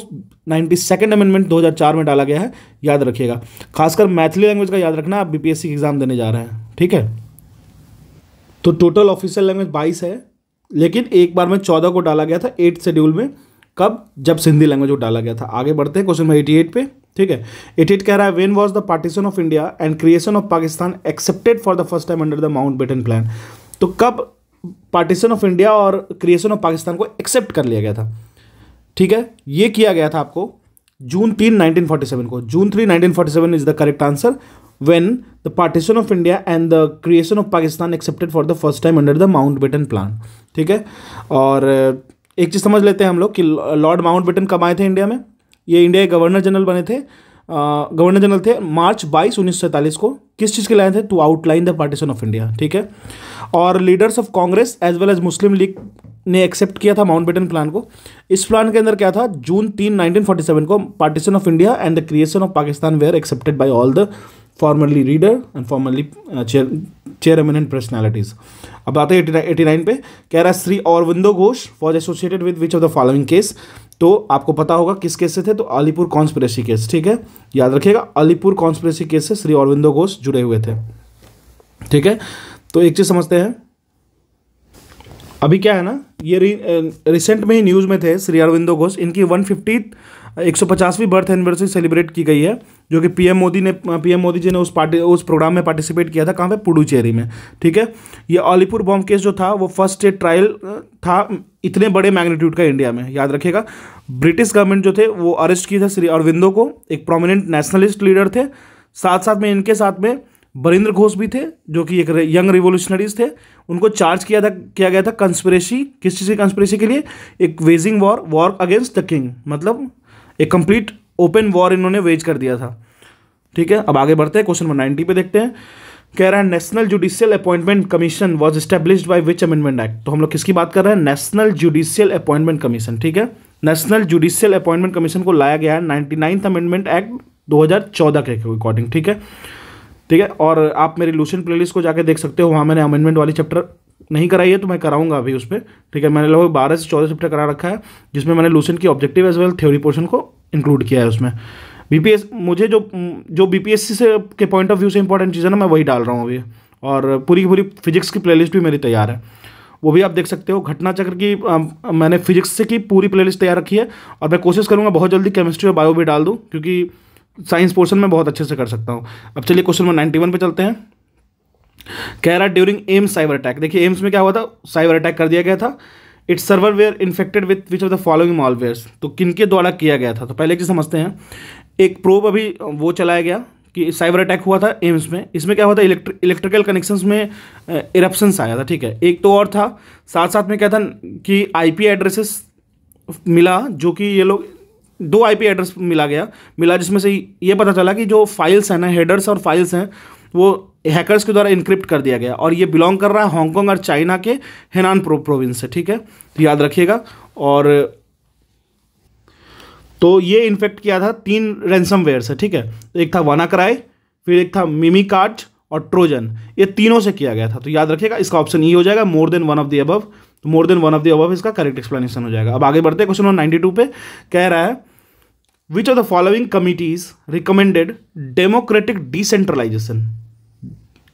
Speaker 1: नाइन्टी सेकेंड अमेंडमेंट दो हजार चार में डाला गया है याद रखिएगा खासकर मैथिली लैंग्वेज का याद रखना आप बी पी एस के एग्ज़ाम देने जा रहे हैं ठीक है तो टोटल ऑफिशियल लैंग्वेज बाईस है लेकिन एक बार में चौदह को डाला गया था एट्थ शेड्यूल में कब जब सिंधी लैंग्वेज को डाला गया था आगे बढ़ते हैं क्वेश्चन नंबर एटी एट पर ठीक है इट इट कह रहा है when was the partition of India and creation of Pakistan accepted for the first time under the Mountbatten plan तो कब पार्टीशन ऑफ इंडिया और क्रिएशन ऑफ पाकिस्तान को एक्सेप्ट कर लिया गया था ठीक है ये किया गया था आपको जून तीन 1947 फोर्टी सेवन को June three nineteen forty seven is the correct answer the partition of India and the creation of Pakistan accepted for the first time under the Mountbatten plan ठीक है और एक चीज़ समझ लेते हैं हम लोग कि लॉर्ड माउंट बेटन कब आए थे इंडिया में ये इंडिया के गवर्नर जनरल बने थे गवर्नर जनरल थे मार्च बाईस उन्नीस को किस चीज़ के लाए थे to outline the partition of India ठीक है और leaders of Congress as well as Muslim League ने एक्सेप्ट किया था माउंट बेटन प्लान को इस प्लान के अंदर क्या था जून तीन 1947 को partition of India and the creation of Pakistan were accepted by all the formerly reader and formerly chair eminent personalities अब आते हैं एटी नाइन पे कह रहा है Shri Aurobindo Ghosh was associated with which of the following case तो आपको पता होगा किस केस से थे तो अलीपुर कॉन्स्परेसी केस ठीक है याद रखिएगा अलीपुर कॉन्स्परेसी केस से श्री औरविंदो घोष जुड़े हुए थे ठीक है तो एक चीज़ समझते हैं अभी क्या है ना ये रिसेंट में ही न्यूज़ में थे श्री अरविंदो घोष इनकी वन फिफ्टी एक सौ पचासवीं बर्थ एनिवर्सरी सेलिब्रेट की गई है जो कि पीएम मोदी ने पीएम मोदी जी ने उस पार्टी उस प्रोग्राम में पार्टिसिपेट किया था कहाँ पे पुडुचेरी में ठीक है ये अलीपुर बॉम्ब केस जो था वो फर्स्ट स्टेट ट्रायल था इतने बड़े मैग्नीट्यूड का इंडिया में याद रखिएगा ब्रिटिश गवर्नमेंट जो थे वो अरेस्ट किए थे श्री अरविंदो को एक प्रोमिनेंट नेशनलिस्ट लीडर थे साथ साथ में इनके साथ में बरिंद्र घोष भी थे जो कि एक यंग रिवोल्यूशनरीज थे उनको चार्ज किया था किया गया था कंस्परेसी किस चीज़ की कंस्परेसी के लिए एक waging war war against the king मतलब ए कंप्लीट ओपन वॉर इन्होंने वेज कर दिया था ठीक है अब आगे बढ़ते हैं क्वेश्चन नंबर नाइनटी पे देखते हैं कह रहा है national judicial appointment commission was establish by which amendment act तो हम लोग किसकी बात कर रहे हैं नेशनल जुडिशियल अपॉइंटमेंट कमीशन ठीक है नेशनल जुडिशियल अपॉइंटमेंट कमीशन को लाया गया है नाइन्टी नाइन्थ अमेंडमेंट एक्ट 2014 के अकॉर्डिंग ठीक है ठीक है और आप मेरी लूसेंट प्लेलिस्ट को जाकर देख सकते हो वहाँ मैंने अमेंडमेंट वाली चैप्टर नहीं कराई है तो मैं कराऊंगा अभी उस पर ठीक है मैंने लगभग बारह से चौदह चैप्टर करा रखा है जिसमें मैंने लूसेंट की objective as well theory portion को इंक्लूड किया है उसमें बीपीएस मुझे जो जो बीपीएससी से के पॉइंट ऑफ व्यू से इंपॉर्टेंट चीज़ है ना मैं वही डाल रहा हूँ अभी और पूरी की पूरी फिजिक्स की प्लेलिस्ट भी मेरी तैयार है वो भी आप देख सकते हो घटना चक्र की आ, मैंने फिजिक्स से की पूरी प्लेलिस्ट तैयार रखी है और मैं कोशिश करूँगा बहुत जल्दी केमिस्ट्री और बायो भी डाल दूँ क्योंकि साइंस पोर्शन में बहुत अच्छे से कर सकता हूँ अब चलिए क्वेश्चन नंबर नाइन्टी वन पर चलते हैं कह रहा ड्यूरिंग एम्स साइबर अटैक देखिए एम्स में क्या हुआ था साइबर अटैक कर दिया गया था its server were infected with which of the following malwares तो किनके द्वारा किया गया था तो पहले चीज समझते हैं एक प्रोब अभी वो चलाया गया कि साइबर अटैक हुआ था एम्स में इसमें क्या हुआ था इलेक्ट्रिकल कनेक्शंस में इरप्शंस आया था ठीक है एक तो और था साथ साथ में क्या था कि आईपी एड्रेसेस मिला जो कि ये लोग दो आईपी एड्रेस मिला गया मिला जिसमें से ये पता चला कि जो फाइल्स हैं ना हेडर्स और फाइल्स हैं वो हैकर्स के द्वारा इनक्रिप्ट कर दिया गया और ये बिलोंग कर रहा है हांगकॉन्ग और चाइना के हेनान प्रो, प्रोविंस से ठीक है तो याद रखिएगा और तो ये इन्फेक्ट किया था तीन रैनसम वेयर से ठीक है एक था वाना फिर एक था मिमी कार्ड और ट्रोजन ये तीनों से किया गया था तो याद रखिएगा इसका ऑप्शन ई e हो जाएगा more than one of the above तो more than one of the above इसका करेक्ट एक्सप्लेनेशन हो जाएगा अब आगे बढ़ते हैं क्वेश्चन नंबर टू पे कह रहा है which are the following committees recommended democratic decentralization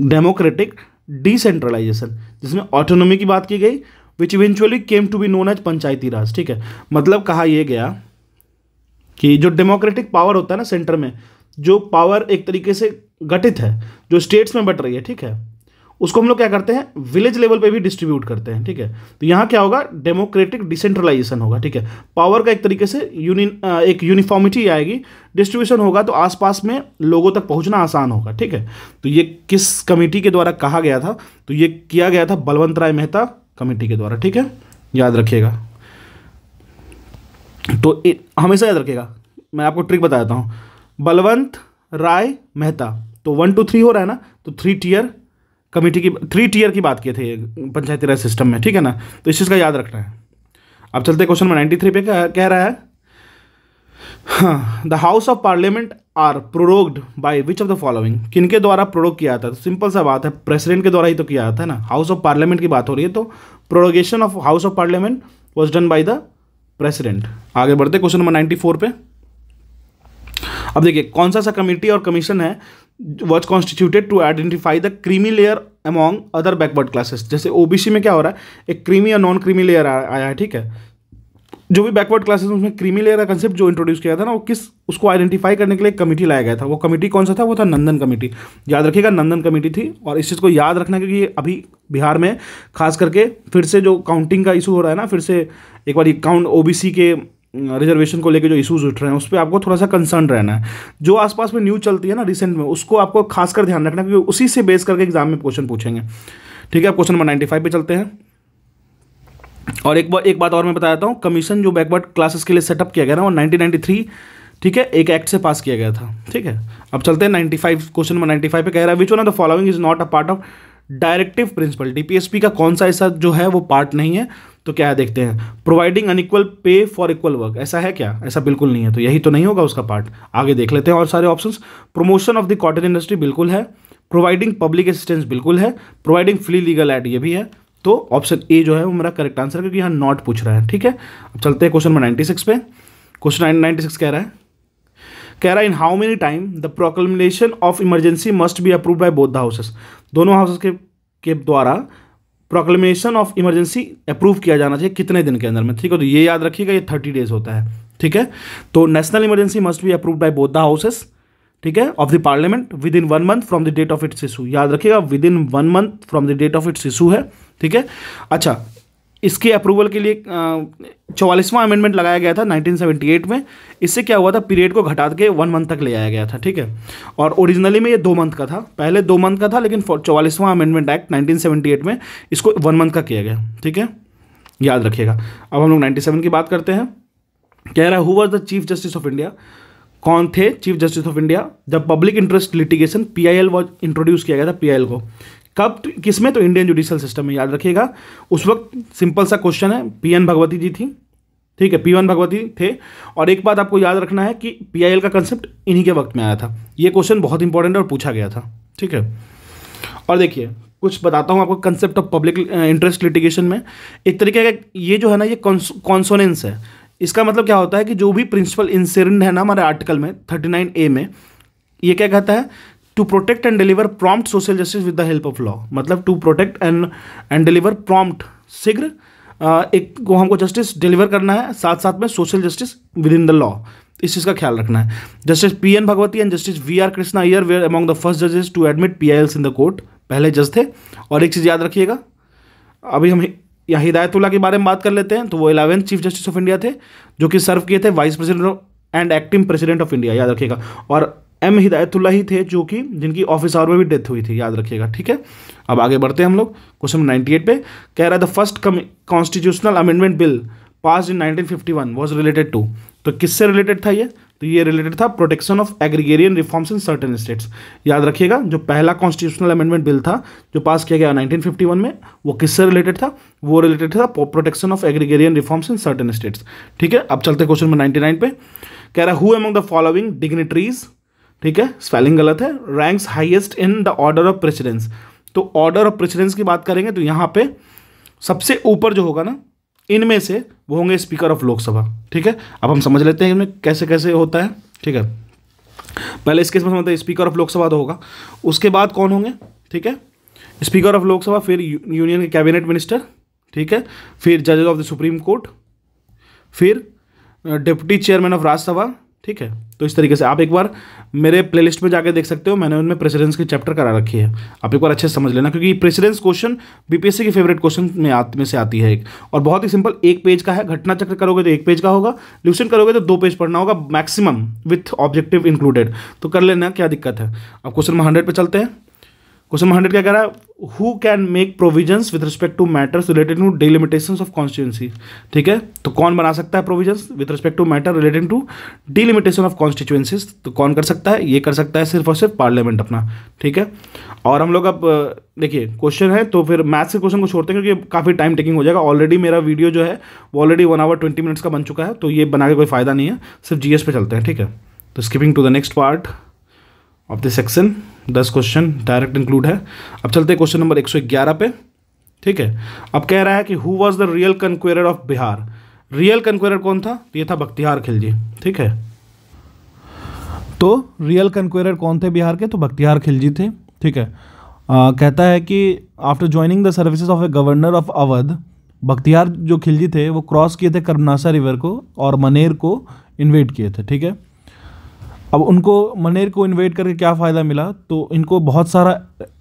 Speaker 1: democratic decentralization जिसमें ऑटोनोमी की बात की गई which eventually came to be known as panchayati raj ठीक है मतलब कहा यह गया कि जो डेमोक्रेटिक पावर होता है ना सेंटर में जो पावर एक तरीके से गठित है जो स्टेट्स में बट रही है ठीक है उसको हम लोग क्या करते हैं विलेज लेवल पे भी डिस्ट्रीब्यूट करते हैं ठीक है तो यहाँ क्या होगा डेमोक्रेटिक डिसेंट्रलाइजेशन होगा ठीक है पावर का एक तरीके से यूनि एक यूनिफॉर्मिटी आएगी डिस्ट्रीब्यूशन होगा तो आसपास में लोगों तक पहुँचना आसान होगा ठीक है तो ये किस कमेटी के द्वारा कहा गया था तो ये किया गया था बलवंत राय मेहता कमेटी के द्वारा ठीक है याद रखिएगा तो हमेशा याद रखिएगा मैं आपको ट्रिक बता देता हूँ बलवंत राय मेहता तो वन टू थ्री हो रहा है ना तो थ्री टीयर कमेटी की थ्री टीयर की बात किए थे पंचायती राज सिस्टम में ठीक है ना तो इस चीज़ का याद रखना है अब चलते क्वेश्चन नंबर नाइन्टी थ्री पे कह, कह रहा है the house of parliament are prorogued by which of the following किनके द्वारा प्रोरोग किया जाता है तो सिंपल सा बात है प्रेसिडेंट के द्वारा ही तो किया जाता है ना हाउस ऑफ पार्लियामेंट की बात हो रही है तो prorogation of house of parliament was done by the president आगे बढ़ते क्वेश्चन नंबर नाइन्टी फोर पे अब देखिए कौन सा सा कमेटी और कमीशन है was constituted to identify the creamy layer among other backward classes जैसे ओबीसी में क्या हो रहा है एक क्रीमी या नॉन क्रीमी लेयर आया है ठीक है जो भी बैकवर्ड क्लासेस उसमें क्रीमी लेयर का कंसेप्ट जो इंट्रोड्यूस किया था ना वो किस उसको आइडेंटिफाई करने के लिए कमेटी लाया गया था वो कमेटी कौन सा था वो था नंदन कमेटी याद रखिएगा नंदन कमेटी थी और इस चीज़ को याद रखना क्योंकि अभी बिहार में खास करके फिर से जो काउंटिंग का इशू हो रहा है ना फिर से एक बार काउंट ओ के रिजर्वेशन को लेकर जो इश्यूज उठ रहे हैं उस पर आपको थोड़ा सा कंसर्न रहना है जो आसपास में न्यूज़ चलती है ना रिसेंट में उसको आपको खासकर ध्यान रखना क्योंकि उसी से बेस करके एग्जाम में क्वेश्चन पूछेंगे ठीक है आप क्वेश्चन नंबर नाइन्टी फाइव पे चलते हैं और एक बार एक बात और मैं बता देता हूँ कमीशन जो बैकवर्ड क्लासेस के लिए सेटअप किया गया ना वो नाइनटीन ठीक है एक एक्ट से पास किया गया था ठीक है अब चलते हैं ninety five question number ninety five पर कह रहा है which one of the following is not a part of directive principle DPSP का कौन सा ऐसा जो है वो पार्ट नहीं है तो क्या है देखते हैं providing unequal pay for equal work ऐसा है क्या ऐसा बिल्कुल नहीं है तो यही तो नहीं होगा उसका पार्ट आगे देख लेते हैं और सारे options promotion of the cotton industry बिल्कुल है प्रोवाइडिंग पब्लिक असिस्टेंस बिल्कुल है प्रोवाइडिंग फ्री लीगल एड ये भी है तो ऑप्शन ए जो है वो मेरा करेक्ट आंसर है क्योंकि यहाँ नॉट पूछ रहा है ठीक है अब चलते हैं क्वेश्चन नंबर नाइन्टी सिक्स पे क्वेश्चन नाइन्टी सिक्स कह रहा है कह रहा है in how many time the proclamation of emergency must be approve by both the houses दोनों हाउसेस के के द्वारा प्रोक्लेमेशन ऑफ इमरजेंसी अप्रूव किया जाना चाहिए कितने दिन के अंदर में ठीक है तो ये याद रखिएगा ये थर्टी डेज होता है ठीक है तो national emergency must be approve by both the houses ठीक है of the parliament within one month from the date of its issue याद रखिएगा within one month from the date of its issue है ठीक है अच्छा इसके approval के लिए चौवालीसवां अमेंडमेंट लगाया गया था 1978 में इससे क्या हुआ था पीरियड को घटा के वन मंथ तक ले आया गया था ठीक है और ओरिजिनली में ये दो मंथ का था पहले दो मंथ का था लेकिन चौवालीसवां अमेंडमेंट एक्ट 1978 में इसको वन मंथ का किया गया ठीक है याद रखिएगा अब हम लोग नाइन्टी की बात करते हैं कह रहा है who was the chief justice of India कौन थे चीफ जस्टिस ऑफ इंडिया जब public interest litigation P I L introduce किया गया था पी आई एल को कब किस में तो इंडियन जुडिशियल सिस्टम में याद रखिएगा उस वक्त सिंपल सा क्वेश्चन है पी एन भगवती जी थी ठीक है पी वन भगवती थे और एक बात आपको याद रखना है कि पी आई एल का कंसेप्ट इन्हीं के वक्त में आया था ये क्वेश्चन बहुत इंपॉर्टेंट और पूछा गया था ठीक है और देखिए कुछ बताता हूँ आपको concept of public interest litigation में एक तरीके का ये जो है ना ये कॉन्सोनेंस है इसका मतलब क्या होता है कि जो भी प्रिंसिपल इंसिडेंट है ना हमारे आर्टिकल में थर्टी नाइन ए में ये क्या कहता है to protect and deliver prompt social justice with the help of law मतलब to protect and and deliver prompt शीघ्र एक को हमको जस्टिस डिलीवर करना है साथ साथ में social justice within the law इस चीज़ का ख्याल रखना है justice P N Bhagwati and justice V R Krishna Iyer were among the first जजेस to admit P I Ls in the court पहले जज थे और एक चीज़ याद रखिएगा अभी हम यहाँ हिदायतुल्ला के बारे में बात कर लेते हैं तो वो eleventh chief justice of India थे जो कि सर्व किए थे vice president and acting president of India याद रखिएगा और एम हिदायतुल्ला ही थे जो कि जिनकी ऑफिस आवर में भी डेथ हुई थी याद रखिएगा ठीक है अब आगे बढ़ते हैं हम लोग क्वेश्चन नाइन्टी एट पे कह रहा है the first constitutional amendment bill pass in 1951 fifty one was related to तो किससे रिलेटेड था ये तो ये रिलेटेड था protection of agrarian reforms in certain states याद रखिएगा जो पहला कॉन्स्टिट्यूशनल अमेंडमेंट बिल था जो पास किया गया 1951 में वो किससे रिलेटेड था वो रिलेटेड था protection of agrarian reforms in certain states ठीक है अब चलते क्वेश्चन नंबर नाइन्टी पे कह रहा who among the following dignitaries ठीक है स्पेलिंग गलत है ranks highest in the order of precedence तो ऑर्डर ऑफ प्रेसिडेंस की बात करेंगे तो यहाँ पे सबसे ऊपर जो होगा ना इनमें से वो होंगे स्पीकर ऑफ लोकसभा ठीक है अब हम समझ लेते हैं इनमें कैसे कैसे होता है ठीक है पहले इसके समझ हैं स्पीकर ऑफ लोकसभा तो होगा उसके बाद कौन होंगे ठीक है स्पीकर ऑफ लोकसभा फिर यूनियन के कैबिनेट मिनिस्टर ठीक है फिर जजेज ऑफ द सुप्रीम कोर्ट फिर डिप्टी चेयरमैन ऑफ राज्यसभा ठीक है तो इस तरीके से आप एक बार मेरे प्लेलिस्ट में जाकर देख सकते हो मैंने उनमें प्रेसिडेंस के चैप्टर करा रखी है आप एक बार अच्छे से समझ लेना क्योंकि प्रेसिडेंस क्वेश्चन बीपीएससी के फेवरेट क्वेश्चन में आत में से आती है एक और बहुत ही सिंपल एक पेज का है घटना चक्र करोगे तो एक पेज का होगा ल्यूशन करोगे तो दो पेज पढ़ना होगा मैक्सिमम विथ ऑब्जेक्टिव इंक्लूडेड तो कर लेना क्या दिक्कत है अब क्वेश्चन नंबर हंड्रेड पर चलते हैं क्वेश्चन हंड्रेड क्या कह रहा है who can make provisions with respect to matters related to delimitation of constituency ठीक है तो कौन बना सकता है provisions with respect to matter related to delimitation of constituencies तो कौन कर सकता है ये कर सकता है सिर्फ और सिर्फ पार्लियामेंट अपना ठीक है और हम लोग अब देखिए क्वेश्चन है तो फिर मैथ्स के क्वेश्चन को छोड़ते हैं क्योंकि काफ़ी टाइम टेकिंग हो जाएगा ऑलरेडी मेरा वीडियो जो है वो already one hour twenty minutes का बन चुका है तो ये बना के कोई फायदा नहीं है सिर्फ जीएस पे चलते हैं ठीक है तो skipping to the next part of the section दस क्वेश्चन डायरेक्ट इंक्लूड है अब चलते हैं क्वेश्चन नंबर एक सौ ग्यारह पे ठीक है अब कह रहा है कि who was the real conqueror of Bihar real conqueror कौन था तो ये था बख्तियार खिलजी ठीक है तो रियल कंक्वेर कौन थे बिहार के तो बख्तियार खिलजी थे ठीक है आ, कहता है कि after joining the services of a governor of Awadh Bakhtiyar जो खिलजी थे वो क्रॉस किए थे करनासा रिवर को और मनेर को इन्वेट किए थे ठीक है अब उनको मनेर को इन्वेट करके क्या फ़ायदा मिला तो इनको बहुत सारा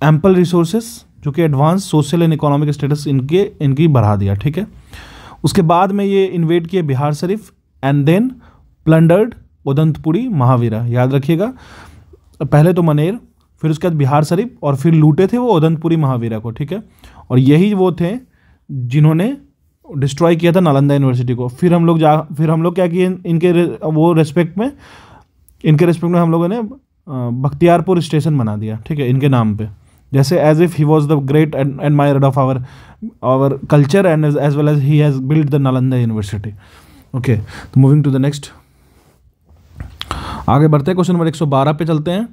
Speaker 1: एम्पल रिसोर्सेस जो कि advance social and economic status इनके इनकी बढ़ा दिया ठीक है उसके बाद में ये इन्वेट किए Bihar Sharif and then plundered Odantapuri Mahavira याद रखिएगा पहले तो मनेर फिर उसके बाद बिहार शरीफ और फिर लूटे थे वो उदंतपुरी महावीरा को ठीक है और यही वो थे जिन्होंने डिस्ट्रॉय किया था नालंदा यूनिवर्सिटी को फिर हम लोग जा फिर हम लोग क्या किए इनके वो रेस्पेक्ट में इनके रिस्पेक्ट में हम लोगों ने बख्तियारपुर स्टेशन बना दिया ठीक है इनके नाम पे जैसे as if he was the great admirer of our our culture and as well as he has build the Nalanda university okay तो मूविंग टू द नेक्स्ट आगे बढ़ते हैं क्वेश्चन नंबर 112 पे चलते हैं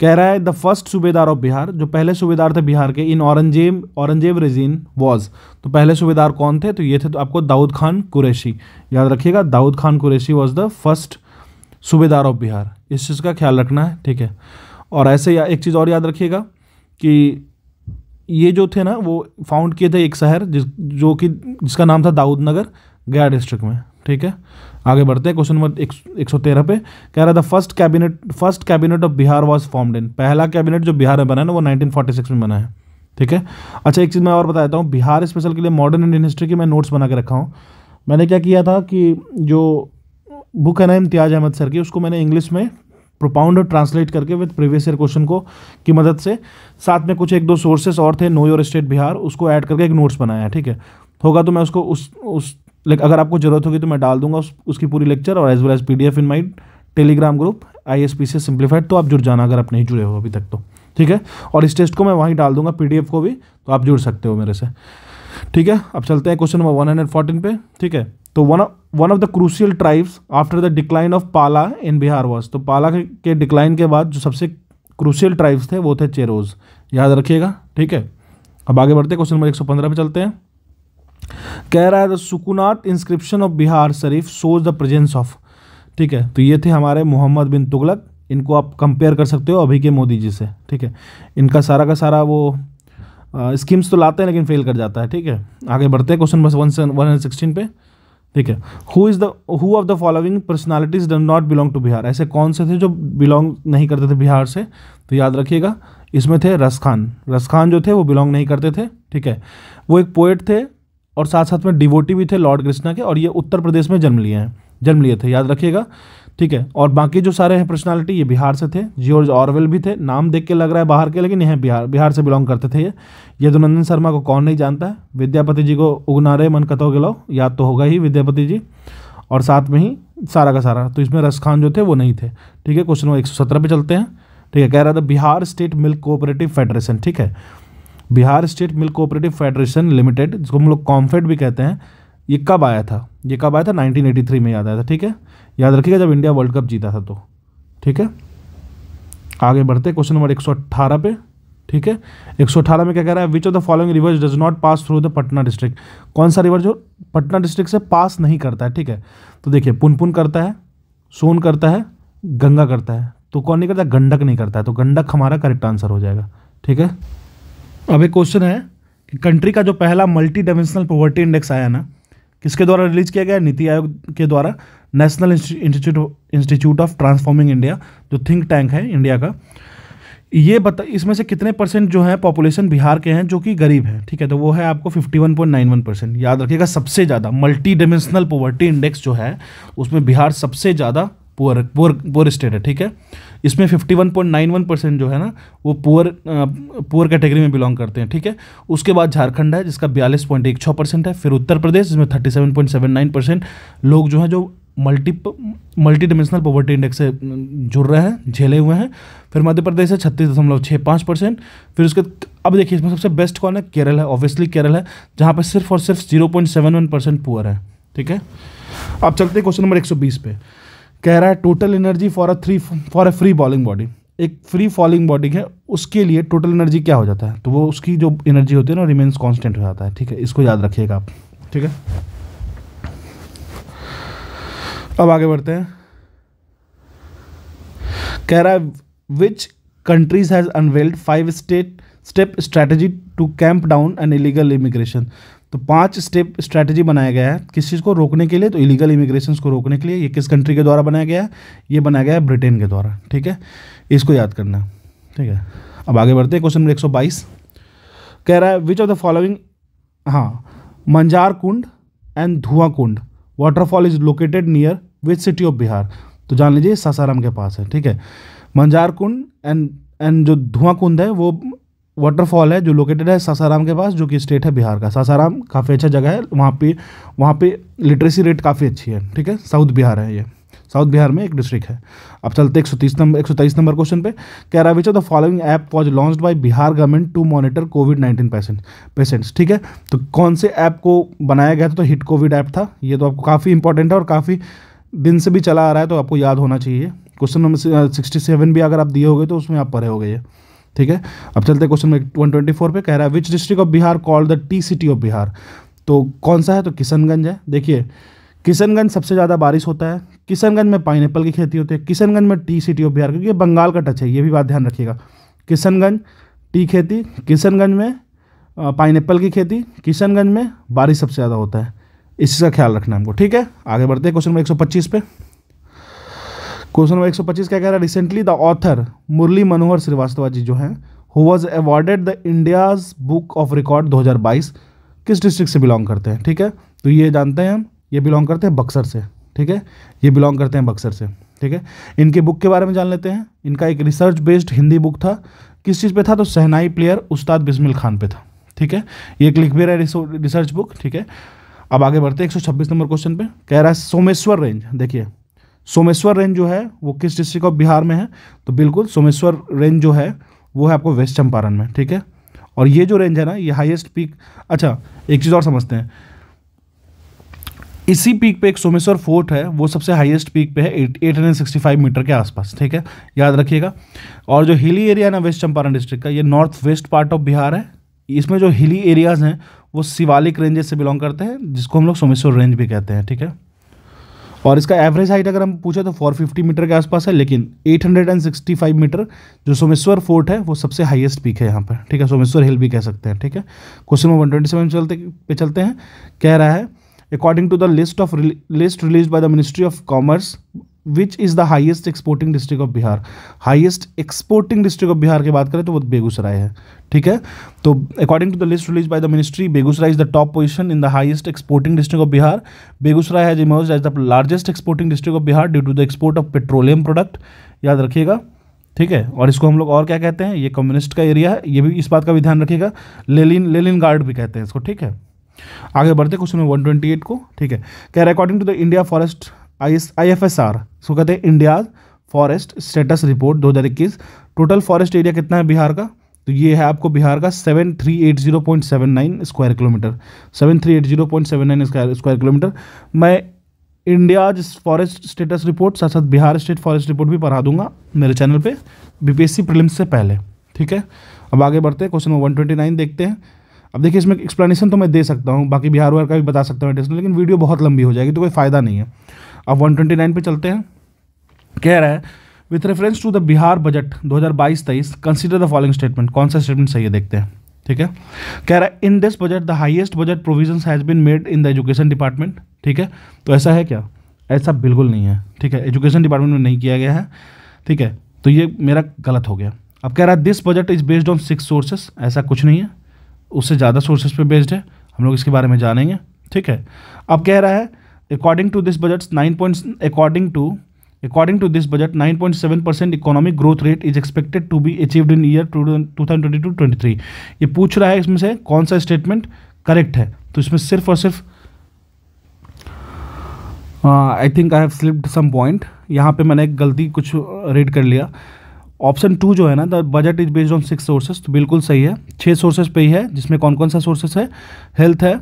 Speaker 1: कह रहा है the first subedar of Bihar जो पहले सूबेदार थे बिहार के in Aurangzeb Aurangzeb reign was तो पहले सूबेदार कौन थे तो ये थे तो आपको दाऊद खान कुरैशी याद रखिएगा Daud Khan Qureshi was the first subedar of Bihar इस चीज़ का ख्याल रखना है ठीक है और ऐसे या एक चीज़ और याद रखिएगा कि ये जो थे ना वो फाउंड किए थे एक शहर जिस जो कि जिसका नाम था दाऊद नगर गया डिस्ट्रिक्ट में ठीक है आगे बढ़ते हैं क्वेश्चन नंबर एक, सौ तेरह पे कह रहा था first cabinet first cabinet of Bihar was formed in पहला कैबिनेट जो बिहार में बना है ना वो सिक्स में बना है ठीक है अच्छा एक चीज़ मैं और बता देता हूँ बिहार स्पेशल के लिए मॉडर्न इंडियन हिस्ट्री की मैं नोट्स बना के रखा हूँ मैंने क्या किया था कि जो बुक है ना इम्तियाज अहमद सर की उसको मैंने इंग्लिश में प्रोपाउंड और ट्रांसलेट करके विद प्रीवियस ईयर क्वेश्चन को की मदद से साथ में कुछ एक दो सोर्सेस और थे नो योर स्टेट बिहार उसको ऐड करके एक नोट्स बनाया ठीक है होगा तो मैं उसको उस उस लाइक अगर आपको जरूरत होगी तो मैं डाल दूंगा उस, उसकी पूरी लेक्चर और as well as P in my Telegram group I S P से सिंप्लीफाइड तो आप जुड़ जाना अगर आप नहीं जुड़े हो अभी तक तो ठीक है और इस टेस्ट को मैं वहीं डाल दूंगा पी को भी तो आप जुड़ सकते हो मेरे से ठीक है अब चलते हैं question number one hundred fourteen पे ठीक है तो one one of the crucial tribes after the decline of Pala in Bihar was तो पाला के डिक्लाइन के बाद जो सबसे क्रूशियल ट्राइब्स थे वो थे चेरोज याद रखिएगा ठीक है अब आगे बढ़ते क्वेश्चन नंबर एक पे चलते हैं कह रहा है the Sukunath inscription of Bihar Sharif shows the presence of ठीक है तो ये थे हमारे मोहम्मद बिन तुगलक इनको आप कंपेयर कर सकते हो अभी के मोदी जी से ठीक है इनका सारा का सारा वो स्कीम्स तो लाते हैं लेकिन फेल कर जाता है ठीक है आगे बढ़ते हैं क्वेश्चन नंबर वन सिक्सटीन पे ठीक है who is the who of the following personalities done not belong to Bihar ऐसे कौन से थे जो बिलोंग नहीं करते थे बिहार से तो याद रखिएगा इसमें थे रस खान रस खान जो थे वो बिलोंग नहीं करते थे ठीक है वो एक पोएट थे और साथ साथ में डिवोटी भी थे लॉर्ड कृष्णा के और ये उत्तर प्रदेश में जन्म लिए हैं जन्म लिए थे याद रखिएगा ठीक है और बाकी जो सारे हैं पर्सनालिटी ये बिहार से थे जियोर्ज ऑरवेल भी थे नाम देख के लग रहा है बाहर के लेकिन यह बिहार बिहार से बिलोंग करते थे ये यदुनंदन शर्मा को कौन नहीं जानता है विद्यापति जी को उगनारे मन कतो गिलाओ याद तो होगा ही विद्यापति जी और साथ में ही सारा का सारा तो इसमें रस खान जो थे वो नहीं थे ठीक है क्वेश्चन नंबर एक सौ सत्रह पे चलते हैं ठीक है कह रहा था Bihar state milk cooperative federation ठीक है Bihar state milk cooperative federation limited जिसको हम लोग कॉम्फेड भी कहते हैं ये कब आया था ये कब आया था 1983 में याद आया था ठीक है याद रखिएगा जब इंडिया वर्ल्ड कप जीता था तो ठीक है आगे बढ़ते क्वेश्चन नंबर एक पे ठीक है 118 में क्या कह रहा है which of the following rivers does not pass through the Patna district कौन सा रिवर जो पटना डिस्ट्रिक्ट से पास नहीं करता है ठीक है तो देखिए पुनपुन करता है सोन करता है गंगा करता है तो कौन नहीं करता गंडक नहीं करता है तो गंडक हमारा करेक्ट आंसर हो जाएगा ठीक है अब एक क्वेश्चन है कि कंट्री का जो पहला मल्टी डायमेंशनल पॉवर्टी इंडेक्स आया ना किसके द्वारा रिलीज किया गया नीति आयोग के द्वारा national institute institute of transforming India जो थिंक टैंक है इंडिया का ये बता इसमें से कितने परसेंट जो है पॉपुलेशन बिहार के हैं जो कि गरीब हैं ठीक है तो वो है आपको fifty one point nine one percent याद रखिएगा सबसे ज़्यादा मल्टी डिमेंशनल पॉवर्टी इंडेक्स जो है उसमें बिहार सबसे ज़्यादा पुअर पुअर पुअर स्टेट है ठीक है इसमें 51.91 परसेंट जो है ना वो पुअर पुअर कैटेगरी में बिलोंग करते हैं ठीक है उसके बाद झारखंड है जिसका बयालीस पॉइंट एक छः परसेंट है फिर उत्तर प्रदेश जिसमें 37.79 परसेंट लोग जो हैं जो multi multi dimensional poverty index से जुड़ रहे हैं झेले हुए हैं फिर मध्य प्रदेश है छत्तीस दशमलव छः पाँच परसेंट फिर उसके अब देखिए इसमें सबसे बेस्ट कौन है केरल है ऑब्वियसली केरल है जहाँ पर सिर्फ और सिर्फ zero point seven one percent poor है ठीक है अब चलते हैं क्वेश्चन नंबर एक सौ बीस पे कह रहा है total energy for a three for a free falling body एक फ्री फॉलिंग बॉडी है उसके लिए टोटल एनर्जी क्या हो जाता है तो वो उसकी जो एनर्जी होती है ना रिमेन्स कॉन्स्टेंट हो जाता है ठीक है इसको याद रखिएगा आप ठीक है अब आगे बढ़ते हैं कह रहा है which countries has unveiled five state step strategy to camp down an illegal immigration तो पांच स्टेप स्ट्रैटेजी बनाया गया है किस चीज़ को रोकने के लिए तो इलीगल इमिग्रेशन को रोकने के लिए ये किस कंट्री के द्वारा बनाया गया है ये बनाया गया है ब्रिटेन के द्वारा ठीक है इसको याद करना ठीक है अब आगे बढ़ते हैं क्वेश्चन नंबर एक कह रहा है विच ऑफ द फॉलोइंग हाँ मंजार Kund and Dhuan Kund waterfall is located near which city of Bihar तो जान लीजिए सासाराम के पास है ठीक है मंजार कुंड एंड एंड जो धुआं कुंड है वो वाटरफॉल है जो लोकेटेड है सासाराम के पास जो कि स्टेट है बिहार का सासाराम काफ़ी अच्छा जगह है वहाँ पे वहाँ पे लिटरेसी रेट काफ़ी अच्छी है ठीक है साउथ बिहार है ये साउथ बिहार में एक डिस्ट्रिक्ट है अब चलते एक सौ तीस नंबर एक सौ तेईस नंबर क्वेश्चन पे कह रहा which of the following app was launch by Bihar government to monitor COVID nineteen patient patients ठीक है तो कौन से ऐप को बनाया गया था तो हिट कोविड ऐप था ये तो आपको काफ़ी इंपॉर्टेंट है और काफ़ी दिन से भी चला आ रहा है तो आपको याद होना चाहिए क्वेश्चन नंबर सिक्सटी सेवन भी अगर आप दिए हो तो उसमें आप पढ़े हो गए ठीक है अब चलते हैं क्वेश्चन में वन ट्वेंटी फोर पर कह रहा है which district of Bihar call the tea city of Bihar तो कौन सा है तो किशनगंज है देखिए किशनगंज सबसे ज़्यादा बारिश होता है किशनगंज में पाइन की खेती होती है किशनगंज में टी सिटी ऑफ बिहार क्योंकि बंगाल का टच है ये भी बात ध्यान रखिएगा किशनगंज टी खेती किशनगंज में पाइन की खेती किशनगंज में बारिश सबसे ज़्यादा होता है इसका ख्याल रखना हमको ठीक है आगे बढ़ते हैं क्वेश्चन नंबर 125 पे क्वेश्चन नंबर 125 क्या कह रहा है recently the author Murli Manohar Srivastava ji जो हैं who was awarded the India's book of record 2022 किस डिस्ट्रिक्ट से बिलोंग करते हैं ठीक है तो ये जानते हैं हम ये बिलोंग करते हैं बक्सर से ठीक है ये बिलोंग करते हैं बक्सर से ठीक है इनके बुक के बारे में जान लेते हैं इनका एक रिसर्च बेस्ड हिंदी बुक था किस चीज़ पर था तो सहनाई प्लेयर उस्ताद बिस्मिल खान पर था ठीक है ये एक है रिसर्च बुक ठीक है अब आगे बढ़ते हैं एक नंबर क्वेश्चन पर कह रहा है सोमेश्वर रेंज देखिए सोमेश्वर रेंज जो है वो किस डिस्ट्रिक्ट ऑफ बिहार में है तो बिल्कुल सोमेश्वर रेंज जो है वो है आपको वेस्ट चंपारण में ठीक है और ये जो रेंज है ना ये हाईएस्ट पीक अच्छा एक चीज़ और समझते हैं इसी पीक पे एक सोमेश्वर फोर्ट है वो सबसे हाईएस्ट पीक पे है at eight hundred sixty five metre के आसपास ठीक है याद रखिएगा और जो हिली एरिया है ना वेस्ट चंपारण डिस्ट्रिक्ट का ये north west part of Bihar है इसमें जो हिली एरियाज़ हैं वो शिवालिक रेंजेस से बिलोंग करते हैं जिसको हम लोग सोमेश्वर रेंज भी कहते हैं ठीक है और इसका एवरेज हाइट अगर हम पूछे तो 450 मीटर के आसपास है लेकिन 865 मीटर जो सोमेश्वर फोर्ट है वो सबसे हाईएस्ट पीक है यहाँ पर ठीक है सोमेश्वर हिल भी कह सकते हैं ठीक है क्वेश्चन नंबर 127 चलते पे चलते हैं कह रहा है according to the list of list release by the ministry of commerce which is the highest exporting district of Bihar highest exporting district of Bihar की बात करें तो वो बेगूसराय है ठीक है तो according to the list release by the ministry Begusarai is the top position in the highest exporting district of Bihar Begusarai has emerge as the largest exporting district of Bihar due to the export of petroleum product याद रखिएगा ठीक है और इसको हम लोग और क्या कहते हैं ये कम्युनिस्ट का एरिया है ये भी इस बात का भी ध्यान रखिएगा लेलिन लेलिन गार्ड भी कहते हैं इसको ठीक है आगे बढ़ते क्वेश्चन ट्वेंटी 128 को ठीक है कह रहे according to the India forest I F S R इसको कहते हैं India's forest status report 2021 total forest area कितना है बिहार का तो ये है आपको बिहार का 7380.79 स्क्वायर किलोमीटर 7380.79 स्क्वायर किलोमीटर मैं इंडियाज फॉरेस्ट स्टेटस रिपोर्ट साथ साथ बिहार स्टेट फॉरेस्ट रिपोर्ट भी पढ़ा दूंगा मेरे चैनल पे बीपीएससी प्रीलिम्स से पहले ठीक है अब आगे बढ़ते हैं क्वेश्चन नंबर 129 देखते हैं अब देखिए इसमें एक्सप्लेनेशन तो मैं दे सकता हूँ बाकी बिहार वार का भी बता सकता हूँ लेकिन वीडियो बहुत लंबी हो जाएगी तो कोई फ़ायदा नहीं है अब 129 पे चलते हैं कह रहा है with reference to the Bihar budget 2022-23 consider the following statement कौन सा स्टेटमेंट सही है देखते हैं ठीक है कह रहा है in this budget the highest budget provision has been made in the education department ठीक है तो ऐसा है क्या ऐसा बिल्कुल नहीं है ठीक है एजुकेशन डिपार्टमेंट में नहीं किया गया है ठीक है तो ये मेरा गलत हो गया अब कह रहा है this budget is based on six sources ऐसा कुछ नहीं है उससे ज़्यादा सोर्सेज पे बेस्ड है हम लोग इसके बारे में जानेंगे ठीक है अब कह रहा है according to this budget nine point according to according to this budget nine point seven percent economic growth rate is expected to be achieved in year two two two twenty 2022 three ये पूछ रहा है इसमें से कौन सा statement correct है तो इसमें सिर्फ और सिर्फ I think I have slipped some point यहाँ पर मैंने एक गलती कुछ रीड कर लिया ऑप्शन टू जो है ना the budget is based on six sources तो बिल्कुल सही है छः सोर्सेज पे ही है जिसमें कौन कौन सा सोर्सेज है हेल्थ है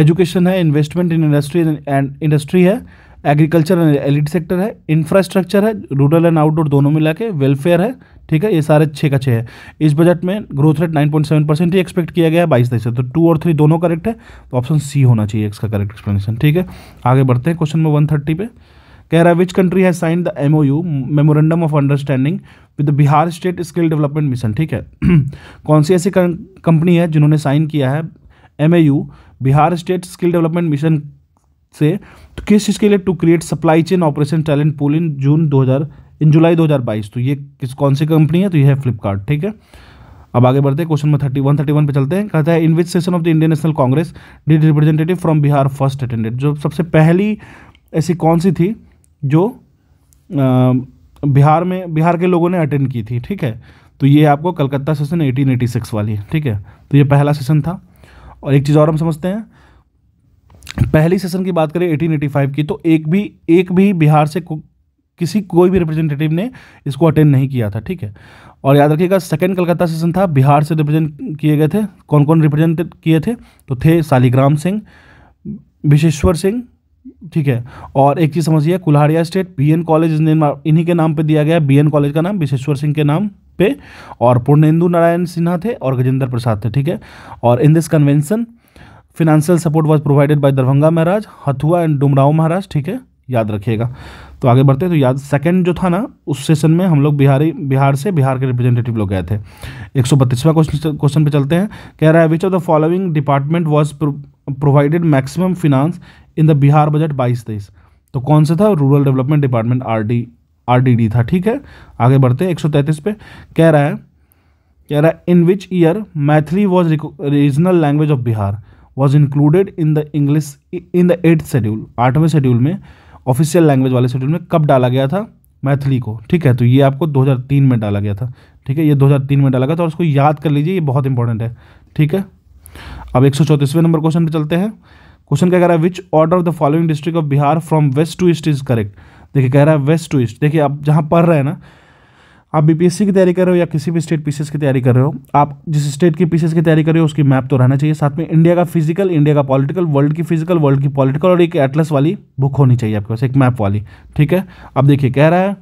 Speaker 1: एजुकेशन है investment in industry and industry है एग्रीकल्चर एंड एलिड सेक्टर है इंफ्रास्ट्रक्चर है रूरल एंड आउटडोर दोनों मिला के वेलफेयर है ठीक है ये सारे छः का छः है इस बजट में ग्रोथ रेट 9.7 परसेंट ही एक्सपेक्ट किया गया है बाईस तेईस तो टू और थ्री दोनों करेक्ट है तो ऑप्शन सी होना चाहिए इसका करेक्ट एक्सप्लेनेशन ठीक है आगे बढ़ते हैं क्वेश्चन नंबर वन थर्टी पे कह रहा है which country has sign the M O U memorandum of understanding with the Bihar state skill development mission ठीक है *clears throat* कौन सी ऐसी कंपनी है जिन्होंने साइन किया है M A U Bihar state skill development mission से तो किस चीज़ के लिए to create supply chain operation talent pool in June 2000 in July 2022 तो ये किस कौन सी कंपनी है तो ये है फ्लिपकार्ट ठीक है अब आगे बढ़ते हैं question number thirty one thirty one पर चलते हैं कहता है in which session of the Indian National Congress did representative from Bihar first attended जो सबसे पहली ऐसी कौन सी थी जो आ, बिहार में बिहार के लोगों ने अटेंड की थी ठीक है तो ये आपको Calcutta session eighteen eighty six वाली है ठीक है तो ये पहला सेशन था और एक चीज़ और हम समझते हैं पहली सेशन की बात करें 1885 की तो एक भी एक भी बिहार से को, किसी कोई भी रिप्रेजेंटेटिव ने इसको अटेंड नहीं किया था ठीक है और याद रखिएगा सेकेंड कलकत्ता सेशन था बिहार से रिप्रेजेंट किए गए थे कौन कौन रिप्रेजेंट किए थे तो थे शालिग्राम सिंह विशेश्वर सिंह ठीक है और एक चीज़ समझिए कुल्हाड़िया स्टेट बीएन कॉलेज इन्हीं के नाम पे दिया गया बीएन कॉलेज का नाम विशेश्वर सिंह के नाम पे और पूर्णेंदु नारायण सिन्हा थे और गजेंद्र प्रसाद थे ठीक है और in this convention financial support was provided by Darbhanga Maharaj Hathua and Dumraon Maharaj ठीक है याद रखिएगा तो आगे बढ़ते हैं तो याद सेकंड जो था ना उस सेशन में हम लोग बिहारी बिहार से बिहार के रिप्रेजेंटेटिव लोग गए थे एक सौ बत्तीसवा क्वेश्चन पे चलते हैं कह रहा है which of the following department was provided maximum finance in the Bihar budget बाईस तेईस तो कौन सा था rural development department R D R D D था ठीक है आगे बढ़ते हैं एक सौ तैतीस पे कह रहा है कह रहा है in which year Maithili was regional language of Bihar was included in the English in the eighth schedule आठवें शेड्यूल में ऑफिशियल लैंग्वेज वाले शेड्यूल में कब डाला गया था मैथिली को ठीक है तो ये आपको 2003 में डाला गया था ठीक है ये 2003 में डाला गया था और उसको याद कर लीजिए ये बहुत इंपॉर्टेंट है ठीक है अब एक नंबर क्वेश्चन पे चलते हैं क्वेश्चन क्या कह रहा है which order of the following district of Bihar from west to east is correct देखिए कह रहा है वेस्ट टू ईस्ट देखिए आप जहाँ पढ़ रहे हैं ना आप बीपीएससी की तैयारी कर रहे हो या किसी भी स्टेट पीसीएस की तैयारी कर रहे हो आप जिस स्टेट की पीसीएस की तैयारी कर रहे हो उसकी मैप तो रहना चाहिए साथ में इंडिया का फिजिकल इंडिया का पॉलिटिकल वर्ल्ड की फिजिकल वर्ल्ड की पॉलिटिकल और एक एटलस वाली बुक होनी चाहिए आपके पास एक मैप वाली ठीक है अब देखिए कह रहा है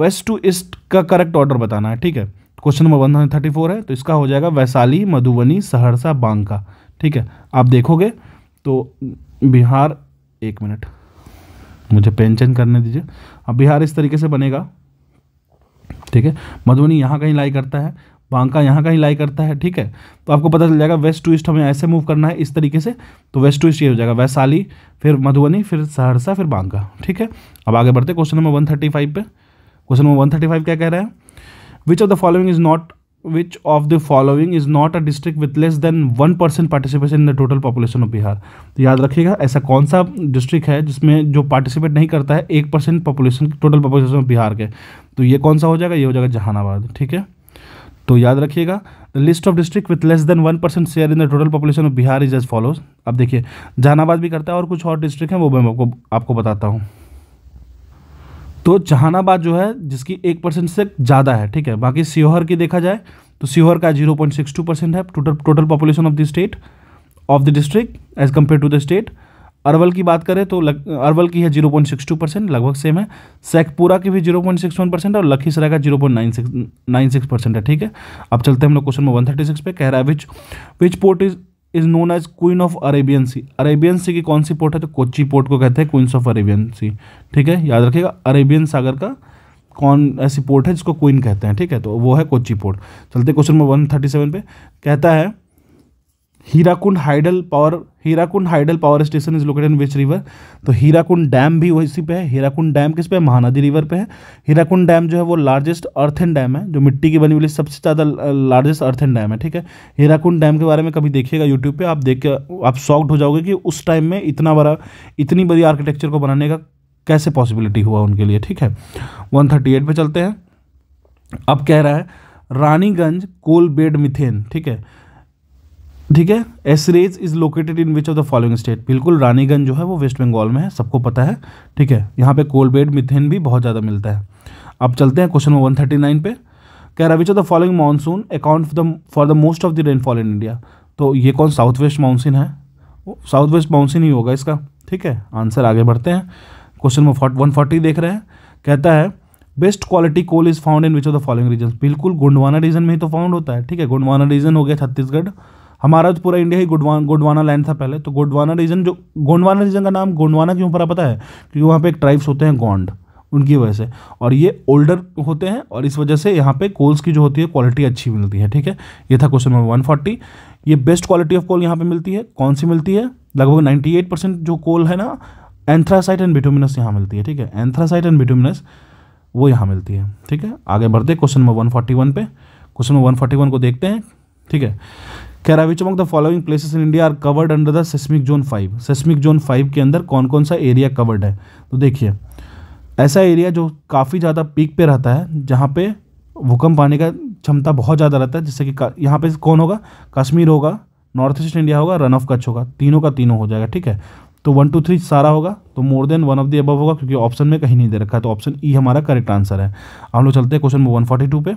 Speaker 1: वेस्ट टू ईस्ट का करेक्ट ऑर्डर बताना है ठीक है question number one thirty four है तो इसका हो जाएगा वैशाली मधुबनी सहरसा बांका ठीक है आप देखोगे तो बिहार एक मिनट मुझे पेंशन करने दीजिए अब बिहार इस तरीके से बनेगा ठीक है मधुबनी यहाँ कहीं लाई करता है बांका यहाँ कहीं लाई करता है ठीक है तो आपको पता चल जाएगा वेस्ट टू ईस्ट हमें ऐसे मूव करना है इस तरीके से तो वेस्ट टू ईस्ट ये हो जाएगा वैशाली फिर मधुबनी फिर सहरसा फिर बांका ठीक है अब आगे बढ़ते question number one thirty five पे question number one thirty five क्या कह रहे हैं which of the following is not which of the following is not a district with less than one percent participation in the total population of Bihar तो याद रखिएगा ऐसा कौन सा डिस्ट्रिक्ट है जिसमें जो पार्टिसिपेट नहीं करता है एक percent population total population of Bihar के तो ये कौन सा हो जाएगा ये हो जाएगा जहानाबाद ठीक है तो याद रखिएगा the list of district with less than one percent share in the total population of Bihar is as follows अब देखिए जहानाबाद भी करता है और कुछ और डिस्ट्रिक्ट हैं वो मैं आपको आपको बताता हूँ तो जहानाबाद जो है जिसकी एक परसेंट से ज़्यादा है ठीक है बाकी सीहोर की देखा जाए तो सीहोर का zero point six two percent है total total population of the state of the district as compare to the state Arwal की बात करें तो लग, अरवल की है zero point six two percent लगभग सेम है सैकपुरा की भी zero point six one percent और लखीसराय का zero point nine six nine six percent है ठीक है अब चलते हैं हम लोग क्वेश्चन में वन थर्टी सिक्स पे कह रहा है which which port is is known as queen of Arabian sea Arabian sea की कौन सी पोर्ट है तो कोची पोर्ट को कहते हैं क्वींस ऑफ अरेबियन सी ठीक है याद रखिएगा अरेबियन सागर का कौन ऐसी पोर्ट है जिसको क्वीन कहते हैं ठीक है तो वो है कोची पोर्ट चलते question number one thirty seven पे कहता है Hirakud hydel power Hirakud hydel power station is located in which river तो हीराकुंड डैम भी वैसी पे है हीराकुंड डैम किस पे है महानदी रिवर पे है हीराकुंड डैम जो है वो लार्जेस्ट अर्थन डैम है जो मिट्टी की बनी हुई सबसे ज़्यादा लार्जेस्ट अर्थन डैम है ठीक है हीराकुंड डैम के बारे में कभी देखिएगा यूट्यूब पर आप देख के आप शॉक्ड हो जाओगे कि उस टाइम में इतना बड़ा इतनी बड़ी आर्किटेक्चर को बनाने का कैसे पॉसिबिलिटी हुआ उनके लिए ठीक है वन थर्टी एट पर चलते हैं अब कह रहा है रानीगंज कोल बेड मिथेन ठीक है ठीक है एसरेज is located in which of the following state बिल्कुल रानीगंज जो है वो वेस्ट बंगाल में है सबको पता है ठीक है यहाँ पे कोलबेड मिथेन भी बहुत ज़्यादा मिलता है अब चलते हैं question number one thirty nine पे कह रहा which of the following monsoon account the for the most of the rainfall in India तो ये कौन साउथ वेस्ट मानसून है साउथ वेस्ट मानसून ही होगा इसका ठीक है आंसर आगे बढ़ते हैं क्वेश्चन नंबर वन फोर्टी देख रहे हैं कहता है best quality coal is found in which of the following region बिल्कुल गोंडवाना रीजन में ही तो फाउंड होता है ठीक है गोंडवाना रीजन हो गया छत्तीसगढ़ हमारा तो पूरा इंडिया ही गुडवान गोडवाना लैंड था पहले तो गोडवाना रीजन जो गोंडवाना रीजन का नाम गोंडवाना क्यों पर पता है क्योंकि वहाँ पे एक ट्राइब्स होते हैं गोंड उनकी वजह से और ये ओल्डर होते हैं और इस वजह से यहाँ पे कोल्स की जो होती है क्वालिटी अच्छी मिलती है ठीक है ये था क्वेश्चन नंबर वन फोर्टी ये बेस्ट क्वालिटी ऑफ कोल यहाँ पे मिलती है कौन सी मिलती है लगभग एट परसेंट जो कोल है ना एंथ्रासाइट एंड बिटोमिनस यहाँ मिलती है ठीक है एंथ्रासाइट एंड बिटोमिनस वो यहाँ मिलती है ठीक है आगे बढ़ते question number one forty one पे question number one forty one को देखते हैं ठीक है कह which among the following places in India are covered under the seismic zone five seismic zone five के अंदर कौन कौन सा एरिया कवर्ड है तो देखिए ऐसा एरिया जो काफ़ी ज़्यादा पीक पे रहता है जहाँ पे भूकंप आने का क्षमता बहुत ज़्यादा रहता है जैसे कि यहाँ पे कौन होगा कश्मीर होगा नॉर्थ ईस्ट इंडिया होगा रन ऑफ कच्छ होगा तीनों का तीनों हो जाएगा ठीक है तो वन टू थ्री सारा होगा तो more than one of the above होगा क्योंकि ऑप्शन में कहीं नहीं दे रखा है तो ऑप्शन ई e हमारा करेक्ट आंसर है हम लोग चलते हैं क्वेश्चन वन फोर्टी टू पे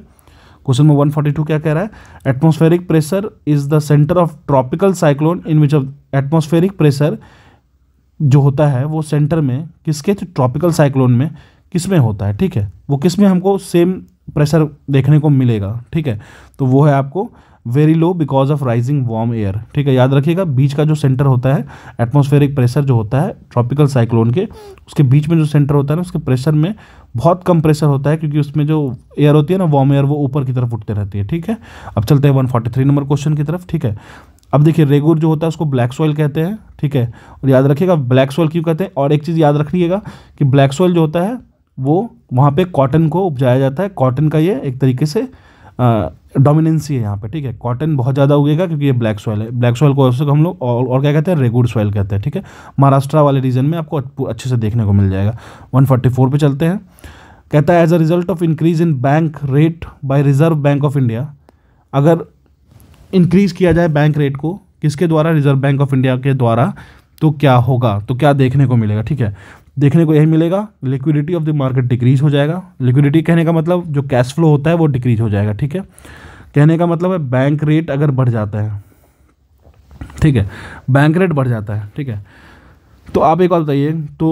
Speaker 1: क्वेश्चन नंबर 142 क्या कह रहा है atmospheric pressure is the centre of tropical cyclone in which of atmospheric pressure जो होता है वो सेंटर में किसके ट्रॉपिकल साइक्लोन में किस में होता है ठीक है वो किस में हमको सेम प्रेशर देखने को मिलेगा ठीक है तो वो है आपको very low because of rising warm air ठीक है याद रखिएगा बीच का जो सेंटर होता है एटमोस्फेरिक प्रेशर जो होता है ट्रॉपिकल साइक्लोन के उसके बीच में जो सेंटर होता है ना उसके प्रेशर में बहुत कम प्रेशर होता है क्योंकि उसमें जो एयर होती है ना वार्म एयर वो ऊपर की तरफ उठते रहती है ठीक है अब चलते हैं 143 नंबर क्वेश्चन की तरफ ठीक है अब देखिए रेगुर जो होता है उसको ब्लैक सॉइल कहते हैं ठीक है और याद रखिएगा ब्लैक सॉइल क्यों कहते हैं और एक चीज़ याद रखिएगा कि ब्लैक सॉइल जो होता है वो वहाँ पर कॉटन को उपजाया जाता है कॉटन का ये एक तरीके से डोमिनेंसी है यहाँ पे ठीक है कॉटन बहुत ज़्यादा उगेगा क्योंकि ये ब्लैक सॉइल है ब्लैक सॉइल को हम लोग और, और क्या कहते हैं रेगुड सॉइल कहते हैं ठीक है महाराष्ट्र वाले रीजन में आपको अच्छे से देखने को मिल जाएगा 144 पे चलते हैं कहता है as a result of increase in bank rate by Reserve Bank of India अगर इंक्रीज किया जाए बैंक रेट को किसके द्वारा रिजर्व बैंक ऑफ इंडिया के द्वारा तो क्या होगा तो क्या देखने को मिलेगा ठीक है देखने को यही मिलेगा liquidity of the market decrease हो जाएगा लिक्विडिटी कहने का मतलब जो कैश फ्लो होता है वो डिक्रीज हो जाएगा ठीक है कहने का मतलब है बैंक रेट अगर बढ़ जाता है ठीक है बैंक रेट बढ़ जाता है ठीक है तो आप एक बात बताइए तो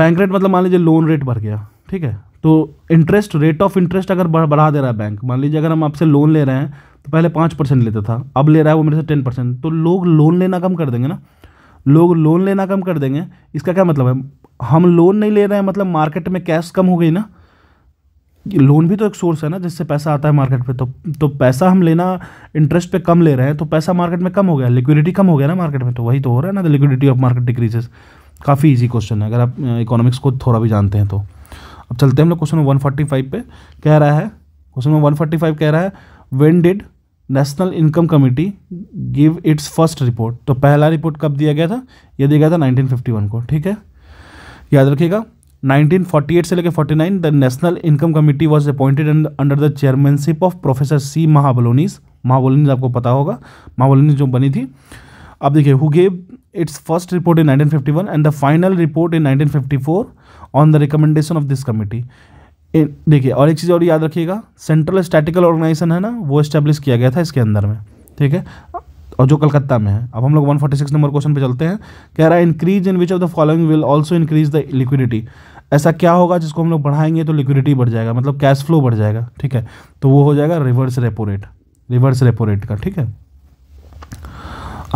Speaker 1: बैंक रेट मतलब मान लीजिए लोन रेट बढ़ गया ठीक है तो इंटरेस्ट रेट ऑफ इंटरेस्ट अगर बढ़ा दे रहा है बैंक मान लीजिए अगर हम आपसे लोन ले रहे हैं तो पहले पाँच परसेंट लेता था अब ले रहा है वो मेरे से टेन परसेंट तो लोग लोन लेना कम कर देंगे ना लोग लोन लेना कम कर देंगे इसका क्या मतलब है हम लोन नहीं ले रहे हैं मतलब मार्केट में कैश कम हो गई ना लोन भी तो एक सोर्स है ना जिससे पैसा आता है मार्केट पे तो तो पैसा हम लेना इंटरेस्ट पे कम ले रहे हैं तो पैसा मार्केट में कम हो गया लिक्विडिटी कम हो गया ना मार्केट में तो वही तो हो रहा है ना लिक्विडिटी ऑफ मार्केट डिक्रीजेस काफ़ी इजी क्वेश्चन है अगर आप इकोनॉमिक्स को थोड़ा भी जानते हैं तो अब चलते हैं हम लोग क्वेश्चन वन फोर्टी फाइव पे कह रहा है क्वेश्चन में वन फोर्टी फाइव कह रहा है when did national income committee give its first report तो पहला रिपोर्ट कब दिया गया था यह दिया गया था नाइनटीन को ठीक है याद रखिएगा 1948 से लेकर 49 the national income committee was appointed under the chairmanship of professor C Mahalanobis Mahalanobis आपको पता होगा महाबलोनीस जो बनी थी अब देखिए who gave its first report in 1951 and the final report in 1954 on the recommendation of this committee देखिए और एक चीज़ और याद रखिएगा सेंट्रल स्टैटिकल ऑर्गेनाइजेशन है ना वो इस्टेब्लिश किया गया था इसके अंदर में ठीक है और जो कलकत्ता में है अब हम लोग 146 नंबर क्वेश्चन पे चलते हैं कह रहा है increase in which of the following will also increase the liquidity ऐसा क्या होगा जिसको हम लोग बढ़ाएंगे तो लिक्विडिटी बढ़ जाएगा मतलब कैश फ्लो बढ़ जाएगा ठीक है तो वो हो जाएगा reverse repo rate reverse repo rate का ठीक है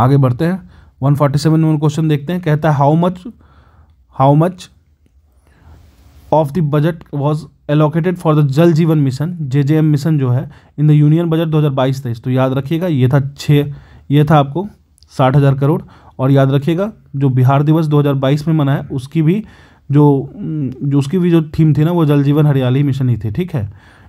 Speaker 1: आगे बढ़ते हैं one forty seven number question देखते हैं कहता है how much how much of the budget was allocated for the Jal Jeevan mission J J M mission जो है इन द यूनियन बजट दो हज़ार बाईस तेईस तो याद रखिएगा ये था छः ये था आपको साठ हज़ार करोड़ और याद रखिएगा जो बिहार दिवस 2022 में मनाया उसकी भी जो जो उसकी भी जो थीम थी ना वो जल जीवन हरियाली मिशन ही थी ठीक है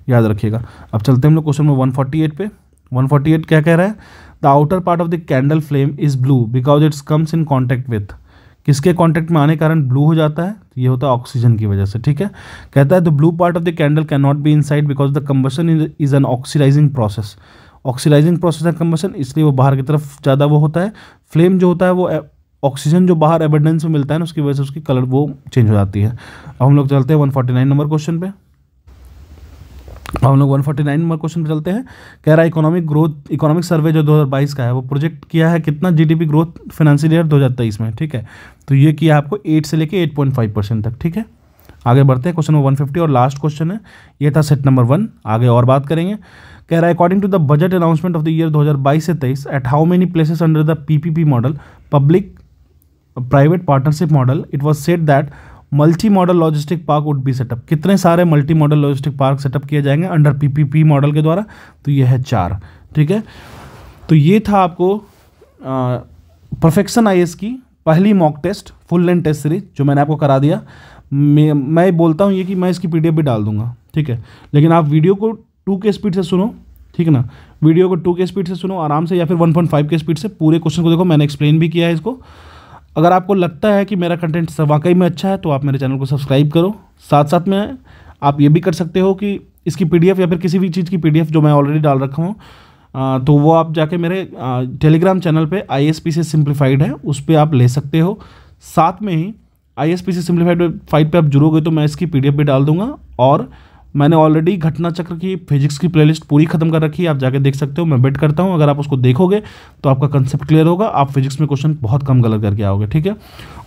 Speaker 1: याद रखिएगा अब चलते हैं हम लोग क्वेश्चन नंबर वन पे वन क्या कह रहा है the outer part of the candle flame is blue because it's comes in contact with किसके कांटेक्ट में आने कारण ब्लू हो जाता है ये होता है ऑक्सीजन की वजह से ठीक है कहता है the blue part of the candle can not be inside because the combustion is an oxidizing process oxidizing process है कम्बसन इसलिए वो बाहर की तरफ ज़्यादा वो होता है फ्लेम जो होता है वो ऑक्सीजन जो बाहर एबेंडेंस में मिलता है ना उसकी वजह से उसकी कलर वो चेंज हो जाती है अब हम लोग चलते हैं 149 नंबर क्वेश्चन पे अब हम लोग 149 नंबर क्वेश्चन पे चलते हैं कह रहा है इकोनॉमिक ग्रोथ इकोनॉमिक सर्वे जो 2022 का है वो प्रोजेक्ट किया है कितना जीडीपी ग्रोथ फाइनेंशियल ईयर दो में ठीक है तो ये किया आपको 8 से लेके 8.5 परसेंट तक ठीक है आगे बढ़ते हैं क्वेश्चन नंबर 150 और लास्ट क्वेश्चन है ये था सेट नंबर वन आगे और बात करेंगे कह रहा है according to the budget announcement of the year 2022 से 23 at how many places under the PPP model public private partnership model it was set that multi model logistic park would be set up कितने सारे multi model logistic park set up किए जाएंगे under PPP model के द्वारा तो यह है चार ठीक है तो ये था आपको परफेक्शन आई की पहली mock test full length test series जो मैंने आपको करा दिया मैं मैं बोलता हूँ ये कि मैं इसकी पीडीएफ भी डाल दूंगा ठीक है लेकिन आप वीडियो को टू के स्पीड से सुनो ठीक है ना वीडियो को टू के स्पीड से सुनो आराम से या फिर वन पॉइंट फाइव के स्पीड से पूरे क्वेश्चन को देखो मैंने एक्सप्लेन भी किया है इसको अगर आपको लगता है कि मेरा कंटेंट वाकई में अच्छा है तो आप मेरे चैनल को सब्सक्राइब करो साथ साथ में आप ये भी कर सकते हो कि इसकी पी या फिर किसी भी चीज़ की पी जो मैं ऑलरेडी डाल रखा हूँ तो वो आप जाके मेरे टेलीग्राम चैनल पर आई से सिंप्लीफाइड है उस पर आप ले सकते हो साथ में ही I S P C simplified fight पर आप जुड़ोगे तो मैं इसकी एफ भी डाल दूंगा और मैंने ऑलरेडी घटना चक्र की फिजिक्स की प्लेलिस्ट पूरी खत्म कर रखी है आप जाके देख सकते हो मैं बेट करता हूँ अगर आप उसको देखोगे तो आपका कंसेप्ट क्लियर होगा आप फिजिक्स में क्वेश्चन बहुत कम गलत करके आओगे ठीक है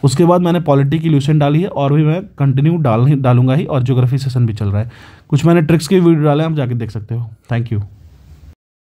Speaker 1: उसके बाद मैंने पॉलिटी की ल्यूशन डाली है और भी मैं कंटिन्यू डाल डालूंगा ही और जियोग्राफी सेशन भी चल रहा है कुछ मैंने ट्रिक्स के वीडियो डाले आप जाके देख सकते हो थैंक यू